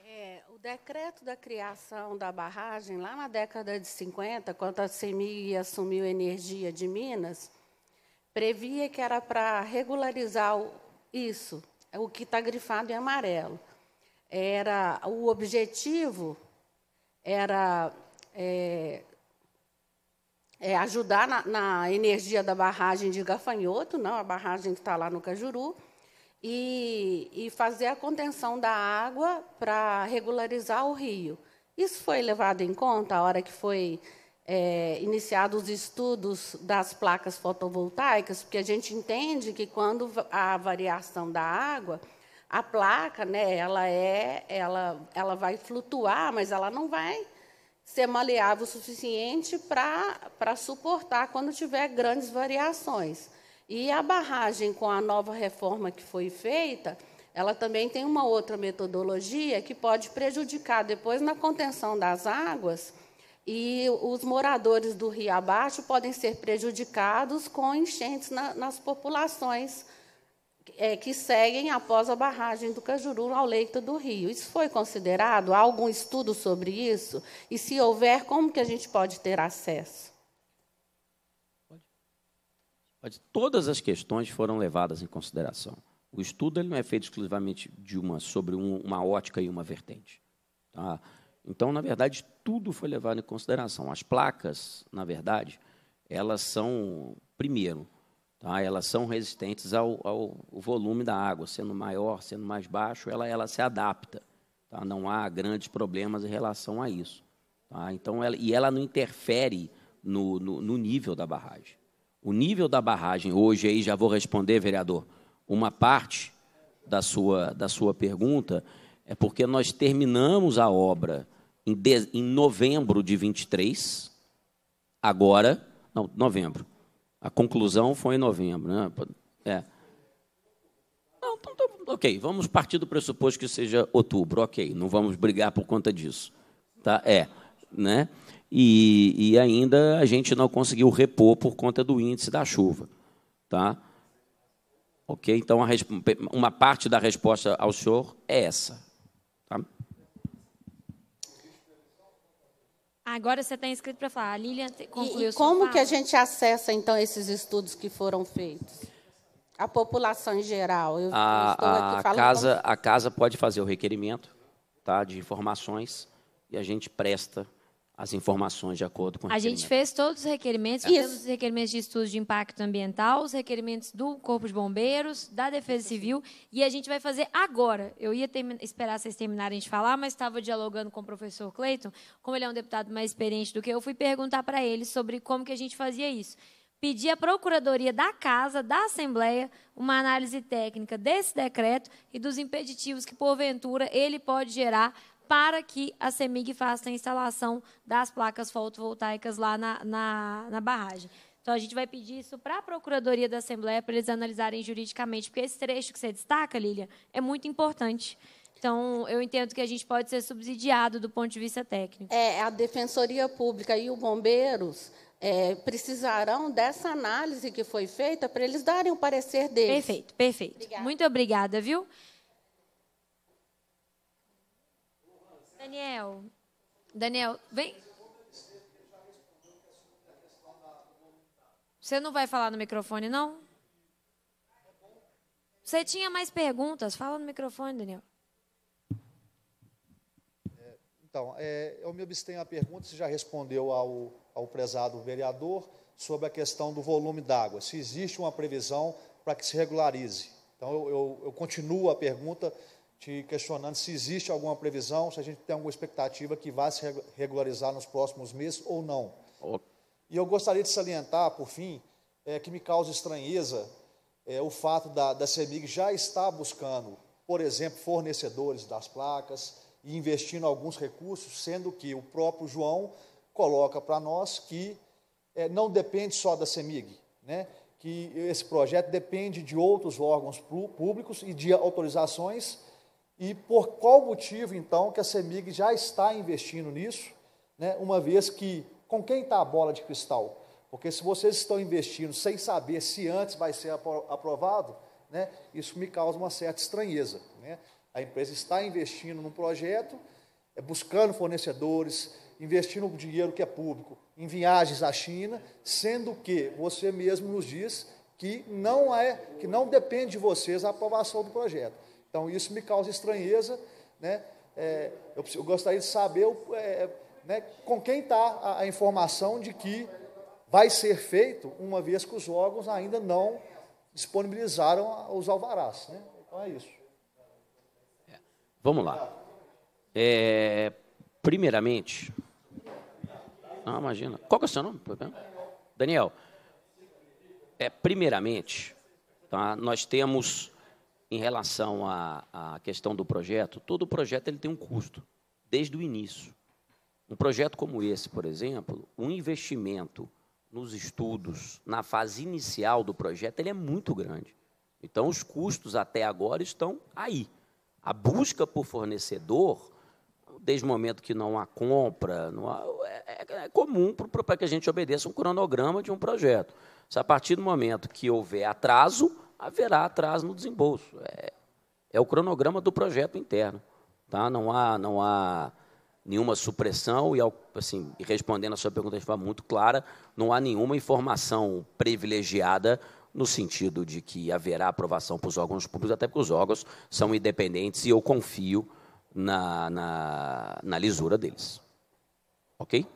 É, o decreto da criação da barragem, lá na década de 50, quando a CEMI assumiu energia de Minas, previa que era para regularizar o, isso, é o que está grifado em amarelo. Era o objetivo era é, é, ajudar na, na, energia da barragem de Gafanhoto, não, a barragem que está lá no Cajuru, e, e fazer a contenção da água para regularizar o rio. Isso foi levado em conta a hora que foi é, iniciado os estudos das placas fotovoltaicas, porque a gente entende que quando a variação da água, a placa, né, ela é, ela, ela vai flutuar, mas ela não vai ser maleável o suficiente para suportar quando tiver grandes variações. E a barragem com a nova reforma que foi feita, ela também tem uma outra metodologia que pode prejudicar depois na contenção das águas e os moradores do Rio Abaixo podem ser prejudicados com enchentes na, nas populações é, que seguem após a barragem do Cajuru ao leito do rio. Isso foi considerado? Há algum estudo sobre isso? E se houver, como que a gente pode ter acesso? Todas as questões foram levadas em consideração. O estudo ele não é feito exclusivamente de uma sobre um, uma ótica e uma vertente. Tá? Então, na verdade, tudo foi levado em consideração. As placas, na verdade, elas são, primeiro, tá? elas são resistentes ao, ao volume da água. Sendo maior, sendo mais baixo, ela, ela se adapta. Tá? Não há grandes problemas em relação a isso. Tá? Então, ela, e ela não interfere no, no, no nível da barragem. O nível da barragem, hoje aí já vou responder, vereador, uma parte da sua, da sua pergunta, é porque nós terminamos a obra em, de, em novembro de 23, agora, não, novembro. A conclusão foi em novembro, né? É. Não, então, tá ok, vamos partir do pressuposto que seja outubro, ok, não vamos brigar por conta disso. Tá? É, né? E, e, ainda a gente não conseguiu repor por conta do índice da chuva. Tá? Ok? Então, a, uma parte da resposta ao senhor é essa. Agora você está inscrito para falar. A Lilian concluiu e, e como que a gente acessa, então, esses estudos que foram feitos? A população em geral. Eu, a, a casa, como... a casa pode fazer o requerimento tá, de informações e a gente presta as informações de acordo com o A gente fez todos os requerimentos, fizemos os requerimentos de estudos de impacto ambiental, os requerimentos do Corpo de Bombeiros, da Defesa Civil, e a gente vai fazer agora. Eu ia esperar vocês terminarem de falar, mas estava dialogando com o professor Cleiton, como ele é um deputado mais experiente do que eu, fui perguntar para ele sobre como que a gente fazia isso. Pedi à Procuradoria da Casa, da Assembleia, uma análise técnica desse decreto e dos impeditivos que, porventura, ele pode gerar para que a CEMIG faça a instalação das placas fotovoltaicas lá na, na, na barragem. Então, a gente vai pedir isso para a Procuradoria da Assembleia, para eles analisarem juridicamente, porque esse trecho que você destaca, Lília, é muito importante. Então, eu entendo que a gente pode ser subsidiado do ponto de vista técnico. É, a Defensoria Pública e os bombeiros é, precisarão dessa análise que foi feita para eles darem o parecer deles. Perfeito, perfeito. Obrigada. Muito obrigada, viu? Daniel, Daniel, vem. Você não vai falar no microfone, não? Você tinha mais perguntas? Fala no microfone, Daniel. É, então, é, eu me abstenho à pergunta, você já respondeu ao, ao prezado vereador sobre a questão do volume d'água, se existe uma previsão para que se regularize. Então, eu, eu, eu continuo a pergunta te questionando se existe alguma previsão, se a gente tem alguma expectativa que vá se regularizar nos próximos meses ou não. E eu gostaria de salientar, por fim, é, que me causa estranheza é, o fato da, da CEMIG já estar buscando, por exemplo, fornecedores das placas e investindo alguns recursos, sendo que o próprio João coloca para nós que é, não depende só da CEMIG, né? que esse projeto depende de outros órgãos públicos e de autorizações e por qual motivo, então, que a CEMIG já está investindo nisso, né? uma vez que com quem está a bola de cristal? Porque se vocês estão investindo sem saber se antes vai ser aprovado, né? isso me causa uma certa estranheza. Né? A empresa está investindo num projeto, é, buscando fornecedores, investindo o dinheiro que é público em viagens à China, sendo que você mesmo nos diz que não é, que não depende de vocês a aprovação do projeto. Então isso me causa estranheza, né? É, eu, eu, gostaria de saber é, né, com quem está a, a, informação de que vai ser feito, uma vez que os órgãos ainda não disponibilizaram os alvarás. Né? Então é isso. É, vamos lá. É, primeiramente, Não, ah, imagina. Qual que é o seu nome? Tá? Daniel. É, primeiramente, tá, nós temos em relação à, à questão do projeto, todo projeto ele tem um custo, desde o início. Um projeto como esse, por exemplo, um investimento nos estudos, na fase inicial do projeto, ele é muito grande. Então, os custos até agora estão aí. A busca por fornecedor, desde o momento que não há compra, não há, é, é, é comum para que a gente obedeça um cronograma de um projeto. Se a partir do momento que houver atraso, haverá atraso no desembolso. É, é o cronograma do projeto interno. Tá? Não, há, não há nenhuma supressão, e assim, respondendo a sua pergunta de forma muito clara, não há nenhuma informação privilegiada no sentido de que haverá aprovação para os órgãos públicos, até porque os órgãos são independentes e eu confio na, na, na lisura deles. Ok?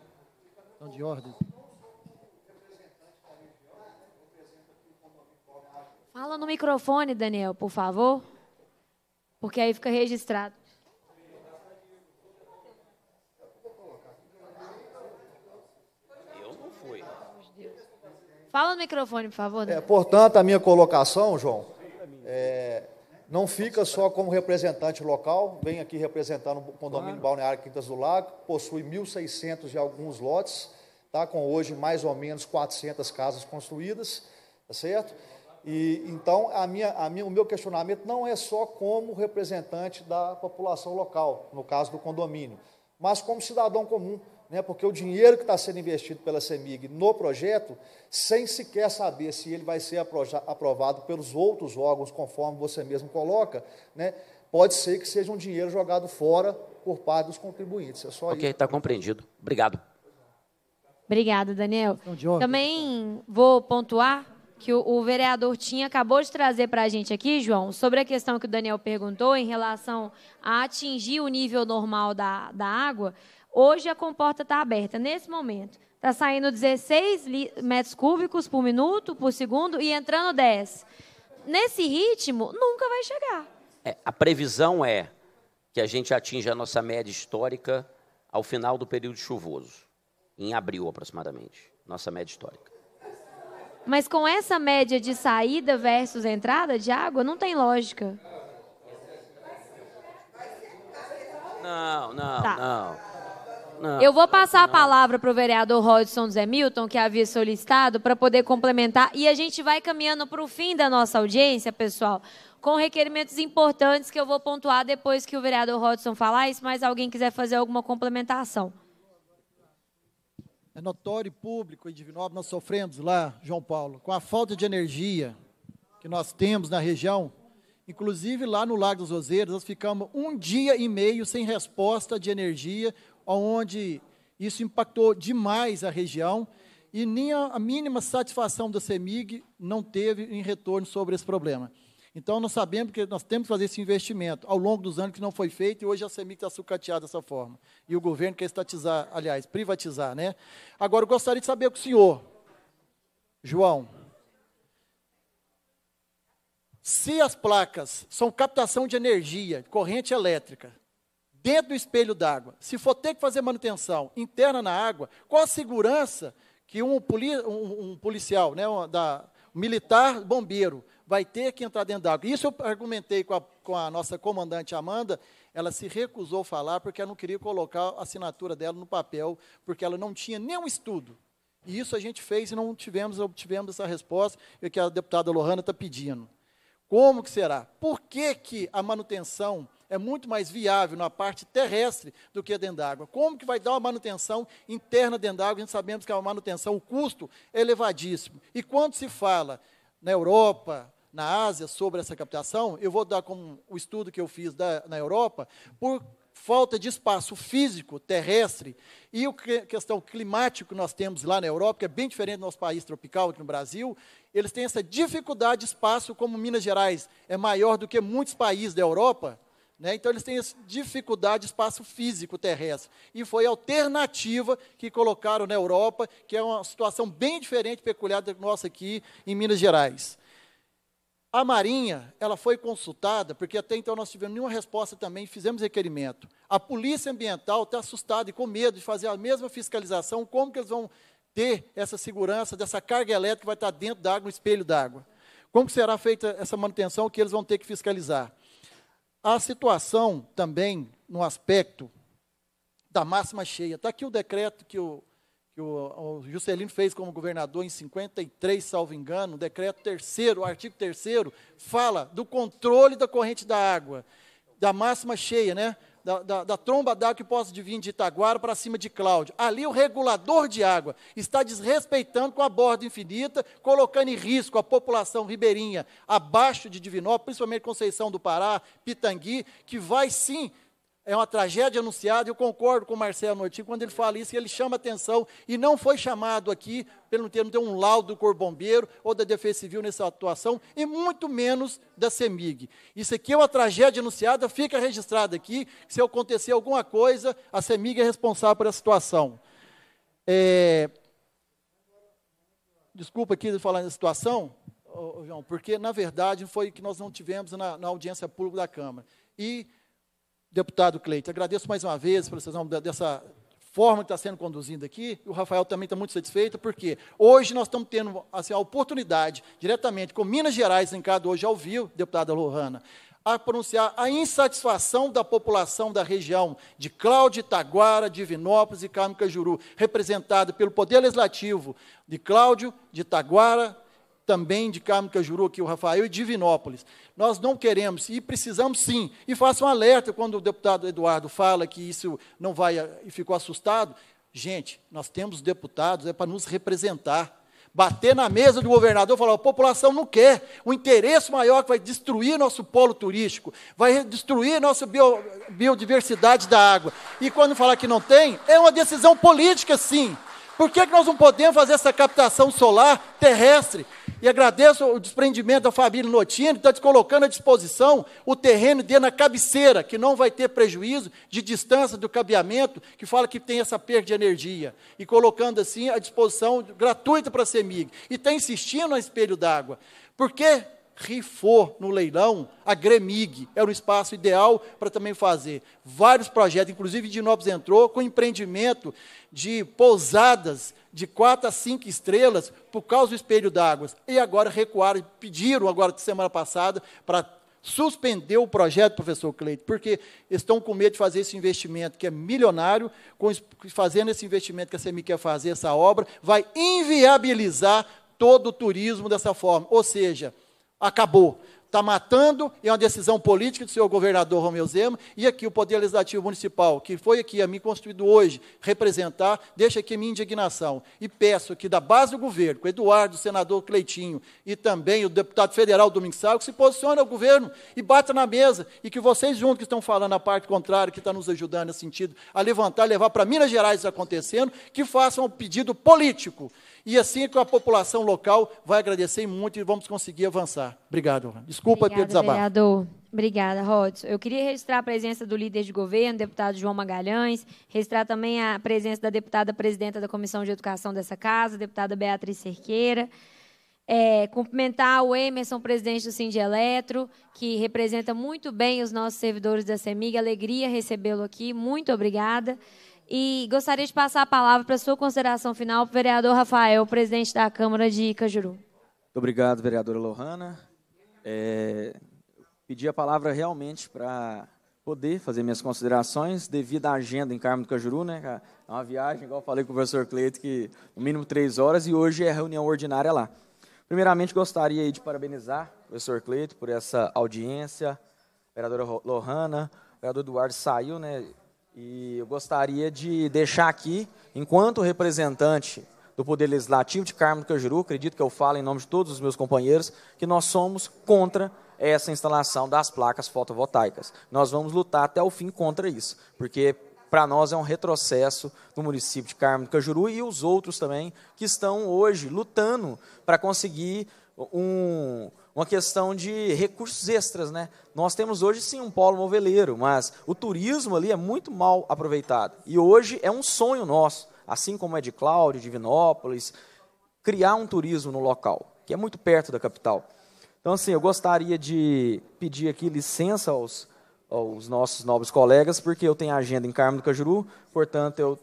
Então, de ordem. Fala no microfone, Daniel, por favor. Porque aí fica registrado. Eu não fui. Fala no microfone, por favor. É, Daniel. É, portanto, a minha colocação, João, é, não fica só como representante local, vem aqui representando o condomínio claro. balneário Quintas do Lago, possui 1.600 e alguns lotes, tá? com hoje mais ou menos 400 casas construídas, tá certo? E, então, a minha, a minha, o meu questionamento não é só como representante da população local, no caso do condomínio, mas como cidadão comum, né? porque o dinheiro que está sendo investido pela CEMIG no projeto, sem sequer saber se ele vai ser aprovado pelos outros órgãos, conforme você mesmo coloca, né? pode ser que seja um dinheiro jogado fora por parte dos contribuintes. É só ok, está compreendido. Obrigado. Obrigada, Daniel. Também vou pontuar que o, o vereador tinha acabou de trazer para a gente aqui, João, sobre a questão que o Daniel perguntou em relação a atingir o nível normal da, da água, hoje a comporta está aberta, nesse momento. Está saindo 16 metros cúbicos por minuto, por segundo, e entrando 10. Nesse ritmo, nunca vai chegar. É, a previsão é que a gente atinja a nossa média histórica ao final do período chuvoso, em abril aproximadamente, nossa média histórica. Mas com essa média de saída versus entrada de água, não tem lógica. Não, não, tá. não. Não, eu vou passar não. a palavra para o vereador Rodson Zé Milton, que havia solicitado, para poder complementar. E a gente vai caminhando para o fim da nossa audiência, pessoal, com requerimentos importantes que eu vou pontuar depois que o vereador Rodson falar. E se mais alguém quiser fazer alguma complementação. É notório e público e Divinópolis, nós sofremos lá, João Paulo, com a falta de energia que nós temos na região. Inclusive lá no Lago dos Roseiros, nós ficamos um dia e meio sem resposta de energia, onde isso impactou demais a região e nem a, a mínima satisfação da CEMIG não teve em retorno sobre esse problema. Então, nós sabemos que nós temos que fazer esse investimento ao longo dos anos que não foi feito e hoje a CEMIC está sucateada dessa forma. E o governo quer estatizar, aliás, privatizar. Né? Agora, eu gostaria de saber com o senhor, João, se as placas são captação de energia, corrente elétrica, dentro do espelho d'água, se for ter que fazer manutenção interna na água, qual a segurança que um, poli, um, um policial, né, um, da, militar, bombeiro, vai ter que entrar dentro d'água. Isso eu argumentei com a, com a nossa comandante Amanda, ela se recusou a falar porque ela não queria colocar a assinatura dela no papel, porque ela não tinha nenhum estudo. E isso a gente fez e não tivemos, obtivemos essa resposta é que a deputada Lohana está pedindo. Como que será? Por que, que a manutenção é muito mais viável na parte terrestre do que dentro d'água? Como que vai dar uma manutenção interna dentro d'água? A gente sabemos que a manutenção, o custo é elevadíssimo. E quando se fala na Europa, na Ásia sobre essa captação, eu vou dar como o estudo que eu fiz da, na Europa, por falta de espaço físico, terrestre, e a questão climática que nós temos lá na Europa, que é bem diferente do nosso país tropical aqui no Brasil, eles têm essa dificuldade de espaço, como Minas Gerais é maior do que muitos países da Europa, né? então eles têm essa dificuldade de espaço físico terrestre. E foi a alternativa que colocaram na Europa, que é uma situação bem diferente, peculiar da nossa aqui em Minas Gerais. A Marinha, ela foi consultada, porque até então nós tivemos nenhuma resposta também, fizemos requerimento. A Polícia Ambiental está assustada e com medo de fazer a mesma fiscalização, como que eles vão ter essa segurança dessa carga elétrica que vai estar tá dentro da água, no espelho d'água? Como será feita essa manutenção que eles vão ter que fiscalizar? A situação também, no aspecto da máxima cheia. Está aqui o decreto que o que o, o Juscelino fez como governador em 53, salvo engano, o decreto terceiro, o artigo terceiro, fala do controle da corrente da água, da máxima cheia, né? Da, da, da tromba d'água que possa vir de Itaguara para cima de Cláudio. Ali o regulador de água está desrespeitando com a borda infinita, colocando em risco a população ribeirinha abaixo de Divinópolis, principalmente Conceição do Pará, Pitangui, que vai sim é uma tragédia anunciada. Eu concordo com o Marcelo Nortinho quando ele fala isso, ele chama atenção e não foi chamado aqui pelo termo de um laudo do Corpo Bombeiro ou da Defesa Civil nessa atuação e muito menos da CEMIG. Isso aqui é uma tragédia anunciada, fica registrado aqui. Se acontecer alguma coisa, a CEMIG é responsável pela situação. É... Desculpa aqui de falar nessa situação, João, porque na verdade foi que nós não tivemos na, na audiência pública da Câmara. E deputado Cleiton, agradeço mais uma vez pela essa dessa forma que está sendo conduzida aqui, o Rafael também está muito satisfeito, porque hoje nós estamos tendo assim, a oportunidade, diretamente com Minas Gerais, em cada hoje ao vivo, deputada Lohana, a pronunciar a insatisfação da população da região de Cláudio Itaguara, Divinópolis e Carmo Cajuru, representada pelo Poder Legislativo de Cláudio, de Itaguara, também de Carmo Cajuru, aqui o Rafael, e Divinópolis. Nós não queremos, e precisamos sim, e faço um alerta quando o deputado Eduardo fala que isso não vai, e ficou assustado. Gente, nós temos deputados, é para nos representar. Bater na mesa do governador e falar, a população não quer, o interesse maior que vai destruir nosso polo turístico, vai destruir nossa bio, biodiversidade da água. E quando falar que não tem, é uma decisão política, sim. Por que, que nós não podemos fazer essa captação solar terrestre? E agradeço o desprendimento da família Notino, está colocando à disposição o terreno dele na cabeceira, que não vai ter prejuízo de distância do cabeamento, que fala que tem essa perda de energia. E colocando assim à disposição gratuita para a CEMIG. E está insistindo no espelho d'água. Por quê? rifou no leilão a Gremig. Era um espaço ideal para também fazer vários projetos, inclusive de novos entrou com empreendimento de pousadas de quatro a cinco estrelas por causa do espelho d'água. E agora recuaram, pediram agora de semana passada para suspender o projeto, professor Cleito, porque estão com medo de fazer esse investimento que é milionário, com, fazendo esse investimento que a CEMI quer fazer, essa obra, vai inviabilizar todo o turismo dessa forma. Ou seja, acabou. Está matando, é uma decisão política do senhor governador Romeu Zema, e aqui o Poder Legislativo Municipal, que foi aqui a mim constituído hoje, representar, deixa aqui minha indignação. E peço que da base do governo, com Eduardo, senador Cleitinho, e também o deputado federal Domingos Sá, que se posicione ao governo e bata na mesa, e que vocês juntos que estão falando a parte contrária, que está nos ajudando nesse sentido, a levantar, levar para Minas Gerais isso acontecendo, que façam um pedido político e assim é que a população local vai agradecer muito e vamos conseguir avançar. Obrigado. Desculpa Obrigada, ter desabafo. Vereador. Obrigada, Rodson. Eu queria registrar a presença do líder de governo, deputado João Magalhães, registrar também a presença da deputada presidenta da Comissão de Educação dessa casa, deputada Beatriz Cerqueira. É, cumprimentar o Emerson, presidente do Cindy Eletro, que representa muito bem os nossos servidores da CEMIG. Alegria recebê-lo aqui. Muito obrigada. E gostaria de passar a palavra para sua consideração final para o vereador Rafael, presidente da Câmara de Cajuru. Muito obrigado, vereadora Lohana. É, pedi a palavra realmente para poder fazer minhas considerações devido à agenda em Carmo do Cajuru, né? É uma viagem, igual falei com o professor Cleito, que no mínimo três horas e hoje é reunião ordinária lá. Primeiramente, gostaria de parabenizar o professor Cleito por essa audiência, a vereadora Lohana, o vereador Eduardo saiu, né? E eu gostaria de deixar aqui, enquanto representante do Poder Legislativo de Carmo do Cajuru, acredito que eu falo em nome de todos os meus companheiros, que nós somos contra essa instalação das placas fotovoltaicas. Nós vamos lutar até o fim contra isso, porque para nós é um retrocesso no município de Carmo do Cajuru e os outros também que estão hoje lutando para conseguir um, uma questão de recursos extras, né? Nós temos hoje sim um polo moveleiro, mas o turismo ali é muito mal aproveitado. E hoje é um sonho nosso, assim como é de Cláudio, Divinópolis, criar um turismo no local, que é muito perto da capital. Então, assim, eu gostaria de pedir aqui licença aos, aos nossos nobres colegas, porque eu tenho agenda em Carmo do Cajuru, portanto, eu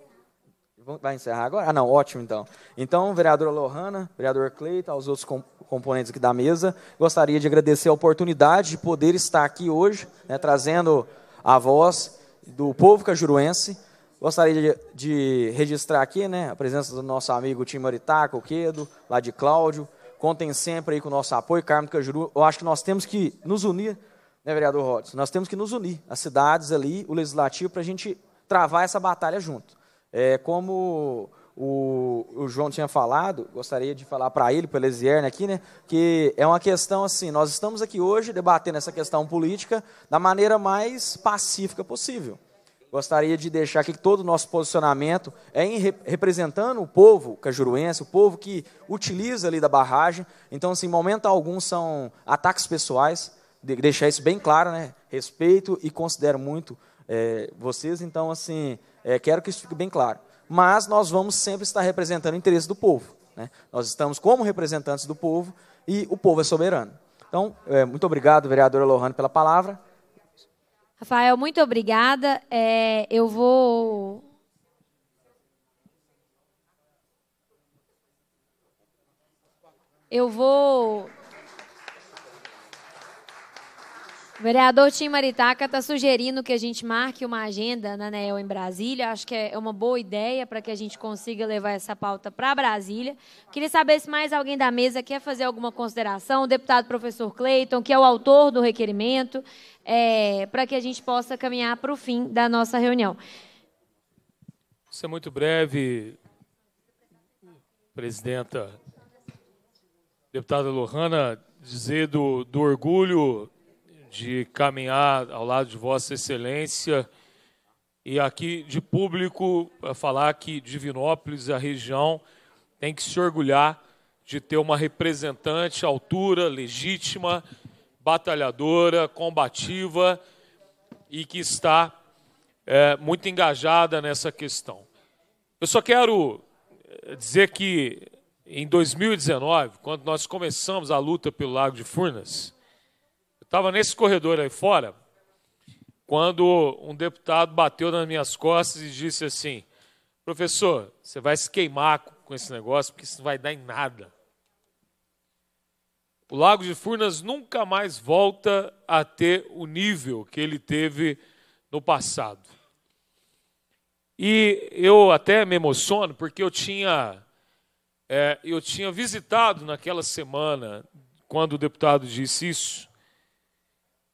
Vai encerrar agora? Ah, não, ótimo então. Então, vereadora Lohana, vereador Cleiton, aos outros componentes aqui da mesa, gostaria de agradecer a oportunidade de poder estar aqui hoje, né, trazendo a voz do povo cajuruense. Gostaria de, de registrar aqui né, a presença do nosso amigo Tim Maritaco, o Quedo, lá de Cláudio. Contem sempre aí com o nosso apoio, Carmo do Cajuru. Eu acho que nós temos que nos unir, né, vereador Rodson? Nós temos que nos unir, as cidades ali, o legislativo, para a gente travar essa batalha junto. É, como o, o, João tinha falado, gostaria de falar para ele, para Elisierne aqui, né, que é uma questão assim, nós estamos aqui hoje debatendo essa questão política da maneira mais pacífica possível. Gostaria de deixar aqui que todo o nosso posicionamento é em, representando o povo cajuruense, o povo que utiliza ali da barragem. Então, assim, em momento algum são ataques pessoais, de, deixar isso bem claro, né? Respeito e considero muito é, vocês. Então, assim, é, quero que isso fique bem claro. Mas nós vamos sempre estar representando o interesse do povo. Né? Nós estamos como representantes do povo e o povo é soberano. Então, é, muito obrigado, vereadora Lohane, pela palavra. Rafael, muito obrigada. É, eu vou. Eu vou. O vereador Tim Maritaca está sugerindo que a gente marque uma agenda na ANEEL em Brasília. Acho que é uma boa ideia para que a gente consiga levar essa pauta para Brasília. Queria saber se mais alguém da mesa quer fazer alguma consideração. O deputado professor Cleiton, que é o autor do requerimento, é, para que a gente possa caminhar para o fim da nossa reunião. Isso é muito breve, presidenta. Deputada Lohana, dizer do, do orgulho de caminhar ao lado de Vossa Excelência e aqui de público para falar que Divinópolis, a região, tem que se orgulhar de ter uma representante à altura, legítima, batalhadora, combativa e que está é, muito engajada nessa questão. Eu só quero é, dizer que em 2019, quando nós começamos a luta pelo Lago de Furnas, Estava nesse corredor aí fora, quando um deputado bateu nas minhas costas e disse assim: professor, você vai se queimar com esse negócio, porque isso não vai dar em nada. O Lago de Furnas nunca mais volta a ter o nível que ele teve no passado. E eu até me emociono porque eu tinha é, eu tinha visitado naquela semana quando o deputado disse isso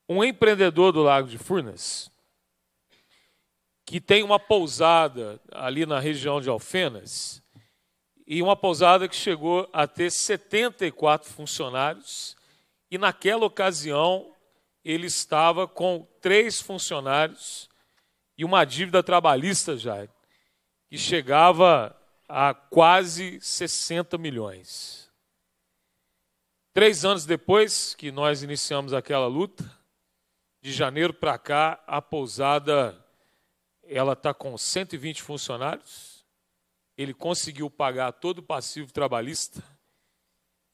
um empreendedor do Lago de Furnas, que tem uma pousada ali na região de Alfenas, e uma pousada que chegou a ter 74 funcionários, e naquela ocasião ele estava com três funcionários e uma dívida trabalhista já, que chegava a quase 60 milhões. Três anos depois que nós iniciamos aquela luta, de janeiro para cá, a pousada ela está com 120 funcionários. Ele conseguiu pagar todo o passivo trabalhista.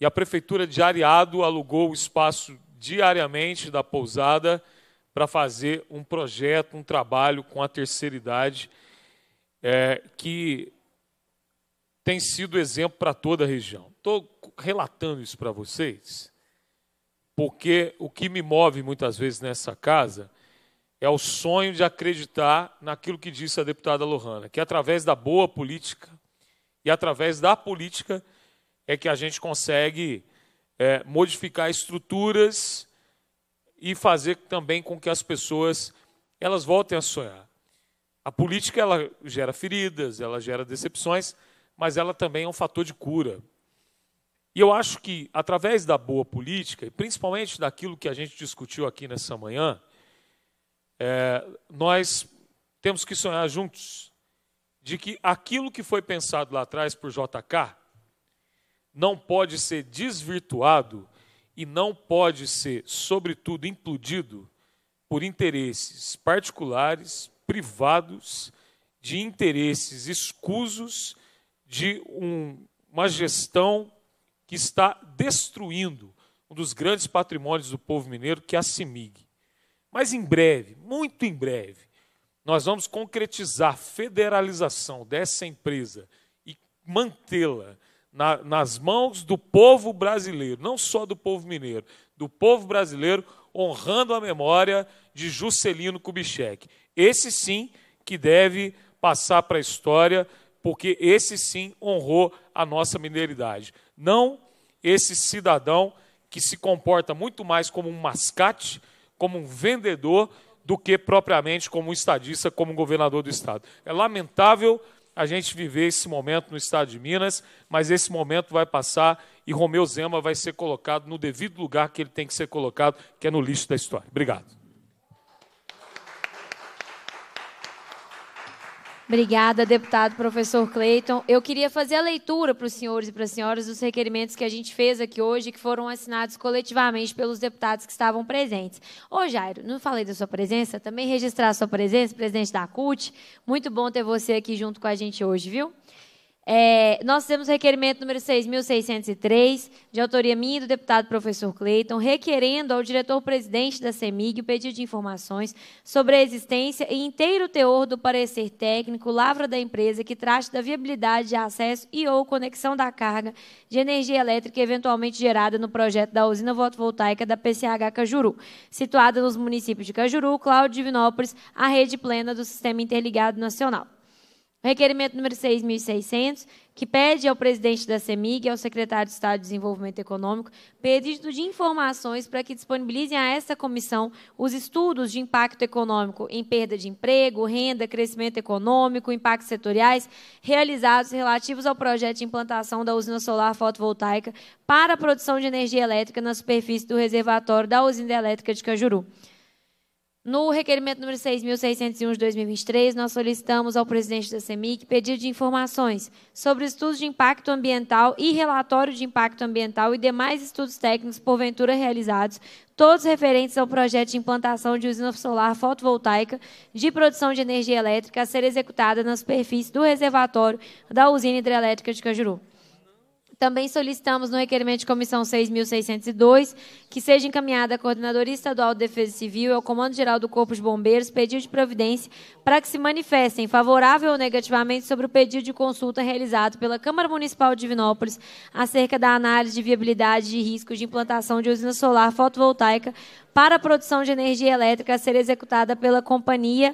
E a prefeitura de Areado alugou o espaço diariamente da pousada para fazer um projeto, um trabalho com a terceira idade, é, que tem sido exemplo para toda a região. Estou relatando isso para vocês porque o que me move muitas vezes nessa casa é o sonho de acreditar naquilo que disse a deputada Lohana, que através da boa política e através da política é que a gente consegue é, modificar estruturas e fazer também com que as pessoas elas voltem a sonhar. A política ela gera feridas, ela gera decepções, mas ela também é um fator de cura. E eu acho que, através da boa política, e principalmente daquilo que a gente discutiu aqui nessa manhã, é, nós temos que sonhar juntos de que aquilo que foi pensado lá atrás por JK não pode ser desvirtuado e não pode ser, sobretudo, implodido por interesses particulares, privados, de interesses escusos de um, uma gestão que está destruindo um dos grandes patrimônios do povo mineiro, que é a CIMIG. Mas em breve, muito em breve, nós vamos concretizar a federalização dessa empresa e mantê-la na, nas mãos do povo brasileiro, não só do povo mineiro, do povo brasileiro, honrando a memória de Juscelino Kubitschek. Esse sim que deve passar para a história, porque esse sim honrou a nossa mineridade. Não esse cidadão que se comporta muito mais como um mascate, como um vendedor, do que propriamente como um estadista, como um governador do Estado. É lamentável a gente viver esse momento no Estado de Minas, mas esse momento vai passar e Romeu Zema vai ser colocado no devido lugar que ele tem que ser colocado, que é no lixo da história. Obrigado. Obrigada, deputado professor Cleiton. Eu queria fazer a leitura para os senhores e para as senhoras dos requerimentos que a gente fez aqui hoje, que foram assinados coletivamente pelos deputados que estavam presentes. Ô, Jairo, não falei da sua presença? Também registrar a sua presença, presidente da CUT. Muito bom ter você aqui junto com a gente hoje, viu? É, nós temos requerimento número 6.603, de autoria minha e do deputado professor Cleiton, requerendo ao diretor-presidente da CEMIG o pedido de informações sobre a existência e inteiro teor do parecer técnico lavra da empresa que trate da viabilidade de acesso e ou conexão da carga de energia elétrica eventualmente gerada no projeto da usina fotovoltaica da PCH Cajuru, situada nos municípios de Cajuru, Cláudio Divinópolis, a rede plena do Sistema Interligado Nacional. O requerimento número 6.600, que pede ao presidente da CEMIG e ao secretário de Estado de Desenvolvimento Econômico pedido de informações para que disponibilizem a essa comissão os estudos de impacto econômico em perda de emprego, renda, crescimento econômico, impactos setoriais realizados relativos ao projeto de implantação da usina solar fotovoltaica para a produção de energia elétrica na superfície do reservatório da usina elétrica de Cajuru. No requerimento número 6.601 de 2023, nós solicitamos ao presidente da CEMIC pedido de informações sobre estudos de impacto ambiental e relatório de impacto ambiental e demais estudos técnicos porventura realizados, todos referentes ao projeto de implantação de usina solar fotovoltaica de produção de energia elétrica a ser executada na superfície do reservatório da usina hidrelétrica de Cajuru. Também solicitamos no requerimento de comissão 6.602 que seja encaminhada à Coordenadoria Estadual de Defesa Civil e ao Comando Geral do Corpo de Bombeiros pedido de providência para que se manifestem favorável ou negativamente sobre o pedido de consulta realizado pela Câmara Municipal de Divinópolis acerca da análise de viabilidade de riscos de implantação de usina solar fotovoltaica para a produção de energia elétrica a ser executada pela companhia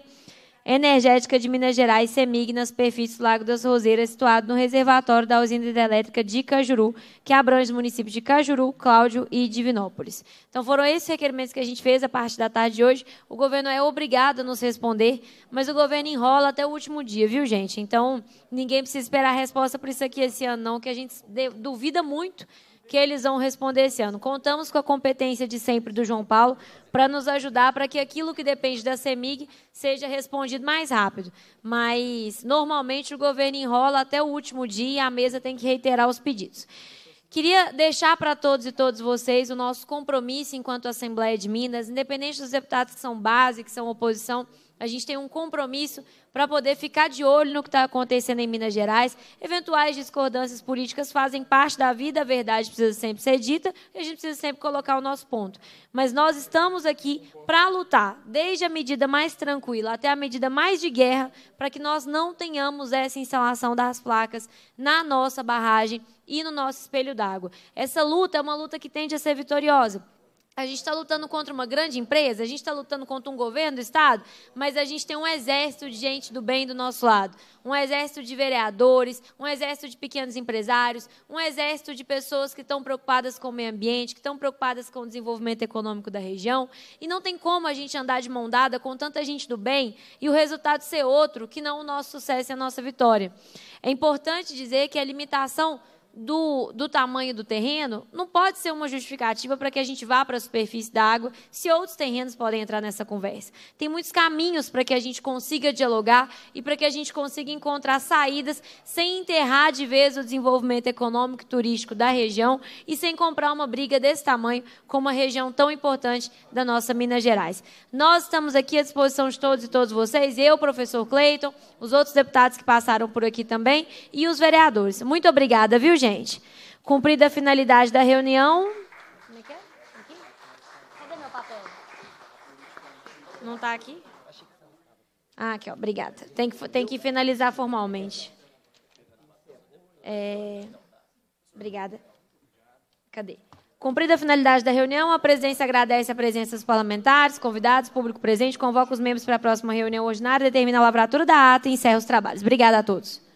Energética de Minas Gerais, CEMIG, nas perfis do Lago das Roseiras, situado no reservatório da usina hidrelétrica de Cajuru, que abrange os municípios de Cajuru, Cláudio e Divinópolis. Então foram esses requerimentos que a gente fez a partir da tarde de hoje. O governo é obrigado a nos responder, mas o governo enrola até o último dia, viu, gente? Então ninguém precisa esperar a resposta por isso aqui esse ano, não, que a gente duvida muito que eles vão responder esse ano. Contamos com a competência de sempre do João Paulo para nos ajudar para que aquilo que depende da CEMIG seja respondido mais rápido. Mas, normalmente, o governo enrola até o último dia e a mesa tem que reiterar os pedidos. Queria deixar para todos e todas vocês o nosso compromisso enquanto Assembleia de Minas, independente dos deputados que são base, que são oposição, a gente tem um compromisso para poder ficar de olho no que está acontecendo em Minas Gerais. Eventuais discordâncias políticas fazem parte da vida, a verdade precisa sempre ser dita e a gente precisa sempre colocar o nosso ponto. Mas nós estamos aqui para lutar, desde a medida mais tranquila até a medida mais de guerra, para que nós não tenhamos essa instalação das placas na nossa barragem e no nosso espelho d'água. Essa luta é uma luta que tende a ser vitoriosa. A gente está lutando contra uma grande empresa, a gente está lutando contra um governo do Estado, mas a gente tem um exército de gente do bem do nosso lado. Um exército de vereadores, um exército de pequenos empresários, um exército de pessoas que estão preocupadas com o meio ambiente, que estão preocupadas com o desenvolvimento econômico da região. E não tem como a gente andar de mão dada com tanta gente do bem e o resultado ser outro que não o nosso sucesso e a nossa vitória. É importante dizer que a limitação do, do tamanho do terreno não pode ser uma justificativa para que a gente vá para a superfície da água, se outros terrenos podem entrar nessa conversa. Tem muitos caminhos para que a gente consiga dialogar e para que a gente consiga encontrar saídas sem enterrar de vez o desenvolvimento econômico e turístico da região e sem comprar uma briga desse tamanho com uma região tão importante da nossa Minas Gerais. Nós estamos aqui à disposição de todos e todos vocês, eu, professor Cleiton, os outros deputados que passaram por aqui também e os vereadores. Muito obrigada, viu, gente? Cumprida a finalidade da reunião. Como é que é? Aqui? Cadê meu papel? Não está aqui? Ah, aqui, ó. Obrigada. Tem que, tem que finalizar formalmente. É... Obrigada. Cadê? Cumprida a finalidade da reunião, a presidência agradece a presença dos parlamentares, convidados, público presente, convoca os membros para a próxima reunião ordinária, determina a lavratura da ata e encerra os trabalhos. Obrigada a todos.